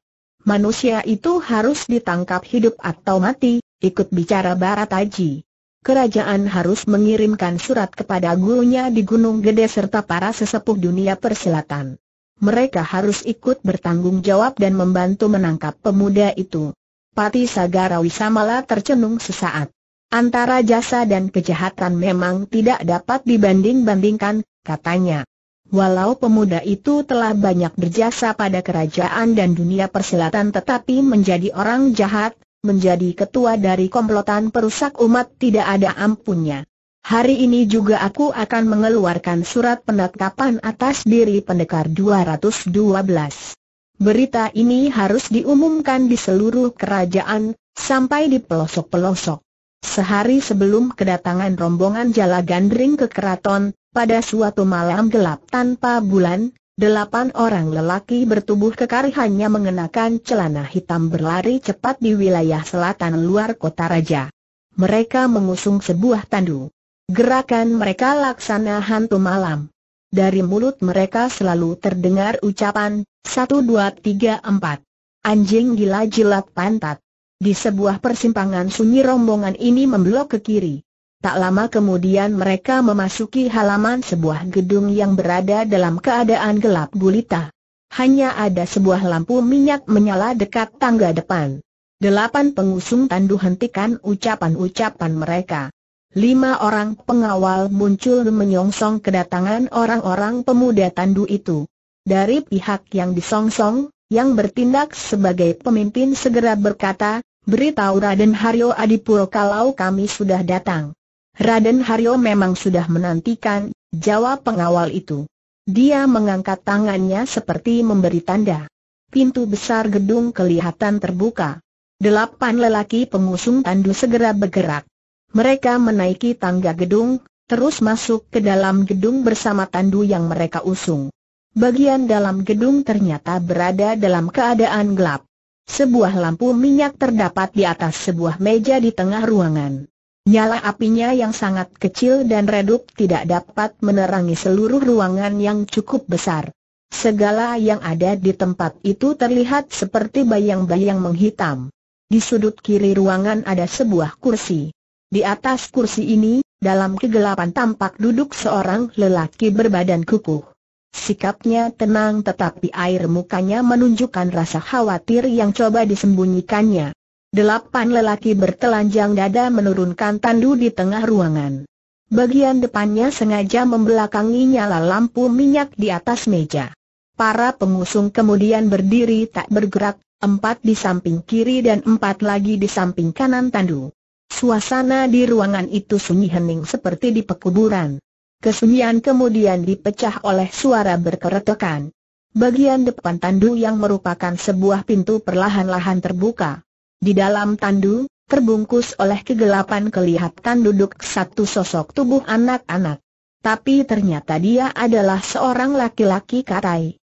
Manusia itu harus ditangkap hidup atau mati, ikut bicara Barataji kerajaan harus mengirimkan surat kepada gurunya di Gunung Gede serta para sesepuh dunia persilatan. Mereka harus ikut bertanggung jawab dan membantu menangkap pemuda itu. Pati Sagara Wisamala tercenung sesaat. Antara jasa dan kejahatan memang tidak dapat dibanding-bandingkan, katanya. Walau pemuda itu telah banyak berjasa pada kerajaan dan dunia persilatan tetapi menjadi orang jahat, menjadi ketua dari komplotan perusak umat tidak ada ampunnya. Hari ini juga aku akan mengeluarkan surat penetapan atas diri pendekar 212. Berita ini harus diumumkan di seluruh kerajaan, sampai di pelosok-pelosok. Sehari sebelum kedatangan rombongan jala gandring ke keraton, pada suatu malam gelap tanpa bulan, Delapan orang lelaki bertubuh kekar hanya mengenakan celana hitam berlari cepat di wilayah selatan luar kota raja. Mereka mengusung sebuah tandu. Gerakan mereka laksana hantu malam. Dari mulut mereka selalu terdengar ucapan, satu dua tiga empat. Anjing gila jilat pantat. Di sebuah persimpangan sunyi rombongan ini memblok ke kiri. Tak lama kemudian mereka memasuki halaman sebuah gedung yang berada dalam keadaan gelap gulita. Hanya ada sebuah lampu minyak menyala dekat tangga depan. Delapan pengusung tandu hentikan ucapan-ucapan mereka. Lima orang pengawal muncul menyongsong kedatangan orang-orang pemuda tandu itu. Dari pihak yang disongsong, yang bertindak sebagai pemimpin segera berkata, beritahu Raden Haryo Adipuro kalau kami sudah datang. Raden Haryo memang sudah menantikan, jawab pengawal itu. Dia mengangkat tangannya seperti memberi tanda. Pintu besar gedung kelihatan terbuka. Delapan lelaki pengusung tandu segera bergerak. Mereka menaiki tangga gedung, terus masuk ke dalam gedung bersama tandu yang mereka usung. Bagian dalam gedung ternyata berada dalam keadaan gelap. Sebuah lampu minyak terdapat di atas sebuah meja di tengah ruangan. Nyala apinya yang sangat kecil dan redup tidak dapat menerangi seluruh ruangan yang cukup besar. Segala yang ada di tempat itu terlihat seperti bayang-bayang menghitam. Di sudut kiri ruangan ada sebuah kursi. Di atas kursi ini, dalam kegelapan tampak duduk seorang lelaki berbadan kukuh. Sikapnya tenang tetapi air mukanya menunjukkan rasa khawatir yang coba disembunyikannya. Delapan lelaki bertelanjang dada menurunkan tandu di tengah ruangan. Bagian depannya sengaja membelakangi nyala lampu minyak di atas meja. Para pengusung kemudian berdiri tak bergerak, empat di samping kiri dan empat lagi di samping kanan tandu. Suasana di ruangan itu sunyi hening seperti di pekuburan. Kesunyian kemudian dipecah oleh suara berkeretakan. Bagian depan tandu yang merupakan sebuah pintu perlahan-lahan terbuka. Di dalam tandu, terbungkus oleh kegelapan kelihatan duduk satu sosok tubuh anak-anak. Tapi ternyata dia adalah seorang laki-laki katai.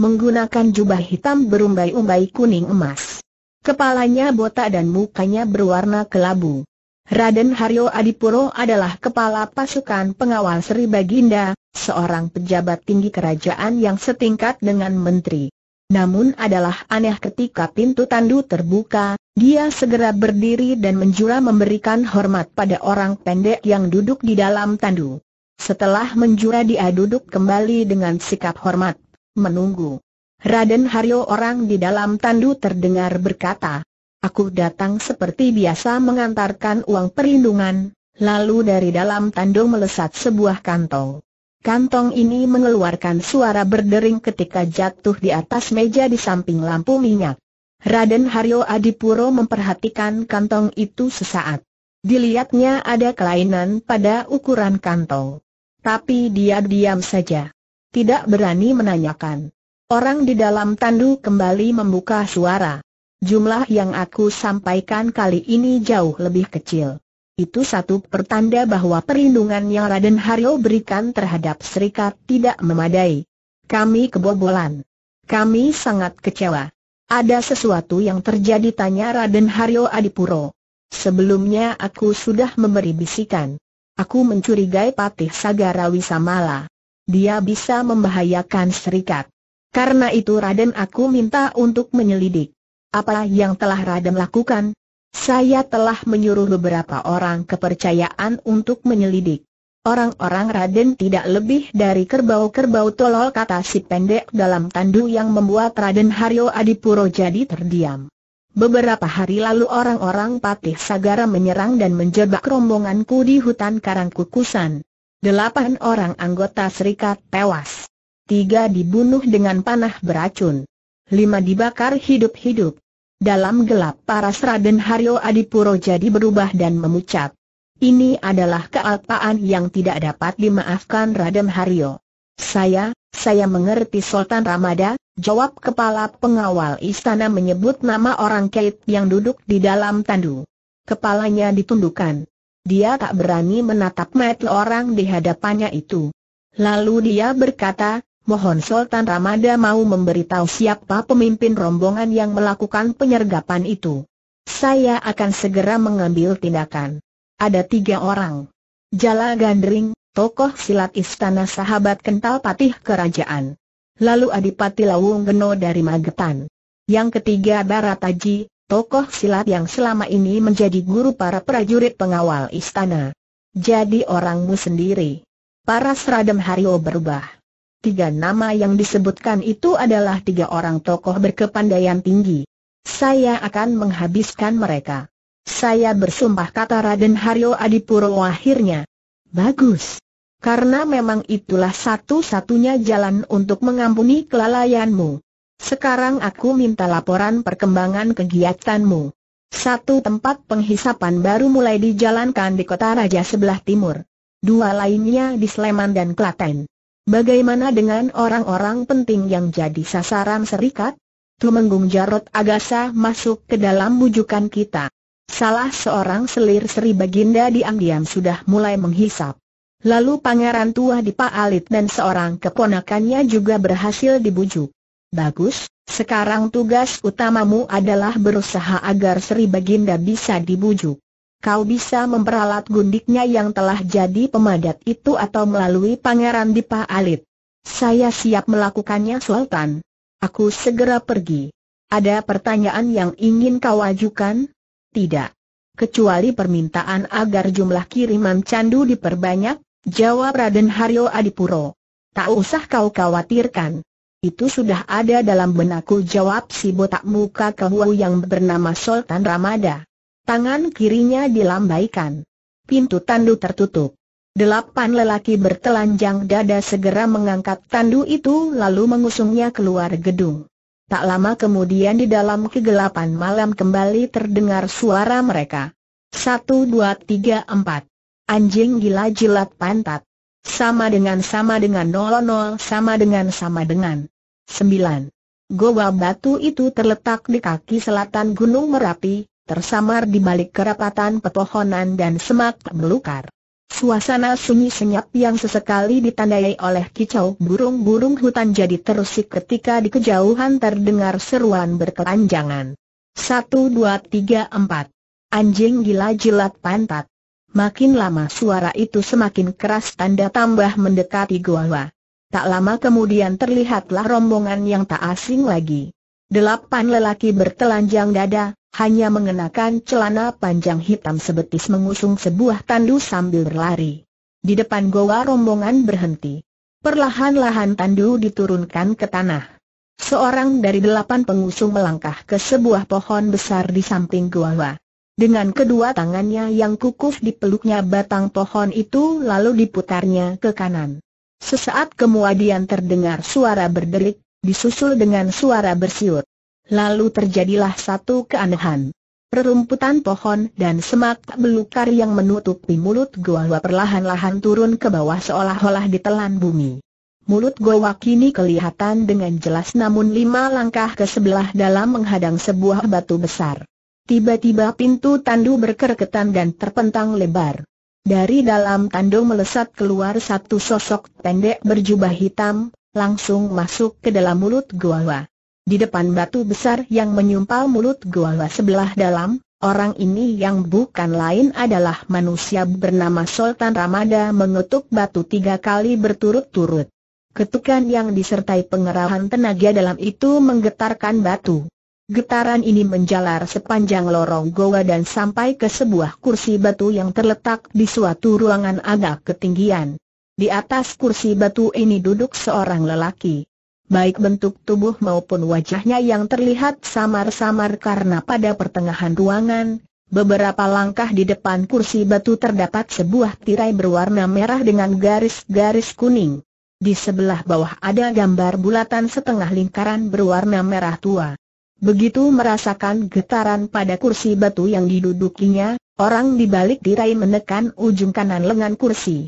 Menggunakan jubah hitam berumbai-umbai kuning emas. Kepalanya botak dan mukanya berwarna kelabu. Raden Haryo Adipuro adalah kepala pasukan pengawal Sri Baginda, seorang pejabat tinggi kerajaan yang setingkat dengan menteri. Namun adalah aneh ketika pintu tandu terbuka, dia segera berdiri dan menjura memberikan hormat pada orang pendek yang duduk di dalam tandu. Setelah menjura dia duduk kembali dengan sikap hormat, menunggu. Raden Haryo orang di dalam tandu terdengar berkata, Aku datang seperti biasa mengantarkan uang perlindungan, lalu dari dalam tandu melesat sebuah kantong. Kantong ini mengeluarkan suara berdering ketika jatuh di atas meja di samping lampu minyak. Raden Haryo Adipuro memperhatikan kantong itu sesaat. Dilihatnya ada kelainan pada ukuran kantong. Tapi dia diam saja. Tidak berani menanyakan. Orang di dalam tandu kembali membuka suara. Jumlah yang aku sampaikan kali ini jauh lebih kecil. Itu satu pertanda bahwa perlindungan yang Raden Haryo berikan terhadap serikat tidak memadai. Kami kebobolan. Kami sangat kecewa. Ada sesuatu yang terjadi tanya Raden Haryo Adipuro. Sebelumnya aku sudah memberi bisikan. Aku mencurigai Patih Sagarawi Samala. Dia bisa membahayakan serikat. Karena itu Raden aku minta untuk menyelidik. Apa yang telah Raden lakukan? Saya telah menyuruh beberapa orang kepercayaan untuk menyelidik. Orang-orang Raden tidak lebih dari kerbau-kerbau tolol kata si pendek dalam tandu yang membuat Raden Haryo Adipuro jadi terdiam. Beberapa hari lalu orang-orang Patih Sagara menyerang dan menjebak rombonganku di hutan Karangkukusan. Delapan orang anggota serikat tewas. Tiga dibunuh dengan panah beracun. Lima dibakar hidup-hidup. Dalam gelap paras Raden Haryo Adipuro jadi berubah dan memucat. Ini adalah kealpaan yang tidak dapat dimaafkan Raden Haryo. Saya, saya mengerti Sultan Ramada, jawab kepala pengawal istana menyebut nama orang kait yang duduk di dalam tandu. Kepalanya ditundukkan. Dia tak berani menatap mata orang di hadapannya itu. Lalu dia berkata, Mohon Sultan Ramada mau memberitahu siapa pemimpin rombongan yang melakukan penyergapan itu. Saya akan segera mengambil tindakan. Ada tiga orang. Jala Gandring, tokoh silat istana sahabat kental patih kerajaan. Lalu Adipati Lawung Geno dari Magetan. Yang ketiga Barataji, tokoh silat yang selama ini menjadi guru para prajurit pengawal istana. Jadi orangmu sendiri. Para seradam Hario berubah. Tiga nama yang disebutkan itu adalah tiga orang tokoh berkepandaian tinggi. Saya akan menghabiskan mereka. Saya bersumpah kata Raden Haryo Adipuro akhirnya. Bagus. Karena memang itulah satu-satunya jalan untuk mengampuni kelalaianmu. Sekarang aku minta laporan perkembangan kegiatanmu. Satu tempat penghisapan baru mulai dijalankan di kota raja sebelah timur. Dua lainnya di Sleman dan Klaten. Bagaimana dengan orang-orang penting yang jadi sasaran serikat? Tumenggung Jarot Agasa masuk ke dalam bujukan kita. Salah seorang selir Sri Baginda diam-diam sudah mulai menghisap. Lalu pangeran tua di Pak Alit dan seorang keponakannya juga berhasil dibujuk. Bagus, sekarang tugas utamamu adalah berusaha agar Sri Baginda bisa dibujuk kau bisa memperalat gundiknya yang telah jadi pemadat itu atau melalui Pangeran Dipa Alit. Saya siap melakukannya Sultan. Aku segera pergi. Ada pertanyaan yang ingin kau ajukan? Tidak. Kecuali permintaan agar jumlah kiriman candu diperbanyak, jawab Raden Haryo Adipuro. Tak usah kau khawatirkan. Itu sudah ada dalam benakku jawab si botak muka kehu yang bernama Sultan Ramada. Tangan kirinya dilambaikan. Pintu tandu tertutup. Delapan lelaki bertelanjang dada segera mengangkat tandu itu lalu mengusungnya keluar gedung. Tak lama kemudian di dalam kegelapan malam kembali terdengar suara mereka. Satu, dua, tiga, empat. Anjing gila jilat pantat. Sama dengan sama dengan nol nol sama dengan sama dengan. Sembilan. Goa batu itu terletak di kaki selatan Gunung Merapi, tersamar di balik kerapatan pepohonan dan semak belukar. Suasana sunyi senyap yang sesekali ditandai oleh kicau burung-burung hutan jadi terusik ketika di kejauhan terdengar seruan berkepanjangan. Satu dua tiga empat. Anjing gila jilat pantat. Makin lama suara itu semakin keras tanda tambah mendekati gua. Tak lama kemudian terlihatlah rombongan yang tak asing lagi. Delapan lelaki bertelanjang dada, hanya mengenakan celana panjang hitam sebetis mengusung sebuah tandu sambil berlari. Di depan goa rombongan berhenti. Perlahan-lahan tandu diturunkan ke tanah. Seorang dari delapan pengusung melangkah ke sebuah pohon besar di samping goa. Dengan kedua tangannya yang kukuh di peluknya batang pohon itu lalu diputarnya ke kanan. Sesaat kemudian terdengar suara berderik, disusul dengan suara bersiut. Lalu terjadilah satu keanehan. Rerumputan pohon dan semak belukar yang menutupi mulut gua gua perlahan-lahan turun ke bawah seolah-olah ditelan bumi. Mulut gua kini kelihatan dengan jelas namun lima langkah ke sebelah dalam menghadang sebuah batu besar. Tiba-tiba pintu tandu berkerketan dan terpentang lebar. Dari dalam tandu melesat keluar satu sosok pendek berjubah hitam, langsung masuk ke dalam mulut gua. Di depan batu besar yang menyumpal mulut gua sebelah dalam, orang ini yang bukan lain adalah manusia bernama Sultan Ramada mengetuk batu tiga kali berturut-turut. Ketukan yang disertai pengerahan tenaga dalam itu menggetarkan batu. Getaran ini menjalar sepanjang lorong goa dan sampai ke sebuah kursi batu yang terletak di suatu ruangan agak ketinggian. Di atas kursi batu ini duduk seorang lelaki baik bentuk tubuh maupun wajahnya yang terlihat samar-samar karena pada pertengahan ruangan, beberapa langkah di depan kursi batu terdapat sebuah tirai berwarna merah dengan garis-garis kuning. Di sebelah bawah ada gambar bulatan setengah lingkaran berwarna merah tua. Begitu merasakan getaran pada kursi batu yang didudukinya, orang di balik tirai menekan ujung kanan lengan kursi.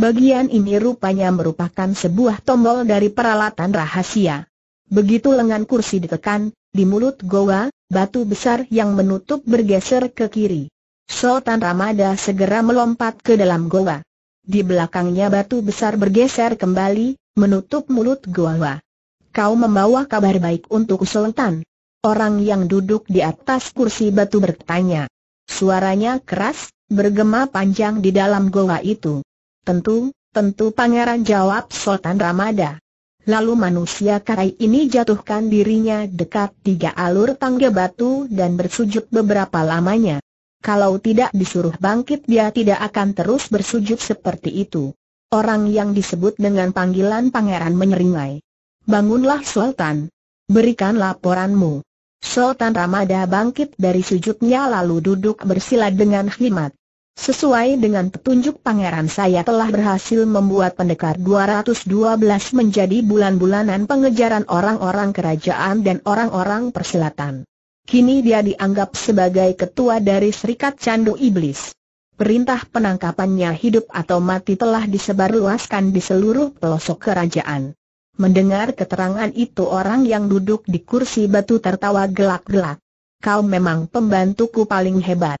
Bagian ini rupanya merupakan sebuah tombol dari peralatan rahasia. Begitu lengan kursi ditekan, di mulut goa, batu besar yang menutup bergeser ke kiri. Sultan Ramada segera melompat ke dalam goa. Di belakangnya batu besar bergeser kembali, menutup mulut goa. Kau membawa kabar baik untuk Sultan. Orang yang duduk di atas kursi batu bertanya. Suaranya keras, bergema panjang di dalam goa itu. Tentu, tentu pangeran jawab Sultan Ramada. Lalu manusia karai ini jatuhkan dirinya dekat tiga alur tangga batu dan bersujud beberapa lamanya. Kalau tidak disuruh bangkit dia tidak akan terus bersujud seperti itu. Orang yang disebut dengan panggilan pangeran menyeringai. Bangunlah Sultan. Berikan laporanmu. Sultan Ramada bangkit dari sujudnya lalu duduk bersila dengan khidmat. Sesuai dengan petunjuk pangeran saya telah berhasil membuat pendekar 212 menjadi bulan-bulanan pengejaran orang-orang kerajaan dan orang-orang persilatan. Kini dia dianggap sebagai ketua dari Serikat Candu Iblis. Perintah penangkapannya hidup atau mati telah disebarluaskan di seluruh pelosok kerajaan. Mendengar keterangan itu orang yang duduk di kursi batu tertawa gelak-gelak. Kau memang pembantuku paling hebat.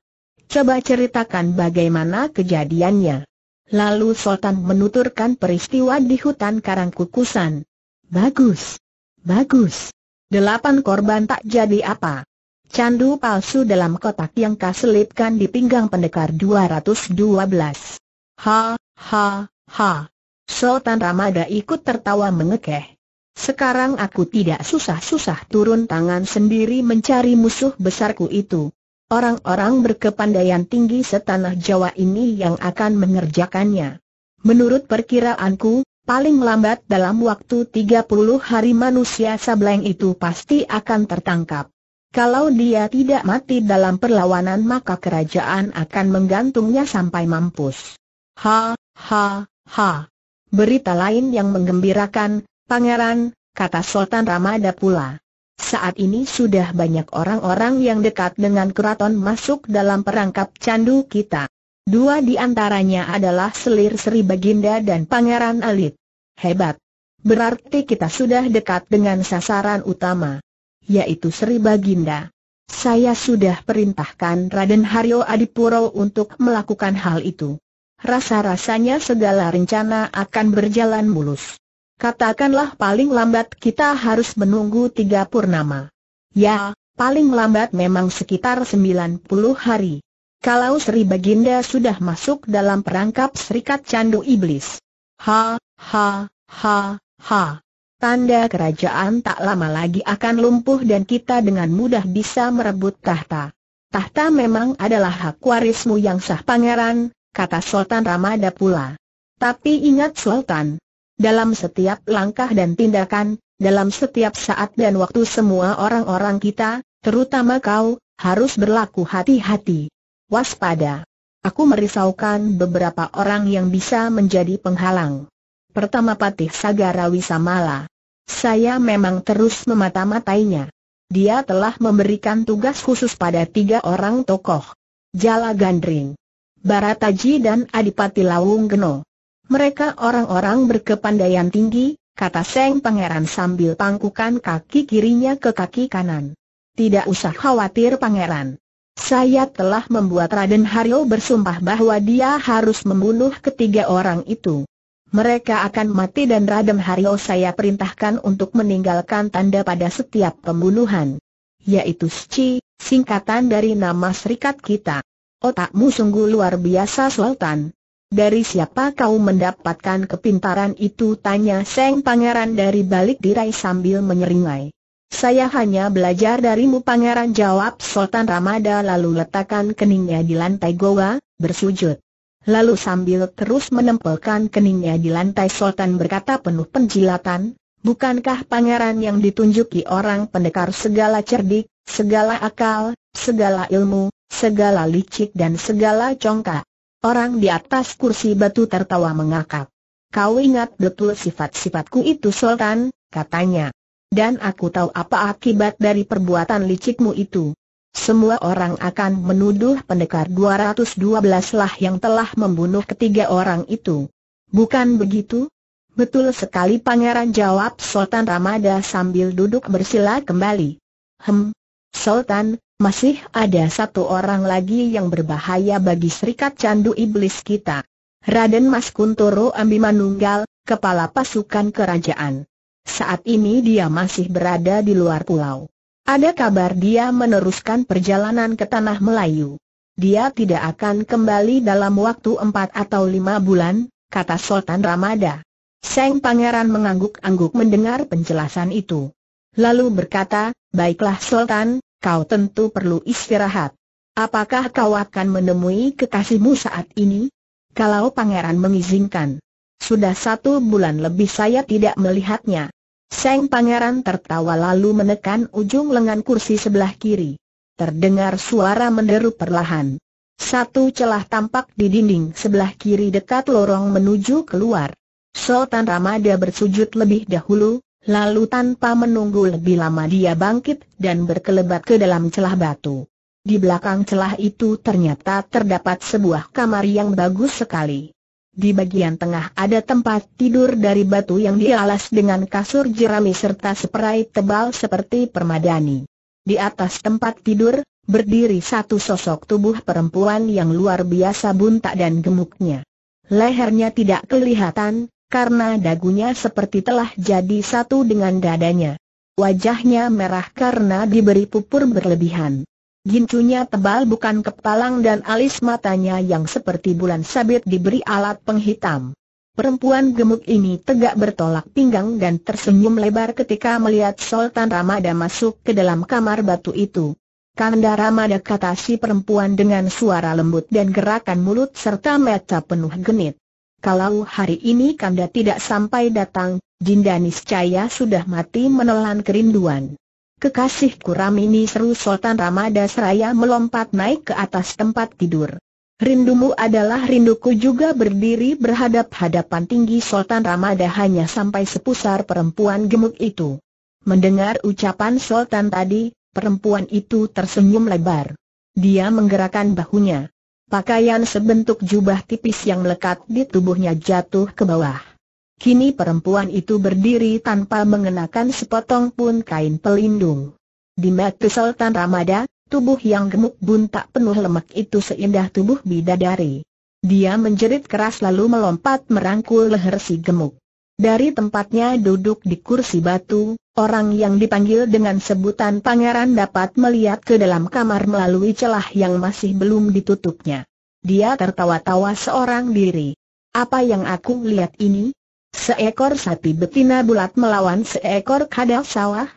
Coba ceritakan bagaimana kejadiannya. Lalu Sultan menuturkan peristiwa di hutan karang kukusan. Bagus. Bagus. Delapan korban tak jadi apa. Candu palsu dalam kotak yang selipkan di pinggang pendekar 212. Ha, ha, ha. Sultan Ramada ikut tertawa mengekeh. Sekarang aku tidak susah-susah turun tangan sendiri mencari musuh besarku itu orang-orang berkepandaian tinggi setanah Jawa ini yang akan mengerjakannya. Menurut perkiraanku, paling lambat dalam waktu 30 hari manusia sableng itu pasti akan tertangkap. Kalau dia tidak mati dalam perlawanan maka kerajaan akan menggantungnya sampai mampus. Ha, ha, ha. Berita lain yang menggembirakan, Pangeran, kata Sultan Ramada pula. Saat ini sudah banyak orang-orang yang dekat dengan keraton masuk dalam perangkap candu kita. Dua di antaranya adalah selir Sri Baginda dan Pangeran Alit. Hebat! Berarti kita sudah dekat dengan sasaran utama, yaitu Sri Baginda. Saya sudah perintahkan Raden Haryo Adipuro untuk melakukan hal itu. Rasa-rasanya segala rencana akan berjalan mulus. Katakanlah paling lambat kita harus menunggu tiga purnama. Ya, paling lambat memang sekitar 90 hari. Kalau Sri Baginda sudah masuk dalam perangkap Serikat Candu Iblis. Ha, ha, ha, ha. Tanda kerajaan tak lama lagi akan lumpuh dan kita dengan mudah bisa merebut tahta. Tahta memang adalah hak warismu yang sah pangeran, kata Sultan Ramada pula. Tapi ingat Sultan, dalam setiap langkah dan tindakan, dalam setiap saat dan waktu semua orang-orang kita, terutama kau, harus berlaku hati-hati. Waspada. Aku merisaukan beberapa orang yang bisa menjadi penghalang. Pertama Patih Sagara Wisamala. Saya memang terus memata-matainya. Dia telah memberikan tugas khusus pada tiga orang tokoh. Jala Gandring, Barataji dan Adipati Lawung Geno. Mereka orang-orang berkepandaian tinggi, kata Seng Pangeran sambil pangkukan kaki kirinya ke kaki kanan. Tidak usah khawatir Pangeran. Saya telah membuat Raden Haryo bersumpah bahwa dia harus membunuh ketiga orang itu. Mereka akan mati dan Raden Haryo saya perintahkan untuk meninggalkan tanda pada setiap pembunuhan. Yaitu SCI, singkatan dari nama serikat kita. Otakmu sungguh luar biasa Sultan. Dari siapa kau mendapatkan kepintaran itu? Tanya Seng Pangeran dari balik tirai sambil menyeringai. Saya hanya belajar darimu Pangeran jawab Sultan Ramada lalu letakkan keningnya di lantai goa, bersujud. Lalu sambil terus menempelkan keningnya di lantai Sultan berkata penuh penjilatan, Bukankah pangeran yang ditunjuki orang pendekar segala cerdik, segala akal, segala ilmu, segala licik dan segala congkak? Orang di atas kursi batu tertawa mengakap. Kau ingat betul sifat-sifatku itu Sultan, katanya. Dan aku tahu apa akibat dari perbuatan licikmu itu. Semua orang akan menuduh pendekar 212 lah yang telah membunuh ketiga orang itu. Bukan begitu? Betul sekali pangeran jawab Sultan Ramada sambil duduk bersila kembali. Hem, Sultan, masih ada satu orang lagi yang berbahaya bagi serikat candu iblis kita. Raden Mas Kuntoro Ambimanunggal, kepala pasukan kerajaan. Saat ini dia masih berada di luar pulau. Ada kabar dia meneruskan perjalanan ke Tanah Melayu. Dia tidak akan kembali dalam waktu empat atau lima bulan, kata Sultan Ramada. Seng Pangeran mengangguk-angguk mendengar penjelasan itu. Lalu berkata, baiklah Sultan, kau tentu perlu istirahat. Apakah kau akan menemui kekasihmu saat ini? Kalau pangeran mengizinkan. Sudah satu bulan lebih saya tidak melihatnya. Seng pangeran tertawa lalu menekan ujung lengan kursi sebelah kiri. Terdengar suara menderu perlahan. Satu celah tampak di dinding sebelah kiri dekat lorong menuju keluar. Sultan Ramada bersujud lebih dahulu, Lalu tanpa menunggu lebih lama dia bangkit dan berkelebat ke dalam celah batu. Di belakang celah itu ternyata terdapat sebuah kamar yang bagus sekali. Di bagian tengah ada tempat tidur dari batu yang dialas dengan kasur jerami serta seperai tebal seperti permadani. Di atas tempat tidur, berdiri satu sosok tubuh perempuan yang luar biasa buntak dan gemuknya. Lehernya tidak kelihatan, karena dagunya seperti telah jadi satu dengan dadanya. Wajahnya merah karena diberi pupur berlebihan. Gincunya tebal bukan kepalang dan alis matanya yang seperti bulan sabit diberi alat penghitam. Perempuan gemuk ini tegak bertolak pinggang dan tersenyum lebar ketika melihat Sultan Ramada masuk ke dalam kamar batu itu. Kanda Ramada kata si perempuan dengan suara lembut dan gerakan mulut serta mata penuh genit. Kalau hari ini Kanda tidak sampai datang, Jinda Niscaya sudah mati menelan kerinduan. Kekasihku Ramini seru Sultan Ramada Seraya melompat naik ke atas tempat tidur. Rindumu adalah rinduku juga berdiri berhadap-hadapan tinggi Sultan Ramada hanya sampai sepusar perempuan gemuk itu. Mendengar ucapan Sultan tadi, perempuan itu tersenyum lebar. Dia menggerakkan bahunya. Pakaian sebentuk jubah tipis yang melekat di tubuhnya jatuh ke bawah. Kini perempuan itu berdiri tanpa mengenakan sepotong pun kain pelindung. Di mata Sultan Ramada, tubuh yang gemuk buntak penuh lemak itu seindah tubuh bidadari. Dia menjerit keras lalu melompat merangkul leher si gemuk. Dari tempatnya duduk di kursi batu, orang yang dipanggil dengan sebutan pangeran dapat melihat ke dalam kamar melalui celah yang masih belum ditutupnya. Dia tertawa-tawa seorang diri. Apa yang aku lihat ini? Seekor sapi betina bulat melawan seekor kadal sawah?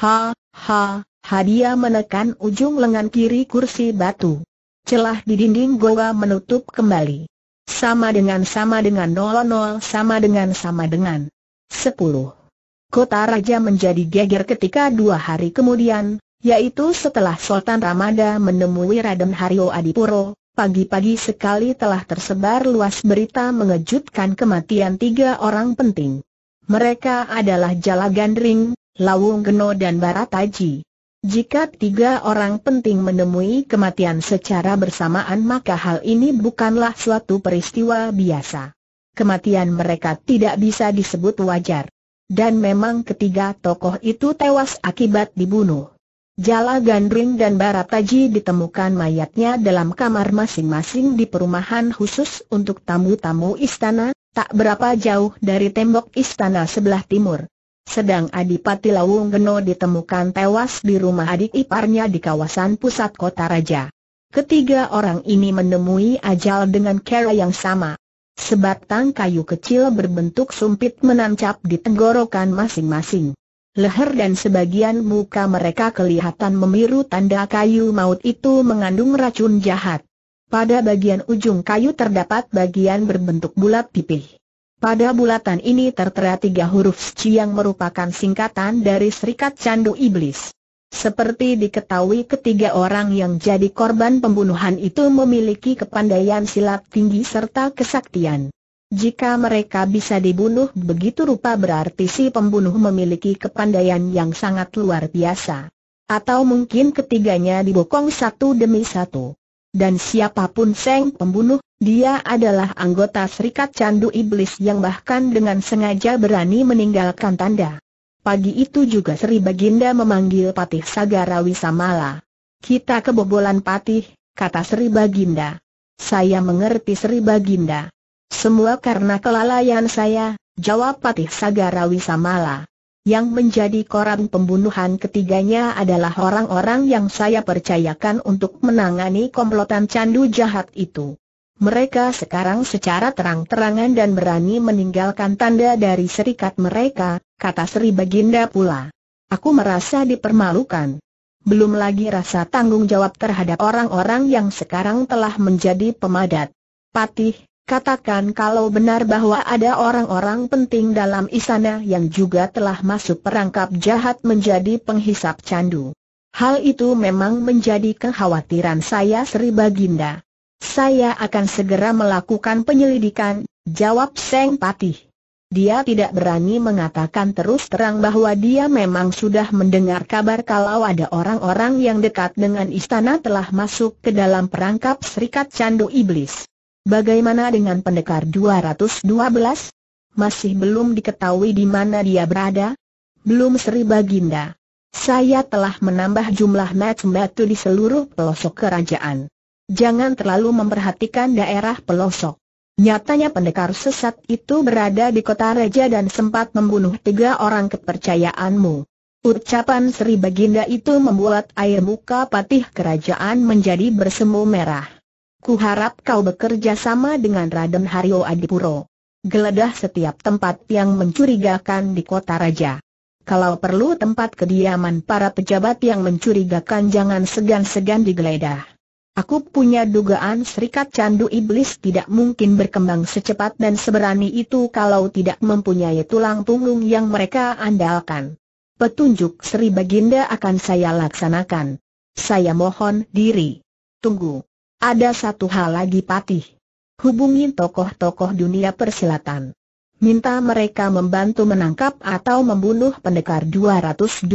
Ha, ha, ha dia menekan ujung lengan kiri kursi batu. Celah di dinding goa menutup kembali sama dengan sama dengan 00 sama dengan sama dengan 10. Kota Raja menjadi geger ketika dua hari kemudian, yaitu setelah Sultan Ramada menemui Raden Haryo Adipuro, pagi-pagi sekali telah tersebar luas berita mengejutkan kematian tiga orang penting. Mereka adalah Jalagandring, Lawung Geno dan Barataji. Jika tiga orang penting menemui kematian secara bersamaan maka hal ini bukanlah suatu peristiwa biasa. Kematian mereka tidak bisa disebut wajar. Dan memang ketiga tokoh itu tewas akibat dibunuh. Jala Gandring dan Barataji ditemukan mayatnya dalam kamar masing-masing di perumahan khusus untuk tamu-tamu istana, tak berapa jauh dari tembok istana sebelah timur. Sedang Adipati Lawung Geno ditemukan tewas di rumah adik iparnya di kawasan pusat kota raja. Ketiga orang ini menemui ajal dengan cara yang sama. Sebatang kayu kecil berbentuk sumpit menancap di tenggorokan masing-masing. Leher dan sebagian muka mereka kelihatan memiru tanda kayu maut itu mengandung racun jahat. Pada bagian ujung kayu terdapat bagian berbentuk bulat pipih. Pada bulatan ini tertera tiga huruf C yang merupakan singkatan dari Serikat Candu Iblis. Seperti diketahui ketiga orang yang jadi korban pembunuhan itu memiliki kepandaian silat tinggi serta kesaktian. Jika mereka bisa dibunuh begitu rupa berarti si pembunuh memiliki kepandaian yang sangat luar biasa. Atau mungkin ketiganya dibokong satu demi satu. Dan siapapun Seng pembunuh, dia adalah anggota Serikat Candu Iblis yang bahkan dengan sengaja berani meninggalkan tanda. Pagi itu juga Sri Baginda memanggil Patih Sagara Wisamala. Kita kebobolan Patih, kata Sri Baginda. Saya mengerti Sri Baginda. Semua karena kelalaian saya, jawab Patih Sagara Wisamala. Yang menjadi koran pembunuhan ketiganya adalah orang-orang yang saya percayakan untuk menangani komplotan candu jahat itu. Mereka sekarang secara terang-terangan dan berani meninggalkan tanda dari serikat mereka, kata Sri Baginda pula. Aku merasa dipermalukan. Belum lagi rasa tanggung jawab terhadap orang-orang yang sekarang telah menjadi pemadat. Patih, katakan kalau benar bahwa ada orang-orang penting dalam istana yang juga telah masuk perangkap jahat menjadi penghisap candu. Hal itu memang menjadi kekhawatiran saya Sri Baginda. Saya akan segera melakukan penyelidikan, jawab Seng Patih. Dia tidak berani mengatakan terus terang bahwa dia memang sudah mendengar kabar kalau ada orang-orang yang dekat dengan istana telah masuk ke dalam perangkap Serikat Candu Iblis. Bagaimana dengan pendekar 212? Masih belum diketahui di mana dia berada? Belum Sri Baginda. Saya telah menambah jumlah match batu di seluruh pelosok kerajaan jangan terlalu memperhatikan daerah pelosok. Nyatanya pendekar sesat itu berada di kota raja dan sempat membunuh tiga orang kepercayaanmu. Ucapan Sri Baginda itu membuat air muka patih kerajaan menjadi bersemu merah. Kuharap kau bekerja sama dengan Raden Haryo Adipuro. Geledah setiap tempat yang mencurigakan di kota raja. Kalau perlu tempat kediaman para pejabat yang mencurigakan jangan segan-segan digeledah. Aku punya dugaan serikat candu iblis tidak mungkin berkembang secepat dan seberani itu kalau tidak mempunyai tulang punggung yang mereka andalkan. Petunjuk Sri Baginda akan saya laksanakan. Saya mohon diri. Tunggu. Ada satu hal lagi Patih. Hubungi tokoh-tokoh dunia persilatan. Minta mereka membantu menangkap atau membunuh pendekar 212.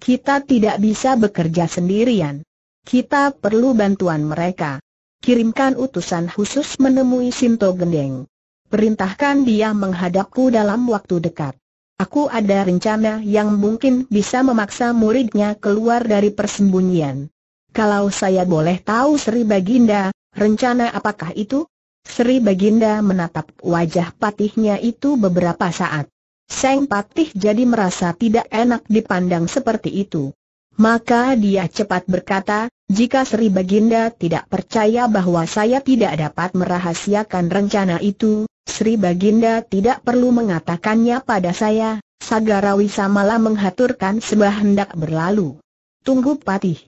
Kita tidak bisa bekerja sendirian. Kita perlu bantuan mereka. Kirimkan utusan khusus menemui Sinto Gendeng. Perintahkan dia menghadapku dalam waktu dekat. Aku ada rencana yang mungkin bisa memaksa muridnya keluar dari persembunyian. Kalau saya boleh tahu Sri Baginda, rencana apakah itu? Sri Baginda menatap wajah patihnya itu beberapa saat. Seng patih jadi merasa tidak enak dipandang seperti itu. Maka dia cepat berkata, jika Sri Baginda tidak percaya bahwa saya tidak dapat merahasiakan rencana itu, Sri Baginda tidak perlu mengatakannya pada saya, Sagarawi samalah menghaturkan sebah hendak berlalu. Tunggu patih.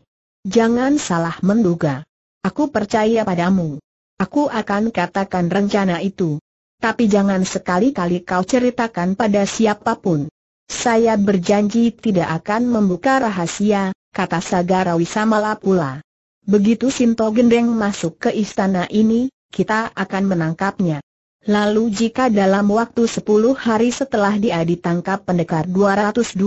Jangan salah menduga. Aku percaya padamu. Aku akan katakan rencana itu. Tapi jangan sekali-kali kau ceritakan pada siapapun. Saya berjanji tidak akan membuka rahasia, kata Sagara Wisamala pula. Begitu Sinto Gendeng masuk ke istana ini, kita akan menangkapnya. Lalu jika dalam waktu 10 hari setelah dia ditangkap pendekar 212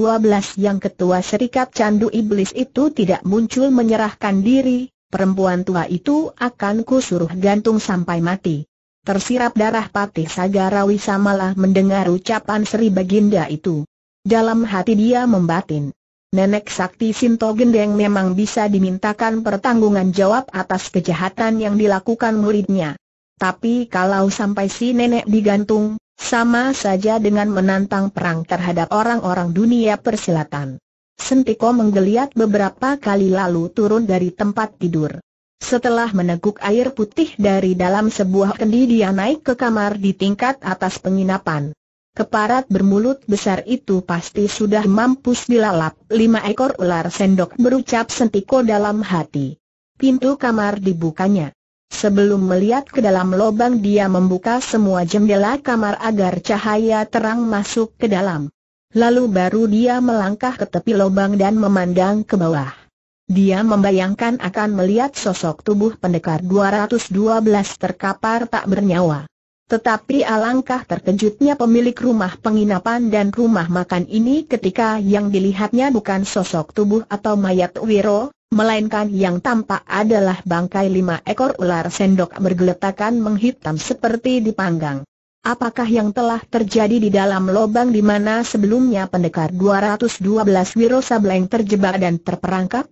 yang ketua serikat candu iblis itu tidak muncul menyerahkan diri, perempuan tua itu akan kusuruh gantung sampai mati. Tersirap darah patih Sagara Wisamala mendengar ucapan Sri Baginda itu. Dalam hati dia membatin. Nenek Sakti Sinto Gendeng memang bisa dimintakan pertanggungan jawab atas kejahatan yang dilakukan muridnya. Tapi kalau sampai si nenek digantung, sama saja dengan menantang perang terhadap orang-orang dunia persilatan. Sentiko menggeliat beberapa kali lalu turun dari tempat tidur. Setelah meneguk air putih dari dalam sebuah kendi dia naik ke kamar di tingkat atas penginapan. Keparat bermulut besar itu pasti sudah mampus dilalap. Lima ekor ular sendok berucap sentiko dalam hati. Pintu kamar dibukanya. Sebelum melihat ke dalam lubang dia membuka semua jendela kamar agar cahaya terang masuk ke dalam. Lalu baru dia melangkah ke tepi lubang dan memandang ke bawah. Dia membayangkan akan melihat sosok tubuh pendekar 212 terkapar tak bernyawa. Tetapi alangkah terkejutnya pemilik rumah penginapan dan rumah makan ini ketika yang dilihatnya bukan sosok tubuh atau mayat Wiro, melainkan yang tampak adalah bangkai lima ekor ular sendok bergeletakan menghitam seperti dipanggang. Apakah yang telah terjadi di dalam lubang di mana sebelumnya pendekar 212 Wiro Sableng terjebak dan terperangkap?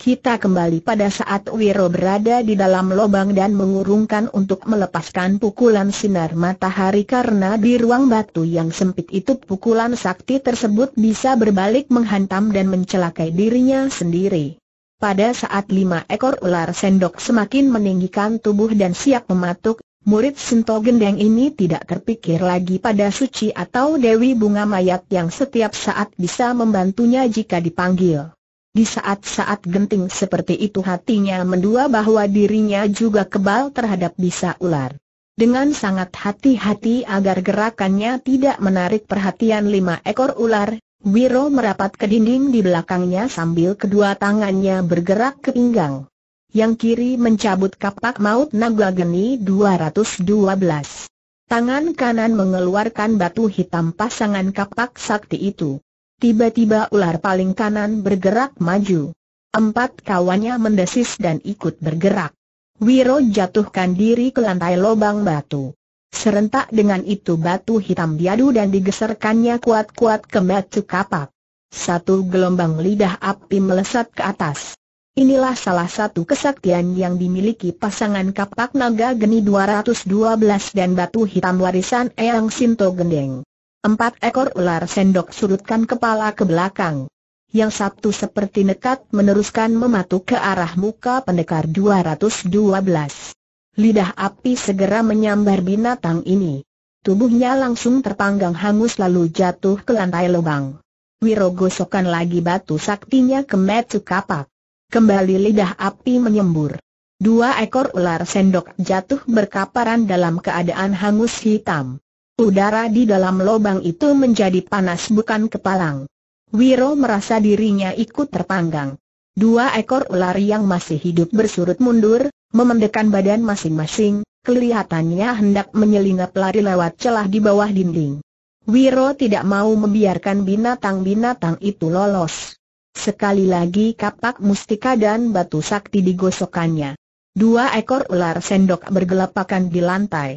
Kita kembali pada saat Wiro berada di dalam lubang dan mengurungkan untuk melepaskan pukulan sinar matahari karena di ruang batu yang sempit itu pukulan sakti tersebut bisa berbalik menghantam dan mencelakai dirinya sendiri. Pada saat lima ekor ular sendok semakin meninggikan tubuh dan siap mematuk, murid Sinto Gendeng ini tidak terpikir lagi pada suci atau Dewi Bunga Mayat yang setiap saat bisa membantunya jika dipanggil. Di saat-saat genting seperti itu hatinya mendua bahwa dirinya juga kebal terhadap bisa ular. Dengan sangat hati-hati agar gerakannya tidak menarik perhatian lima ekor ular, Wiro merapat ke dinding di belakangnya sambil kedua tangannya bergerak ke pinggang. Yang kiri mencabut kapak maut naga geni 212. Tangan kanan mengeluarkan batu hitam pasangan kapak sakti itu. Tiba-tiba ular paling kanan bergerak maju. Empat kawannya mendesis dan ikut bergerak. Wiro jatuhkan diri ke lantai lobang batu. Serentak dengan itu batu hitam diadu dan digeserkannya kuat-kuat ke batu kapak. Satu gelombang lidah api melesat ke atas. Inilah salah satu kesaktian yang dimiliki pasangan kapak naga geni 212 dan batu hitam warisan Eyang Sinto Gendeng. Empat ekor ular sendok sudutkan kepala ke belakang. Yang satu seperti nekat meneruskan mematuk ke arah muka pendekar 212. Lidah api segera menyambar binatang ini. Tubuhnya langsung terpanggang hangus lalu jatuh ke lantai lubang. Wiro gosokkan lagi batu saktinya ke metu kapak. Kembali lidah api menyembur. Dua ekor ular sendok jatuh berkaparan dalam keadaan hangus hitam. Udara di dalam lubang itu menjadi panas bukan kepalang. Wiro merasa dirinya ikut terpanggang. Dua ekor ular yang masih hidup bersurut mundur, memendekkan badan masing-masing, kelihatannya hendak menyelinap lari lewat celah di bawah dinding. Wiro tidak mau membiarkan binatang-binatang itu lolos. Sekali lagi kapak mustika dan batu sakti digosokkannya. Dua ekor ular sendok bergelapakan di lantai.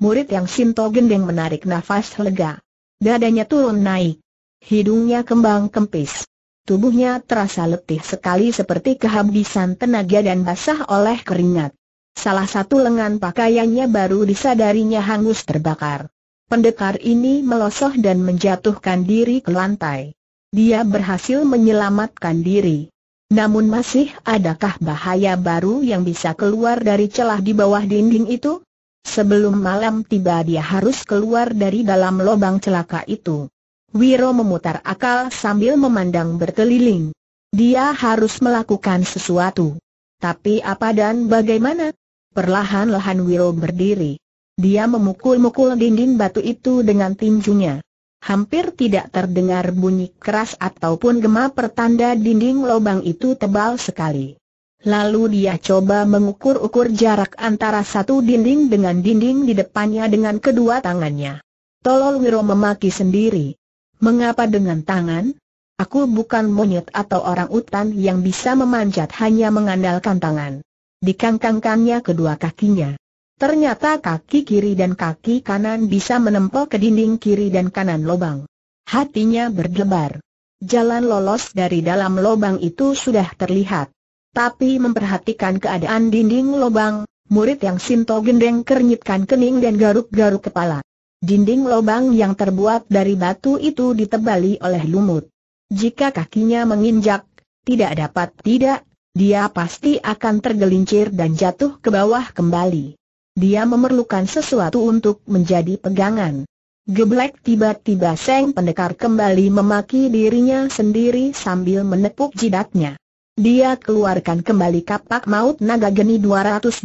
Murid yang Sinto Gendeng menarik nafas lega. Dadanya turun naik. Hidungnya kembang kempis. Tubuhnya terasa letih sekali seperti kehabisan tenaga dan basah oleh keringat. Salah satu lengan pakaiannya baru disadarinya hangus terbakar. Pendekar ini melosoh dan menjatuhkan diri ke lantai. Dia berhasil menyelamatkan diri. Namun masih adakah bahaya baru yang bisa keluar dari celah di bawah dinding itu? Sebelum malam tiba dia harus keluar dari dalam lubang celaka itu. Wiro memutar akal sambil memandang berkeliling. Dia harus melakukan sesuatu. Tapi apa dan bagaimana? Perlahan-lahan Wiro berdiri. Dia memukul-mukul dinding batu itu dengan tinjunya. Hampir tidak terdengar bunyi keras ataupun gema pertanda dinding lubang itu tebal sekali. Lalu dia coba mengukur-ukur jarak antara satu dinding dengan dinding di depannya dengan kedua tangannya. Tolol Wiro memaki sendiri. Mengapa dengan tangan? Aku bukan monyet atau orang utan yang bisa memanjat hanya mengandalkan tangan. Dikangkangkannya kedua kakinya. Ternyata kaki kiri dan kaki kanan bisa menempel ke dinding kiri dan kanan lobang. Hatinya berdebar. Jalan lolos dari dalam lobang itu sudah terlihat tapi memperhatikan keadaan dinding lubang, murid yang Sinto Gendeng kernyitkan kening dan garuk-garuk kepala. Dinding lubang yang terbuat dari batu itu ditebali oleh lumut. Jika kakinya menginjak, tidak dapat tidak, dia pasti akan tergelincir dan jatuh ke bawah kembali. Dia memerlukan sesuatu untuk menjadi pegangan. Geblek tiba-tiba Seng Pendekar kembali memaki dirinya sendiri sambil menepuk jidatnya. Dia keluarkan kembali kapak maut naga geni 212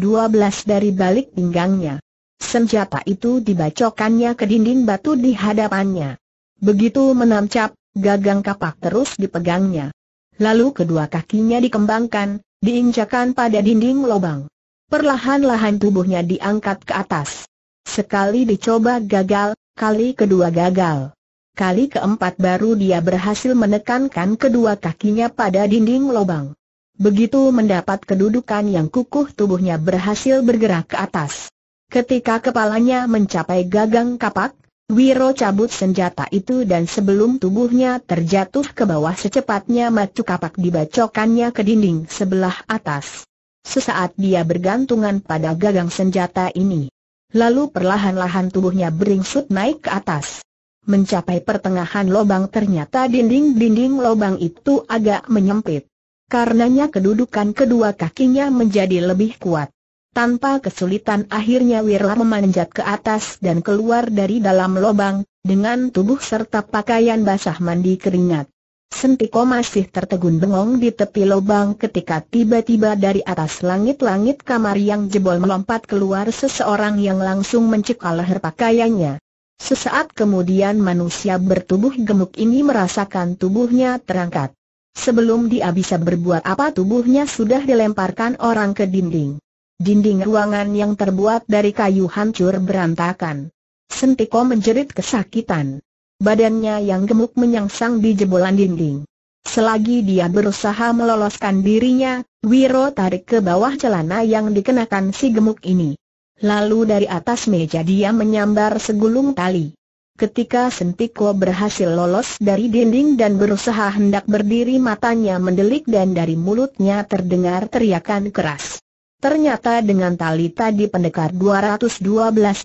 dari balik pinggangnya. Senjata itu dibacokannya ke dinding batu di hadapannya. Begitu menancap, gagang kapak terus dipegangnya. Lalu kedua kakinya dikembangkan, diinjakan pada dinding lobang. Perlahan-lahan tubuhnya diangkat ke atas. Sekali dicoba gagal, kali kedua gagal. Kali keempat baru dia berhasil menekankan kedua kakinya pada dinding lobang. Begitu mendapat kedudukan yang kukuh tubuhnya berhasil bergerak ke atas. Ketika kepalanya mencapai gagang kapak, Wiro cabut senjata itu dan sebelum tubuhnya terjatuh ke bawah secepatnya macu kapak dibacokannya ke dinding sebelah atas. Sesaat dia bergantungan pada gagang senjata ini. Lalu perlahan-lahan tubuhnya beringsut naik ke atas. Mencapai pertengahan lobang ternyata dinding-dinding lobang itu agak menyempit. Karenanya kedudukan kedua kakinya menjadi lebih kuat. Tanpa kesulitan akhirnya Wirla memanjat ke atas dan keluar dari dalam lobang, dengan tubuh serta pakaian basah mandi keringat. Sentiko masih tertegun bengong di tepi lobang ketika tiba-tiba dari atas langit-langit kamar yang jebol melompat keluar seseorang yang langsung mencekal leher pakaiannya. Sesaat kemudian manusia bertubuh gemuk ini merasakan tubuhnya terangkat. Sebelum dia bisa berbuat apa tubuhnya sudah dilemparkan orang ke dinding. Dinding ruangan yang terbuat dari kayu hancur berantakan. Sentiko menjerit kesakitan. Badannya yang gemuk menyangsang di jebolan dinding. Selagi dia berusaha meloloskan dirinya, Wiro tarik ke bawah celana yang dikenakan si gemuk ini. Lalu dari atas meja dia menyambar segulung tali. Ketika Sentiko berhasil lolos dari dinding dan berusaha hendak berdiri matanya mendelik dan dari mulutnya terdengar teriakan keras. Ternyata dengan tali tadi pendekar 212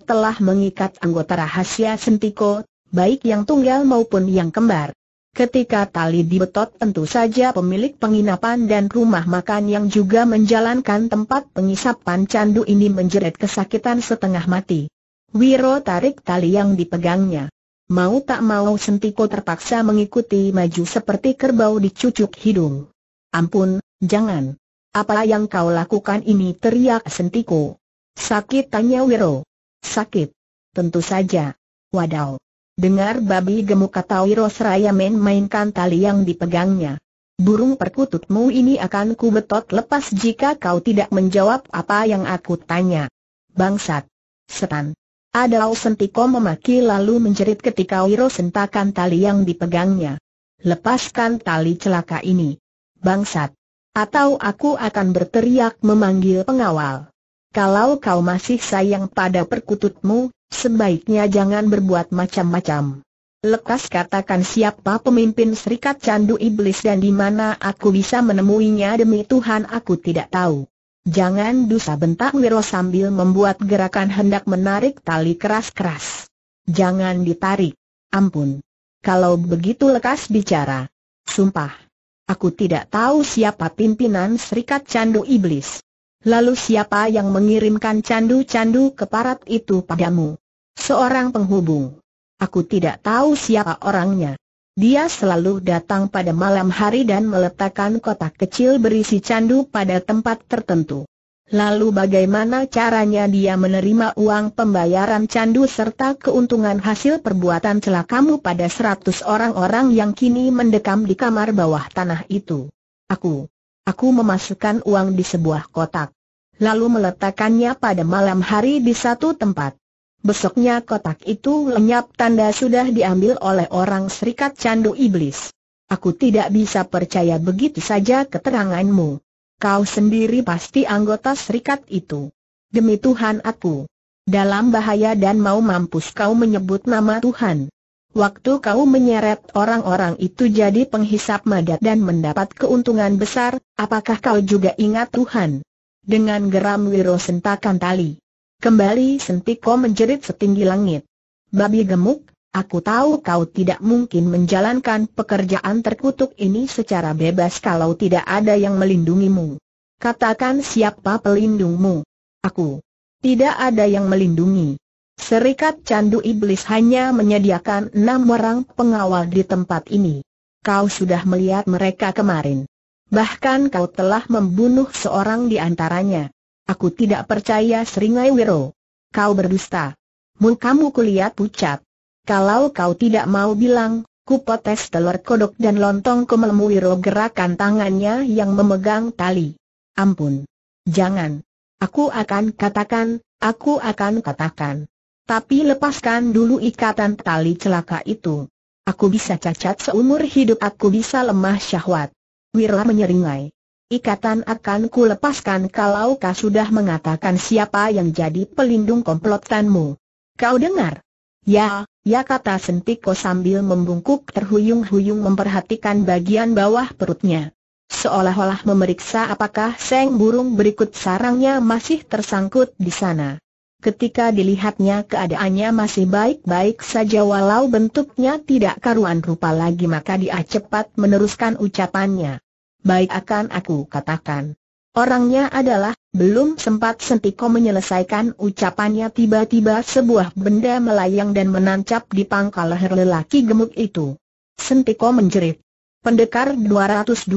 telah mengikat anggota rahasia Sentiko, baik yang tunggal maupun yang kembar. Ketika tali dibetot tentu saja pemilik penginapan dan rumah makan yang juga menjalankan tempat pengisapan candu ini menjerit kesakitan setengah mati. Wiro tarik tali yang dipegangnya. Mau tak mau Sentiko terpaksa mengikuti maju seperti kerbau dicucuk hidung. Ampun, jangan. Apa yang kau lakukan ini teriak Sentiko. Sakit tanya Wiro. Sakit. Tentu saja. Wadaw. Dengar babi gemuk kata Seraya main-mainkan tali yang dipegangnya. Burung perkututmu ini akan kubetot lepas jika kau tidak menjawab apa yang aku tanya. Bangsat! Setan! Adau Sentiko memaki lalu menjerit ketika Wiro sentakan tali yang dipegangnya. Lepaskan tali celaka ini. Bangsat! Atau aku akan berteriak memanggil pengawal. Kalau kau masih sayang pada perkututmu, sebaiknya jangan berbuat macam-macam. Lekas katakan siapa pemimpin serikat candu iblis dan di mana aku bisa menemuinya demi Tuhan aku tidak tahu. Jangan dusa bentak Wiro sambil membuat gerakan hendak menarik tali keras-keras. Jangan ditarik. Ampun. Kalau begitu lekas bicara. Sumpah. Aku tidak tahu siapa pimpinan serikat candu iblis. Lalu siapa yang mengirimkan candu-candu ke parat itu padamu? Seorang penghubung. Aku tidak tahu siapa orangnya. Dia selalu datang pada malam hari dan meletakkan kotak kecil berisi candu pada tempat tertentu. Lalu bagaimana caranya dia menerima uang pembayaran candu serta keuntungan hasil perbuatan celakamu pada seratus orang-orang yang kini mendekam di kamar bawah tanah itu? Aku, Aku memasukkan uang di sebuah kotak. Lalu meletakkannya pada malam hari di satu tempat. Besoknya kotak itu lenyap tanda sudah diambil oleh orang serikat candu iblis. Aku tidak bisa percaya begitu saja keteranganmu. Kau sendiri pasti anggota serikat itu. Demi Tuhan aku. Dalam bahaya dan mau mampus kau menyebut nama Tuhan. Waktu kau menyeret orang-orang itu jadi penghisap madat dan mendapat keuntungan besar, apakah kau juga ingat Tuhan? Dengan geram Wiro sentakan tali. Kembali Sentiko menjerit setinggi langit. Babi gemuk, aku tahu kau tidak mungkin menjalankan pekerjaan terkutuk ini secara bebas kalau tidak ada yang melindungimu. Katakan siapa pelindungmu. Aku. Tidak ada yang melindungi. Serikat Candu Iblis hanya menyediakan enam orang pengawal di tempat ini. Kau sudah melihat mereka kemarin. Bahkan kau telah membunuh seorang di antaranya. Aku tidak percaya Seringai Wiro. Kau berdusta. Mukamu kulihat pucat. Kalau kau tidak mau bilang, ku potes telur kodok dan lontong kumelmu Wiro gerakan tangannya yang memegang tali. Ampun. Jangan. Aku akan katakan, aku akan katakan. Tapi lepaskan dulu ikatan tali celaka itu. Aku bisa cacat seumur hidup aku bisa lemah syahwat. Wira menyeringai. Ikatan akan ku lepaskan kalau kau sudah mengatakan siapa yang jadi pelindung komplotanmu. Kau dengar? Ya, ya kata Sentiko sambil membungkuk terhuyung-huyung memperhatikan bagian bawah perutnya. Seolah-olah memeriksa apakah seng burung berikut sarangnya masih tersangkut di sana. Ketika dilihatnya keadaannya masih baik-baik saja walau bentuknya tidak karuan rupa lagi maka dia cepat meneruskan ucapannya. Baik akan aku katakan. Orangnya adalah, belum sempat Sentiko menyelesaikan ucapannya tiba-tiba sebuah benda melayang dan menancap di pangkal leher lelaki gemuk itu. Sentiko menjerit. Pendekar 212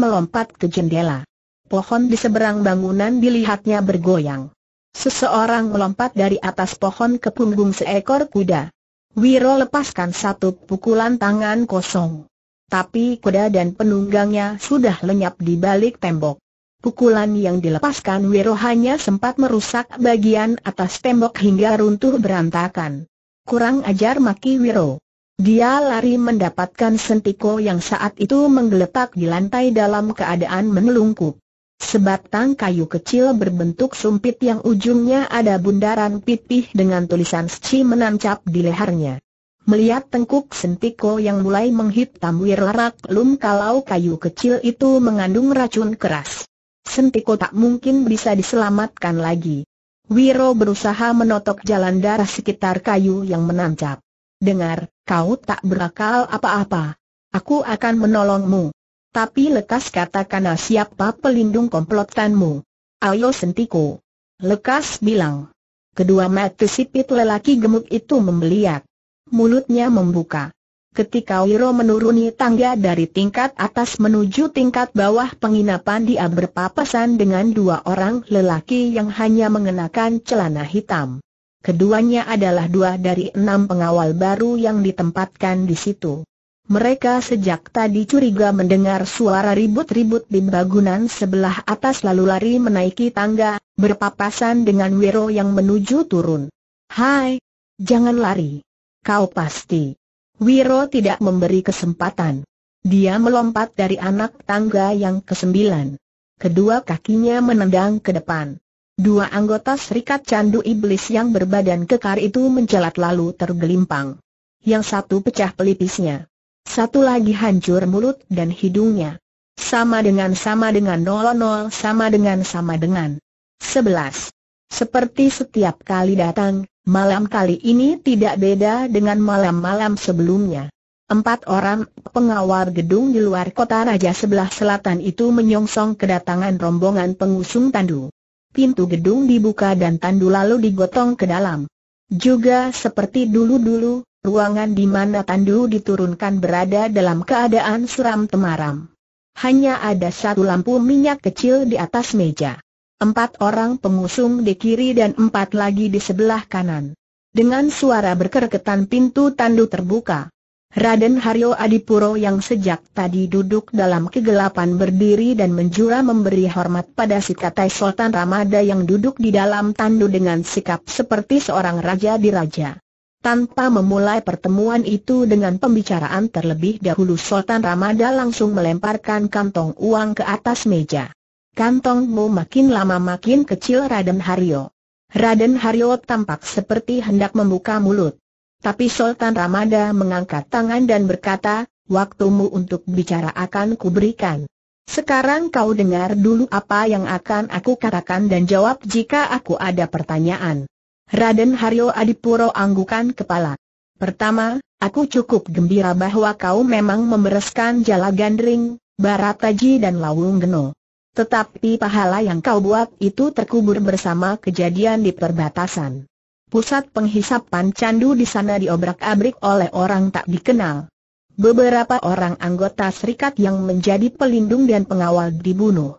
melompat ke jendela. Pohon di seberang bangunan dilihatnya bergoyang. Seseorang melompat dari atas pohon ke punggung seekor kuda. Wiro lepaskan satu pukulan tangan kosong. Tapi kuda dan penunggangnya sudah lenyap di balik tembok. Pukulan yang dilepaskan Wiro hanya sempat merusak bagian atas tembok hingga runtuh berantakan. Kurang ajar maki Wiro. Dia lari mendapatkan sentiko yang saat itu menggeletak di lantai dalam keadaan menelungkup. Sebatang kayu kecil berbentuk sumpit yang ujungnya ada bundaran pipih dengan tulisan Sci menancap di lehernya. Melihat tengkuk sentiko yang mulai menghitam wirlarak lum kalau kayu kecil itu mengandung racun keras. Sentiko tak mungkin bisa diselamatkan lagi. Wiro berusaha menotok jalan darah sekitar kayu yang menancap. Dengar, kau tak berakal apa-apa. Aku akan menolongmu. Tapi lekas katakanlah siapa pelindung komplotanmu. Ayo sentiku. Lekas bilang. Kedua mata sipit lelaki gemuk itu membeliak. Mulutnya membuka. Ketika Wiro menuruni tangga dari tingkat atas menuju tingkat bawah penginapan dia berpapasan dengan dua orang lelaki yang hanya mengenakan celana hitam. Keduanya adalah dua dari enam pengawal baru yang ditempatkan di situ. Mereka sejak tadi curiga mendengar suara ribut-ribut di bangunan sebelah atas lalu lari menaiki tangga, berpapasan dengan Wiro yang menuju turun. Hai, jangan lari. Kau pasti. Wiro tidak memberi kesempatan. Dia melompat dari anak tangga yang kesembilan. Kedua kakinya menendang ke depan. Dua anggota serikat candu iblis yang berbadan kekar itu mencelat lalu tergelimpang. Yang satu pecah pelipisnya. Satu lagi hancur mulut dan hidungnya. Sama dengan sama dengan nol nol sama dengan sama dengan. Sebelas. Seperti setiap kali datang, malam kali ini tidak beda dengan malam-malam sebelumnya. Empat orang pengawal gedung di luar kota Raja sebelah selatan itu menyongsong kedatangan rombongan pengusung tandu. Pintu gedung dibuka dan tandu lalu digotong ke dalam. Juga seperti dulu-dulu, Ruangan di mana Tandu diturunkan berada dalam keadaan seram temaram. Hanya ada satu lampu minyak kecil di atas meja. Empat orang pengusung di kiri dan empat lagi di sebelah kanan. Dengan suara berkerketan pintu Tandu terbuka. Raden Haryo Adipuro yang sejak tadi duduk dalam kegelapan berdiri dan menjura memberi hormat pada si Katai Sultan Ramada yang duduk di dalam Tandu dengan sikap seperti seorang raja diraja. Tanpa memulai pertemuan itu dengan pembicaraan terlebih dahulu Sultan Ramada langsung melemparkan kantong uang ke atas meja. Kantongmu makin lama makin kecil Raden Haryo. Raden Haryo tampak seperti hendak membuka mulut. Tapi Sultan Ramada mengangkat tangan dan berkata, waktumu untuk bicara akan kuberikan. Sekarang kau dengar dulu apa yang akan aku katakan dan jawab jika aku ada pertanyaan. Raden Haryo Adipuro anggukan kepala. Pertama, aku cukup gembira bahwa kau memang membereskan jala gandring, barataji dan lawung geno. Tetapi pahala yang kau buat itu terkubur bersama kejadian di perbatasan. Pusat penghisapan candu di sana diobrak-abrik oleh orang tak dikenal. Beberapa orang anggota serikat yang menjadi pelindung dan pengawal dibunuh.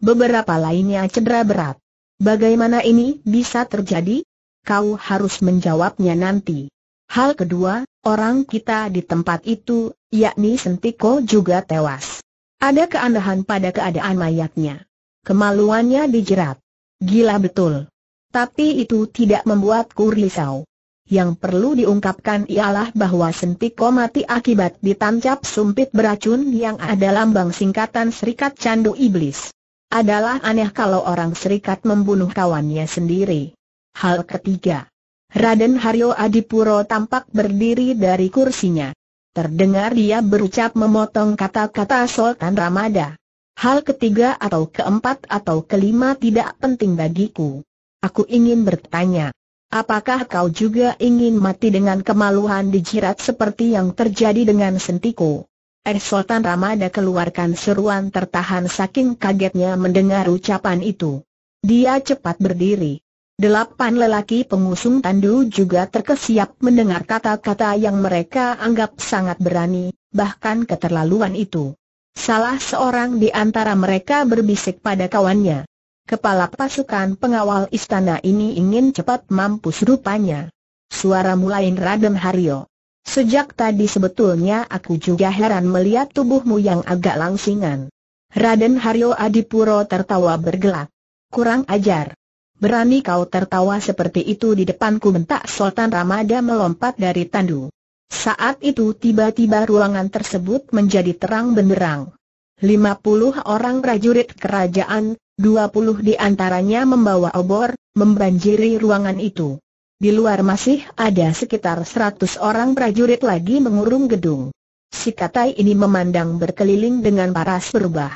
Beberapa lainnya cedera berat. Bagaimana ini bisa terjadi? kau harus menjawabnya nanti. Hal kedua, orang kita di tempat itu, yakni Sentiko juga tewas. Ada keanehan pada keadaan mayatnya. Kemaluannya dijerat. Gila betul. Tapi itu tidak membuatku risau. Yang perlu diungkapkan ialah bahwa Sentiko mati akibat ditancap sumpit beracun yang ada lambang singkatan Serikat Candu Iblis. Adalah aneh kalau orang serikat membunuh kawannya sendiri. Hal ketiga. Raden Haryo Adipuro tampak berdiri dari kursinya. Terdengar dia berucap memotong kata-kata Sultan Ramada. Hal ketiga atau keempat atau kelima tidak penting bagiku. Aku ingin bertanya. Apakah kau juga ingin mati dengan kemaluan dijirat seperti yang terjadi dengan sentiku? Eh Sultan Ramada keluarkan seruan tertahan saking kagetnya mendengar ucapan itu. Dia cepat berdiri. Delapan lelaki pengusung tandu juga terkesiap mendengar kata-kata yang mereka anggap sangat berani, bahkan keterlaluan itu. Salah seorang di antara mereka berbisik pada kawannya. Kepala pasukan pengawal istana ini ingin cepat mampus rupanya. Suara mulai Raden Haryo. Sejak tadi sebetulnya aku juga heran melihat tubuhmu yang agak langsingan. Raden Haryo Adipuro tertawa bergelak. Kurang ajar. Berani kau tertawa seperti itu di depanku bentak Sultan Ramada melompat dari tandu. Saat itu tiba-tiba ruangan tersebut menjadi terang benderang. 50 orang prajurit kerajaan, 20 di antaranya membawa obor, membanjiri ruangan itu. Di luar masih ada sekitar seratus orang prajurit lagi mengurung gedung. Si Katai ini memandang berkeliling dengan paras berubah.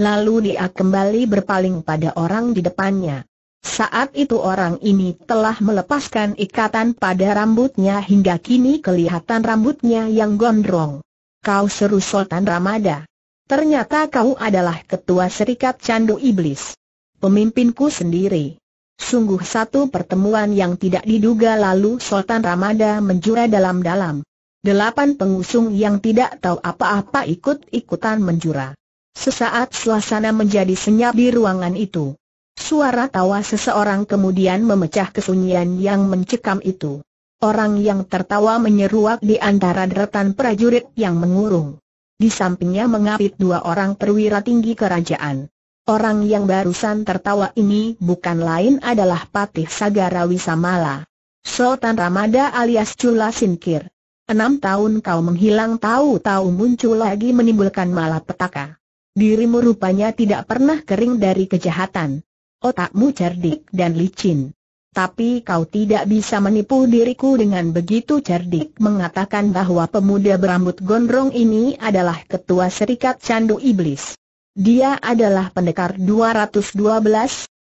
Lalu dia kembali berpaling pada orang di depannya. Saat itu orang ini telah melepaskan ikatan pada rambutnya hingga kini kelihatan rambutnya yang gondrong. Kau seru Sultan Ramada. Ternyata kau adalah ketua serikat candu iblis. Pemimpinku sendiri. Sungguh satu pertemuan yang tidak diduga lalu Sultan Ramada menjura dalam-dalam. Delapan pengusung yang tidak tahu apa-apa ikut-ikutan menjura. Sesaat suasana menjadi senyap di ruangan itu. Suara tawa seseorang kemudian memecah kesunyian yang mencekam itu. Orang yang tertawa menyeruak di antara deretan prajurit yang mengurung. Di sampingnya mengapit dua orang perwira tinggi kerajaan. Orang yang barusan tertawa ini bukan lain adalah Patih Sagara Wisamala, Sultan Ramada alias Cula Sinkir. Enam tahun kau menghilang tahu-tahu muncul lagi menimbulkan malapetaka. Dirimu rupanya tidak pernah kering dari kejahatan otakmu cerdik dan licin. Tapi kau tidak bisa menipu diriku dengan begitu cerdik mengatakan bahwa pemuda berambut gondrong ini adalah ketua serikat candu iblis. Dia adalah pendekar 212,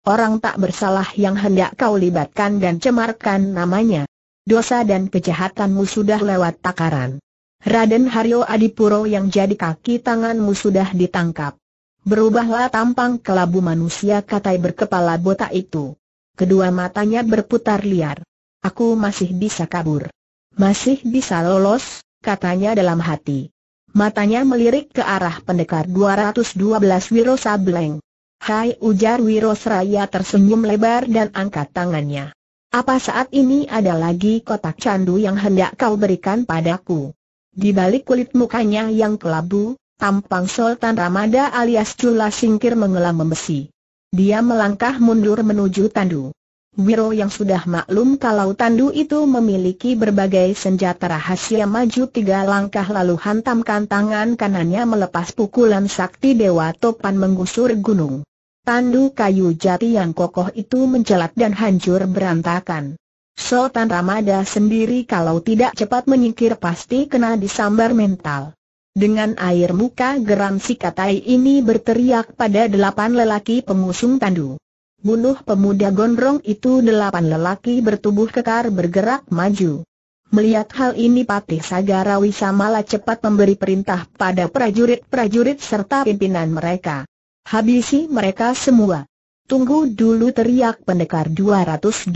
orang tak bersalah yang hendak kau libatkan dan cemarkan namanya. Dosa dan kejahatanmu sudah lewat takaran. Raden Haryo Adipuro yang jadi kaki tanganmu sudah ditangkap. Berubahlah tampang kelabu manusia katai berkepala botak itu. Kedua matanya berputar liar. Aku masih bisa kabur. Masih bisa lolos, katanya dalam hati. Matanya melirik ke arah pendekar 212 Wiro Sableng. Hai ujar Wiro Seraya tersenyum lebar dan angkat tangannya. Apa saat ini ada lagi kotak candu yang hendak kau berikan padaku? Di balik kulit mukanya yang kelabu, Tampang Sultan Ramada alias Cula Singkir mengelam membesi. Dia melangkah mundur menuju Tandu. Wiro yang sudah maklum kalau Tandu itu memiliki berbagai senjata rahasia maju tiga langkah lalu hantamkan tangan kanannya melepas pukulan sakti Dewa Topan menggusur gunung. Tandu kayu jati yang kokoh itu mencelat dan hancur berantakan. Sultan Ramada sendiri kalau tidak cepat menyingkir pasti kena disambar mental. Dengan air muka geram si Katai ini berteriak pada delapan lelaki pengusung tandu. Bunuh pemuda gondrong itu delapan lelaki bertubuh kekar bergerak maju. Melihat hal ini Patih Sagarawi Samala cepat memberi perintah pada prajurit-prajurit serta pimpinan mereka. Habisi mereka semua. Tunggu dulu teriak pendekar 212.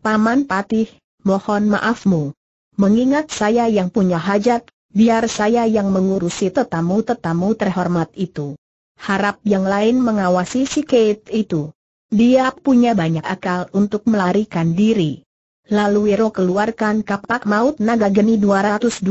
Paman Patih, mohon maafmu. Mengingat saya yang punya hajat, Biar saya yang mengurusi tetamu-tetamu terhormat itu. Harap yang lain mengawasi si Kate itu. Dia punya banyak akal untuk melarikan diri. Lalu Wiro keluarkan kapak maut naga geni 212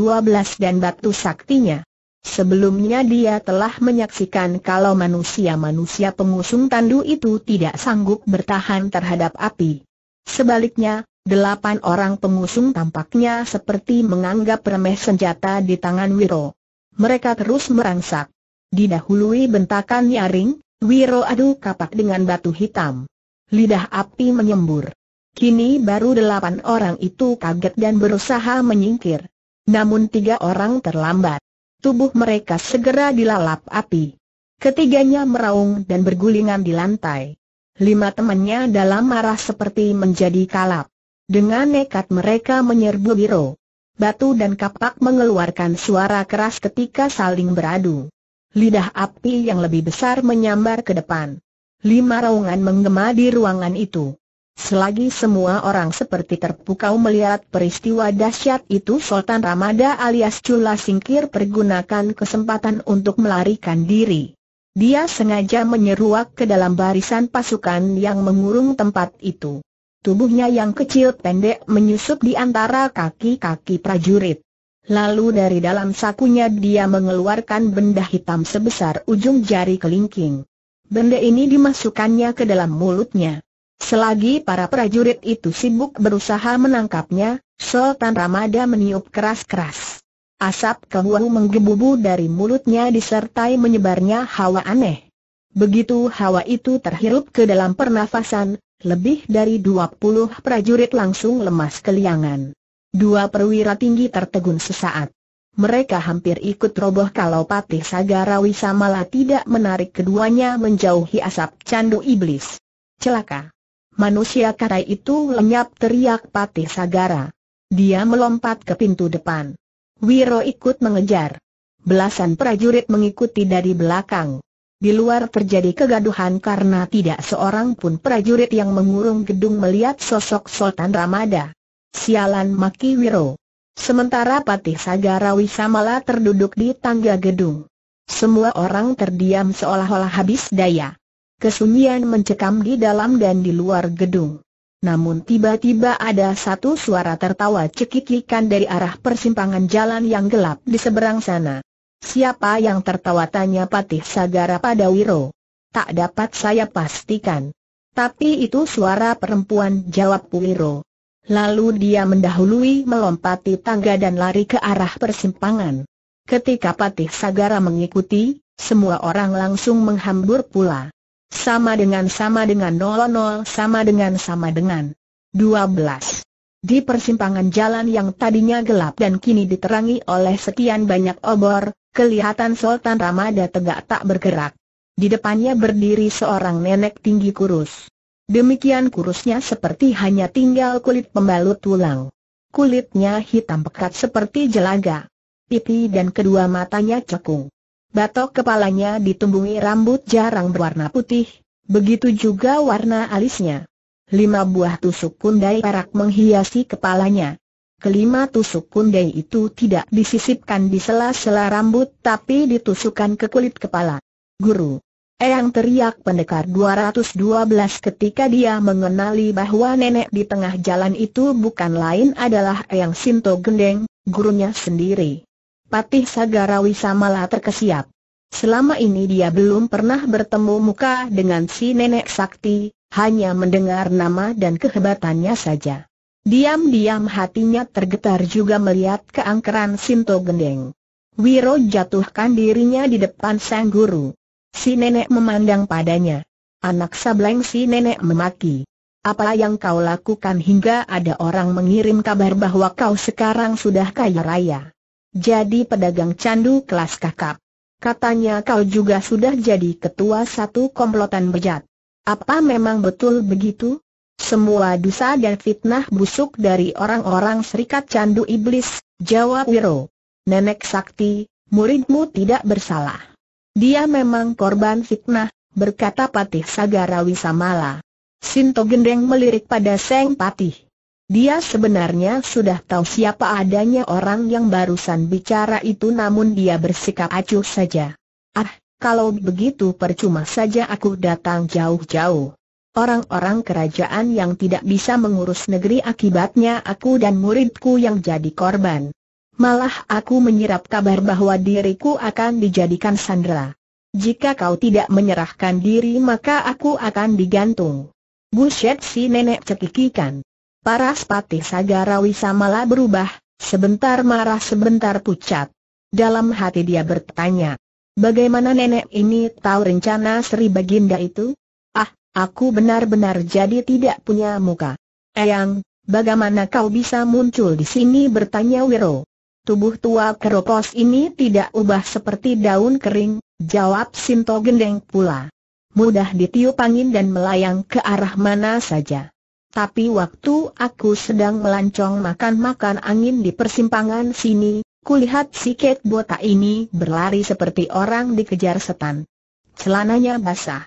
dan batu saktinya. Sebelumnya dia telah menyaksikan kalau manusia-manusia pengusung tandu itu tidak sanggup bertahan terhadap api. Sebaliknya, delapan orang pengusung tampaknya seperti menganggap remeh senjata di tangan Wiro. Mereka terus merangsak. Didahului bentakan nyaring, Wiro adu kapak dengan batu hitam. Lidah api menyembur. Kini baru delapan orang itu kaget dan berusaha menyingkir. Namun tiga orang terlambat. Tubuh mereka segera dilalap api. Ketiganya meraung dan bergulingan di lantai. Lima temannya dalam marah seperti menjadi kalap. Dengan nekat mereka menyerbu biro. Batu dan kapak mengeluarkan suara keras ketika saling beradu. Lidah api yang lebih besar menyambar ke depan. Lima raungan menggema di ruangan itu. Selagi semua orang seperti terpukau melihat peristiwa dahsyat itu Sultan Ramada alias Cula Singkir pergunakan kesempatan untuk melarikan diri. Dia sengaja menyeruak ke dalam barisan pasukan yang mengurung tempat itu. Tubuhnya yang kecil pendek menyusup di antara kaki-kaki prajurit. Lalu dari dalam sakunya dia mengeluarkan benda hitam sebesar ujung jari kelingking. Benda ini dimasukkannya ke dalam mulutnya. Selagi para prajurit itu sibuk berusaha menangkapnya, Sultan Ramada meniup keras-keras. Asap menggebu-gebu dari mulutnya disertai menyebarnya hawa aneh. Begitu hawa itu terhirup ke dalam pernafasan, lebih dari 20 prajurit langsung lemas keliangan. Dua perwira tinggi tertegun sesaat. Mereka hampir ikut roboh kalau Patih Sagara Wisamala tidak menarik keduanya menjauhi asap candu iblis. Celaka! Manusia kara itu lenyap teriak Patih Sagara. Dia melompat ke pintu depan. Wiro ikut mengejar. Belasan prajurit mengikuti dari belakang. Di luar terjadi kegaduhan karena tidak seorang pun prajurit yang mengurung gedung melihat sosok Sultan Ramada. Sialan Maki Wiro. Sementara Patih Sagarawi Samala terduduk di tangga gedung. Semua orang terdiam seolah-olah habis daya. Kesunyian mencekam di dalam dan di luar gedung. Namun tiba-tiba ada satu suara tertawa cekikikan dari arah persimpangan jalan yang gelap di seberang sana. Siapa yang tertawa tanya Patih Sagara pada Wiro? Tak dapat saya pastikan. Tapi itu suara perempuan jawab Wiro. Lalu dia mendahului melompati tangga dan lari ke arah persimpangan. Ketika Patih Sagara mengikuti, semua orang langsung menghambur pula. Sama dengan sama dengan nol nol sama dengan sama dengan 12. Di persimpangan jalan yang tadinya gelap dan kini diterangi oleh sekian banyak obor, Kelihatan Sultan Ramada tegak tak bergerak. Di depannya berdiri seorang nenek tinggi kurus. Demikian kurusnya seperti hanya tinggal kulit pembalut tulang. Kulitnya hitam pekat seperti jelaga. Pipi dan kedua matanya cekung. Batok kepalanya ditumbuhi rambut jarang berwarna putih, begitu juga warna alisnya. Lima buah tusuk kundai perak menghiasi kepalanya. Kelima tusuk kundai itu tidak disisipkan di sela-sela rambut tapi ditusukkan ke kulit kepala. Guru. Eyang teriak pendekar 212 ketika dia mengenali bahwa nenek di tengah jalan itu bukan lain adalah Eyang Sinto Gendeng, gurunya sendiri. Patih Sagarawi samalah terkesiap. Selama ini dia belum pernah bertemu muka dengan si nenek sakti, hanya mendengar nama dan kehebatannya saja. Diam-diam hatinya tergetar juga melihat keangkeran Sinto Gendeng. Wiro jatuhkan dirinya di depan sang guru. Si nenek memandang padanya. Anak sableng si nenek memaki. Apa yang kau lakukan hingga ada orang mengirim kabar bahwa kau sekarang sudah kaya raya? Jadi pedagang candu kelas kakap. Katanya kau juga sudah jadi ketua satu komplotan bejat. Apa memang betul begitu? Semua dosa dan fitnah busuk dari orang-orang serikat candu iblis, jawab Wiro. Nenek Sakti, muridmu tidak bersalah. Dia memang korban fitnah, berkata Patih Sagarawi Samala. Sinto Gendeng melirik pada Seng Patih. Dia sebenarnya sudah tahu siapa adanya orang yang barusan bicara itu namun dia bersikap acuh saja. Ah, kalau begitu percuma saja aku datang jauh-jauh. Orang-orang kerajaan yang tidak bisa mengurus negeri akibatnya aku dan muridku yang jadi korban. Malah aku menyerap kabar bahwa diriku akan dijadikan sandera. Jika kau tidak menyerahkan diri maka aku akan digantung. Buset si nenek cekikikan. Para sepatih sagarawi samalah berubah, sebentar marah sebentar pucat. Dalam hati dia bertanya, bagaimana nenek ini tahu rencana Sri Baginda itu? Aku benar-benar jadi tidak punya muka. Eyang, bagaimana kau bisa muncul di sini bertanya Wiro. Tubuh tua keropos ini tidak ubah seperti daun kering, jawab Sinto Gendeng pula. Mudah ditiup angin dan melayang ke arah mana saja. Tapi waktu aku sedang melancong makan-makan angin di persimpangan sini, kulihat si Kate Bota ini berlari seperti orang dikejar setan. Celananya basah.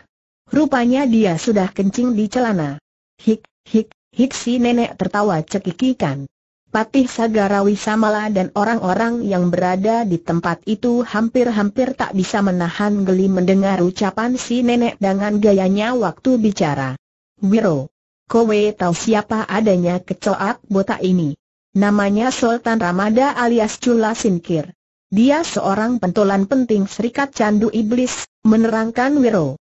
Rupanya dia sudah kencing di celana. Hik, hik, hik si nenek tertawa cekikikan. Patih Sagarawi Samala dan orang-orang yang berada di tempat itu hampir-hampir tak bisa menahan geli mendengar ucapan si nenek dengan gayanya waktu bicara. Wiro, kowe tahu siapa adanya kecoak botak ini? Namanya Sultan Ramada alias Cula Sinkir. Dia seorang pentolan penting serikat candu iblis, menerangkan Wiro.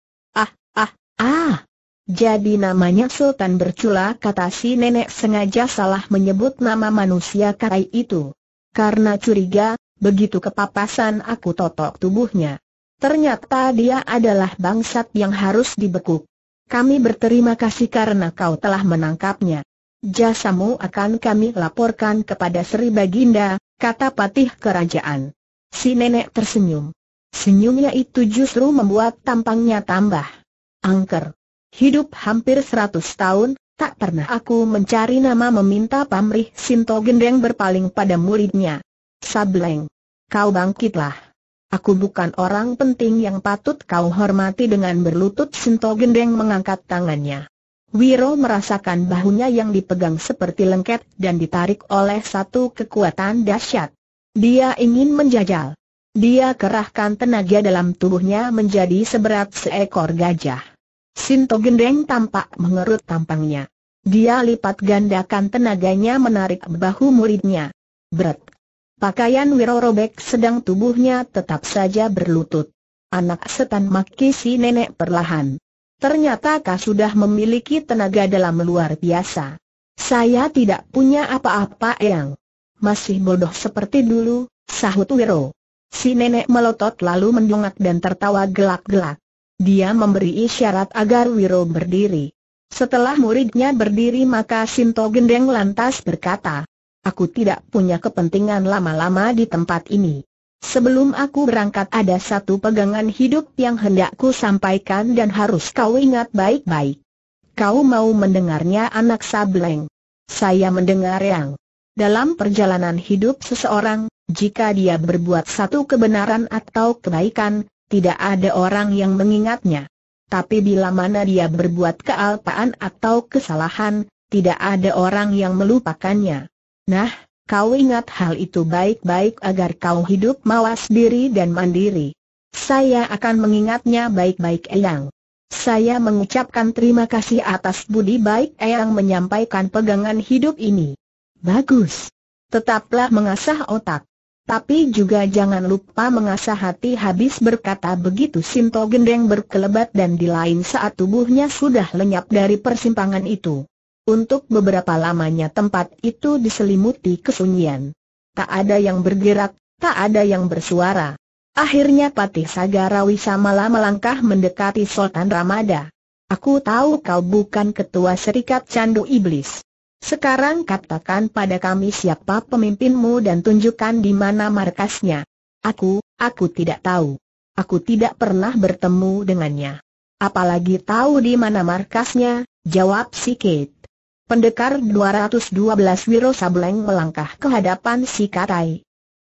Ah, jadi namanya Sultan Bercula kata si nenek sengaja salah menyebut nama manusia karai itu. Karena curiga, begitu kepapasan aku totok tubuhnya. Ternyata dia adalah bangsat yang harus dibekuk. Kami berterima kasih karena kau telah menangkapnya. Jasamu akan kami laporkan kepada Sri Baginda, kata patih kerajaan. Si nenek tersenyum. Senyumnya itu justru membuat tampangnya tambah angker. Hidup hampir seratus tahun, tak pernah aku mencari nama meminta pamrih Sinto Gendeng berpaling pada muridnya. Sableng. Kau bangkitlah. Aku bukan orang penting yang patut kau hormati dengan berlutut Sinto Gendeng mengangkat tangannya. Wiro merasakan bahunya yang dipegang seperti lengket dan ditarik oleh satu kekuatan dahsyat. Dia ingin menjajal. Dia kerahkan tenaga dalam tubuhnya menjadi seberat seekor gajah. Sinto Gendeng tampak mengerut tampangnya. Dia lipat gandakan tenaganya menarik bahu muridnya. Berat. Pakaian Wiro robek sedang tubuhnya tetap saja berlutut. Anak setan maki si nenek perlahan. Ternyata kau sudah memiliki tenaga dalam luar biasa. Saya tidak punya apa-apa yang masih bodoh seperti dulu, sahut Wiro. Si nenek melotot lalu mendongak dan tertawa gelak-gelak. Dia memberi isyarat agar Wiro berdiri. Setelah muridnya berdiri maka Sinto Gendeng lantas berkata, Aku tidak punya kepentingan lama-lama di tempat ini. Sebelum aku berangkat ada satu pegangan hidup yang hendakku sampaikan dan harus kau ingat baik-baik. Kau mau mendengarnya anak sableng. Saya mendengar yang dalam perjalanan hidup seseorang, jika dia berbuat satu kebenaran atau kebaikan, tidak ada orang yang mengingatnya. Tapi bila mana dia berbuat kealpaan atau kesalahan, tidak ada orang yang melupakannya. Nah, kau ingat hal itu baik-baik agar kau hidup mawas diri dan mandiri. Saya akan mengingatnya baik-baik Eyang. Saya mengucapkan terima kasih atas budi baik Eyang menyampaikan pegangan hidup ini. Bagus. Tetaplah mengasah otak. Tapi juga jangan lupa mengasah hati habis berkata begitu Sinto Gendeng berkelebat dan di lain saat tubuhnya sudah lenyap dari persimpangan itu. Untuk beberapa lamanya tempat itu diselimuti kesunyian. Tak ada yang bergerak, tak ada yang bersuara. Akhirnya Patih Sagarawi Samala melangkah mendekati Sultan Ramada. Aku tahu kau bukan ketua serikat candu iblis. Sekarang katakan pada kami siapa pemimpinmu dan tunjukkan di mana markasnya. Aku, aku tidak tahu. Aku tidak pernah bertemu dengannya. Apalagi tahu di mana markasnya, jawab si Kate. Pendekar 212 Wiro Sableng melangkah ke hadapan si Katai.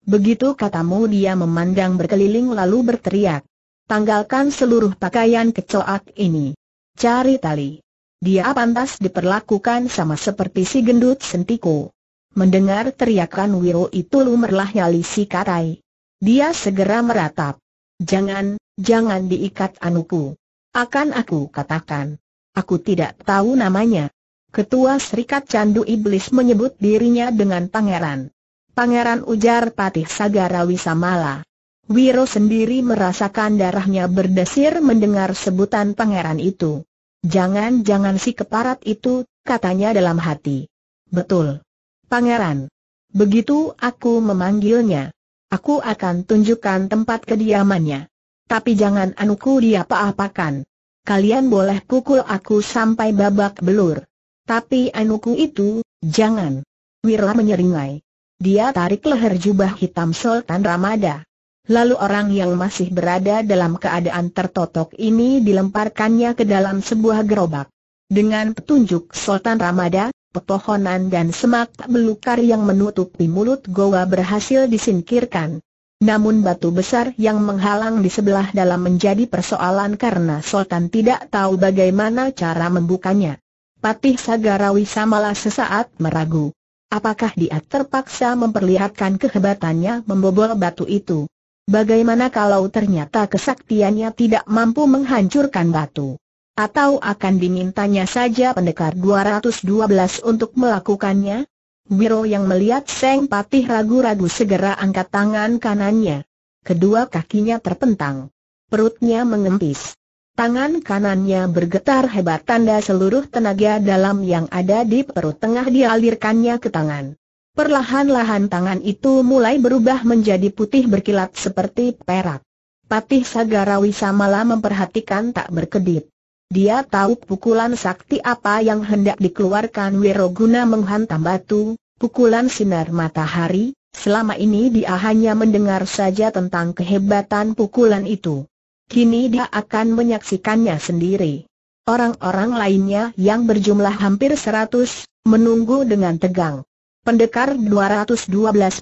Begitu katamu dia memandang berkeliling lalu berteriak. Tanggalkan seluruh pakaian kecoak ini. Cari tali. Dia pantas diperlakukan sama seperti si gendut sentiku. Mendengar teriakan Wiro itu lumerlah nyali si Karai. Dia segera meratap. Jangan, jangan diikat anuku. Akan aku katakan. Aku tidak tahu namanya. Ketua Serikat Candu Iblis menyebut dirinya dengan pangeran. Pangeran ujar Patih Sagara Wisamala. Wiro sendiri merasakan darahnya berdesir mendengar sebutan pangeran itu. Jangan-jangan si keparat itu, katanya dalam hati. Betul. Pangeran. Begitu aku memanggilnya. Aku akan tunjukkan tempat kediamannya. Tapi jangan anuku dia apa-apakan. Kalian boleh pukul aku sampai babak belur. Tapi anuku itu, jangan. Wirla menyeringai. Dia tarik leher jubah hitam Sultan Ramada. Lalu orang yang masih berada dalam keadaan tertotok ini dilemparkannya ke dalam sebuah gerobak. Dengan petunjuk Sultan Ramada, pepohonan dan semak belukar yang menutupi mulut goa berhasil disingkirkan. Namun batu besar yang menghalang di sebelah dalam menjadi persoalan karena Sultan tidak tahu bagaimana cara membukanya. Patih Sagarawi samalah sesaat meragu. Apakah dia terpaksa memperlihatkan kehebatannya membobol batu itu? Bagaimana kalau ternyata kesaktiannya tidak mampu menghancurkan batu? Atau akan dimintanya saja pendekar 212 untuk melakukannya? Wiro yang melihat Seng Patih ragu-ragu segera angkat tangan kanannya. Kedua kakinya terpentang. Perutnya mengempis. Tangan kanannya bergetar hebat tanda seluruh tenaga dalam yang ada di perut tengah dialirkannya ke tangan. Perlahan-lahan tangan itu mulai berubah menjadi putih berkilat seperti perak. Patih Sagarawi samalah memperhatikan tak berkedip. Dia tahu pukulan sakti apa yang hendak dikeluarkan Wiroguna menghantam batu, pukulan sinar matahari, selama ini dia hanya mendengar saja tentang kehebatan pukulan itu. Kini dia akan menyaksikannya sendiri. Orang-orang lainnya yang berjumlah hampir seratus, menunggu dengan tegang. Pendekar 212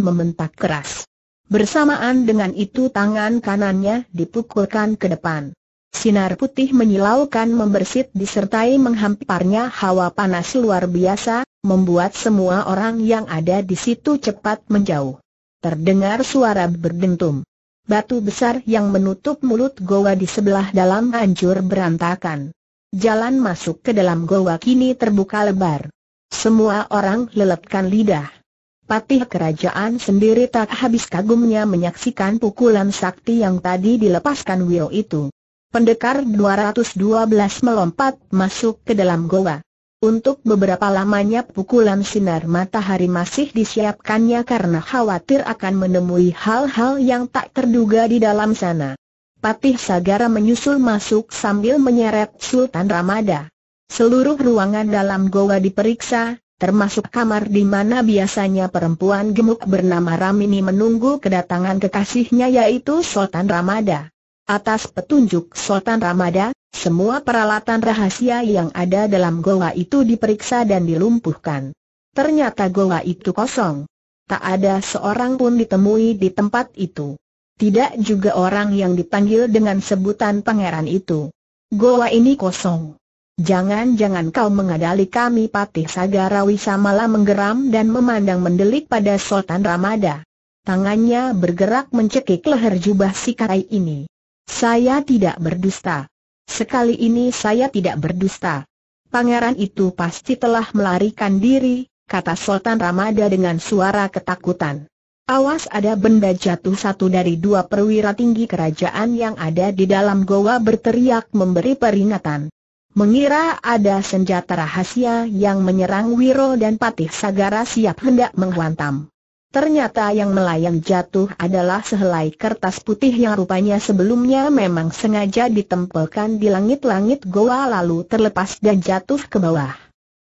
membentak keras. Bersamaan dengan itu tangan kanannya dipukulkan ke depan. Sinar putih menyilaukan membersit disertai menghamparnya hawa panas luar biasa, membuat semua orang yang ada di situ cepat menjauh. Terdengar suara berdentum. Batu besar yang menutup mulut goa di sebelah dalam hancur berantakan. Jalan masuk ke dalam goa kini terbuka lebar. Semua orang lelepkan lidah. Patih kerajaan sendiri tak habis kagumnya menyaksikan pukulan sakti yang tadi dilepaskan Wio itu. Pendekar 212 melompat masuk ke dalam goa. Untuk beberapa lamanya pukulan sinar matahari masih disiapkannya karena khawatir akan menemui hal-hal yang tak terduga di dalam sana. Patih Sagara menyusul masuk sambil menyeret Sultan Ramada. Seluruh ruangan dalam goa diperiksa, termasuk kamar di mana biasanya perempuan gemuk bernama Ramini menunggu kedatangan kekasihnya yaitu Sultan Ramada. Atas petunjuk Sultan Ramada, semua peralatan rahasia yang ada dalam goa itu diperiksa dan dilumpuhkan. Ternyata goa itu kosong. Tak ada seorang pun ditemui di tempat itu. Tidak juga orang yang dipanggil dengan sebutan pangeran itu. Goa ini kosong. Jangan-jangan kau mengadali kami Patih Sagarawi Samala menggeram dan memandang mendelik pada Sultan Ramada. Tangannya bergerak mencekik leher jubah si karai ini. Saya tidak berdusta. Sekali ini saya tidak berdusta. Pangeran itu pasti telah melarikan diri, kata Sultan Ramada dengan suara ketakutan. Awas ada benda jatuh satu dari dua perwira tinggi kerajaan yang ada di dalam goa berteriak memberi peringatan. Mengira ada senjata rahasia yang menyerang Wiro dan Patih Sagara siap hendak menghantam. Ternyata yang melayang jatuh adalah sehelai kertas putih yang rupanya sebelumnya memang sengaja ditempelkan di langit-langit goa lalu terlepas dan jatuh ke bawah.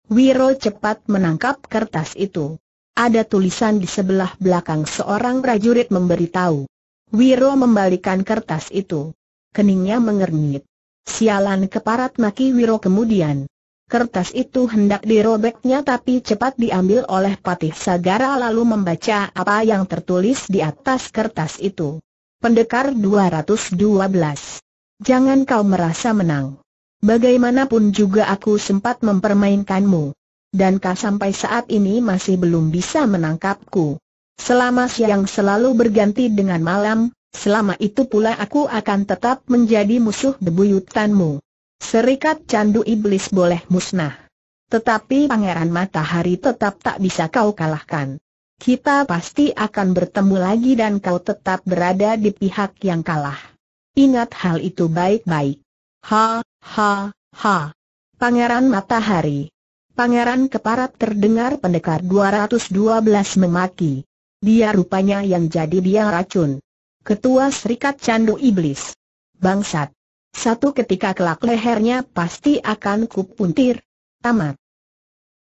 Wiro cepat menangkap kertas itu. Ada tulisan di sebelah belakang seorang prajurit memberitahu. Wiro membalikan kertas itu. Keningnya mengernyit. Sialan keparat maki Wiro kemudian. Kertas itu hendak dirobeknya tapi cepat diambil oleh Patih Sagara lalu membaca apa yang tertulis di atas kertas itu. Pendekar 212. Jangan kau merasa menang. Bagaimanapun juga aku sempat mempermainkanmu. Dan kau sampai saat ini masih belum bisa menangkapku. Selama siang selalu berganti dengan malam, Selama itu pula aku akan tetap menjadi musuh bebuyutanmu. Serikat candu iblis boleh musnah. Tetapi Pangeran Matahari tetap tak bisa kau kalahkan. Kita pasti akan bertemu lagi dan kau tetap berada di pihak yang kalah. Ingat hal itu baik-baik. Ha, ha, ha. Pangeran Matahari. Pangeran Keparat terdengar pendekar 212 memaki. Dia rupanya yang jadi biang racun. Ketua Serikat Candu Iblis. Bangsat. Satu ketika kelak lehernya pasti akan kupuntir. Tamat.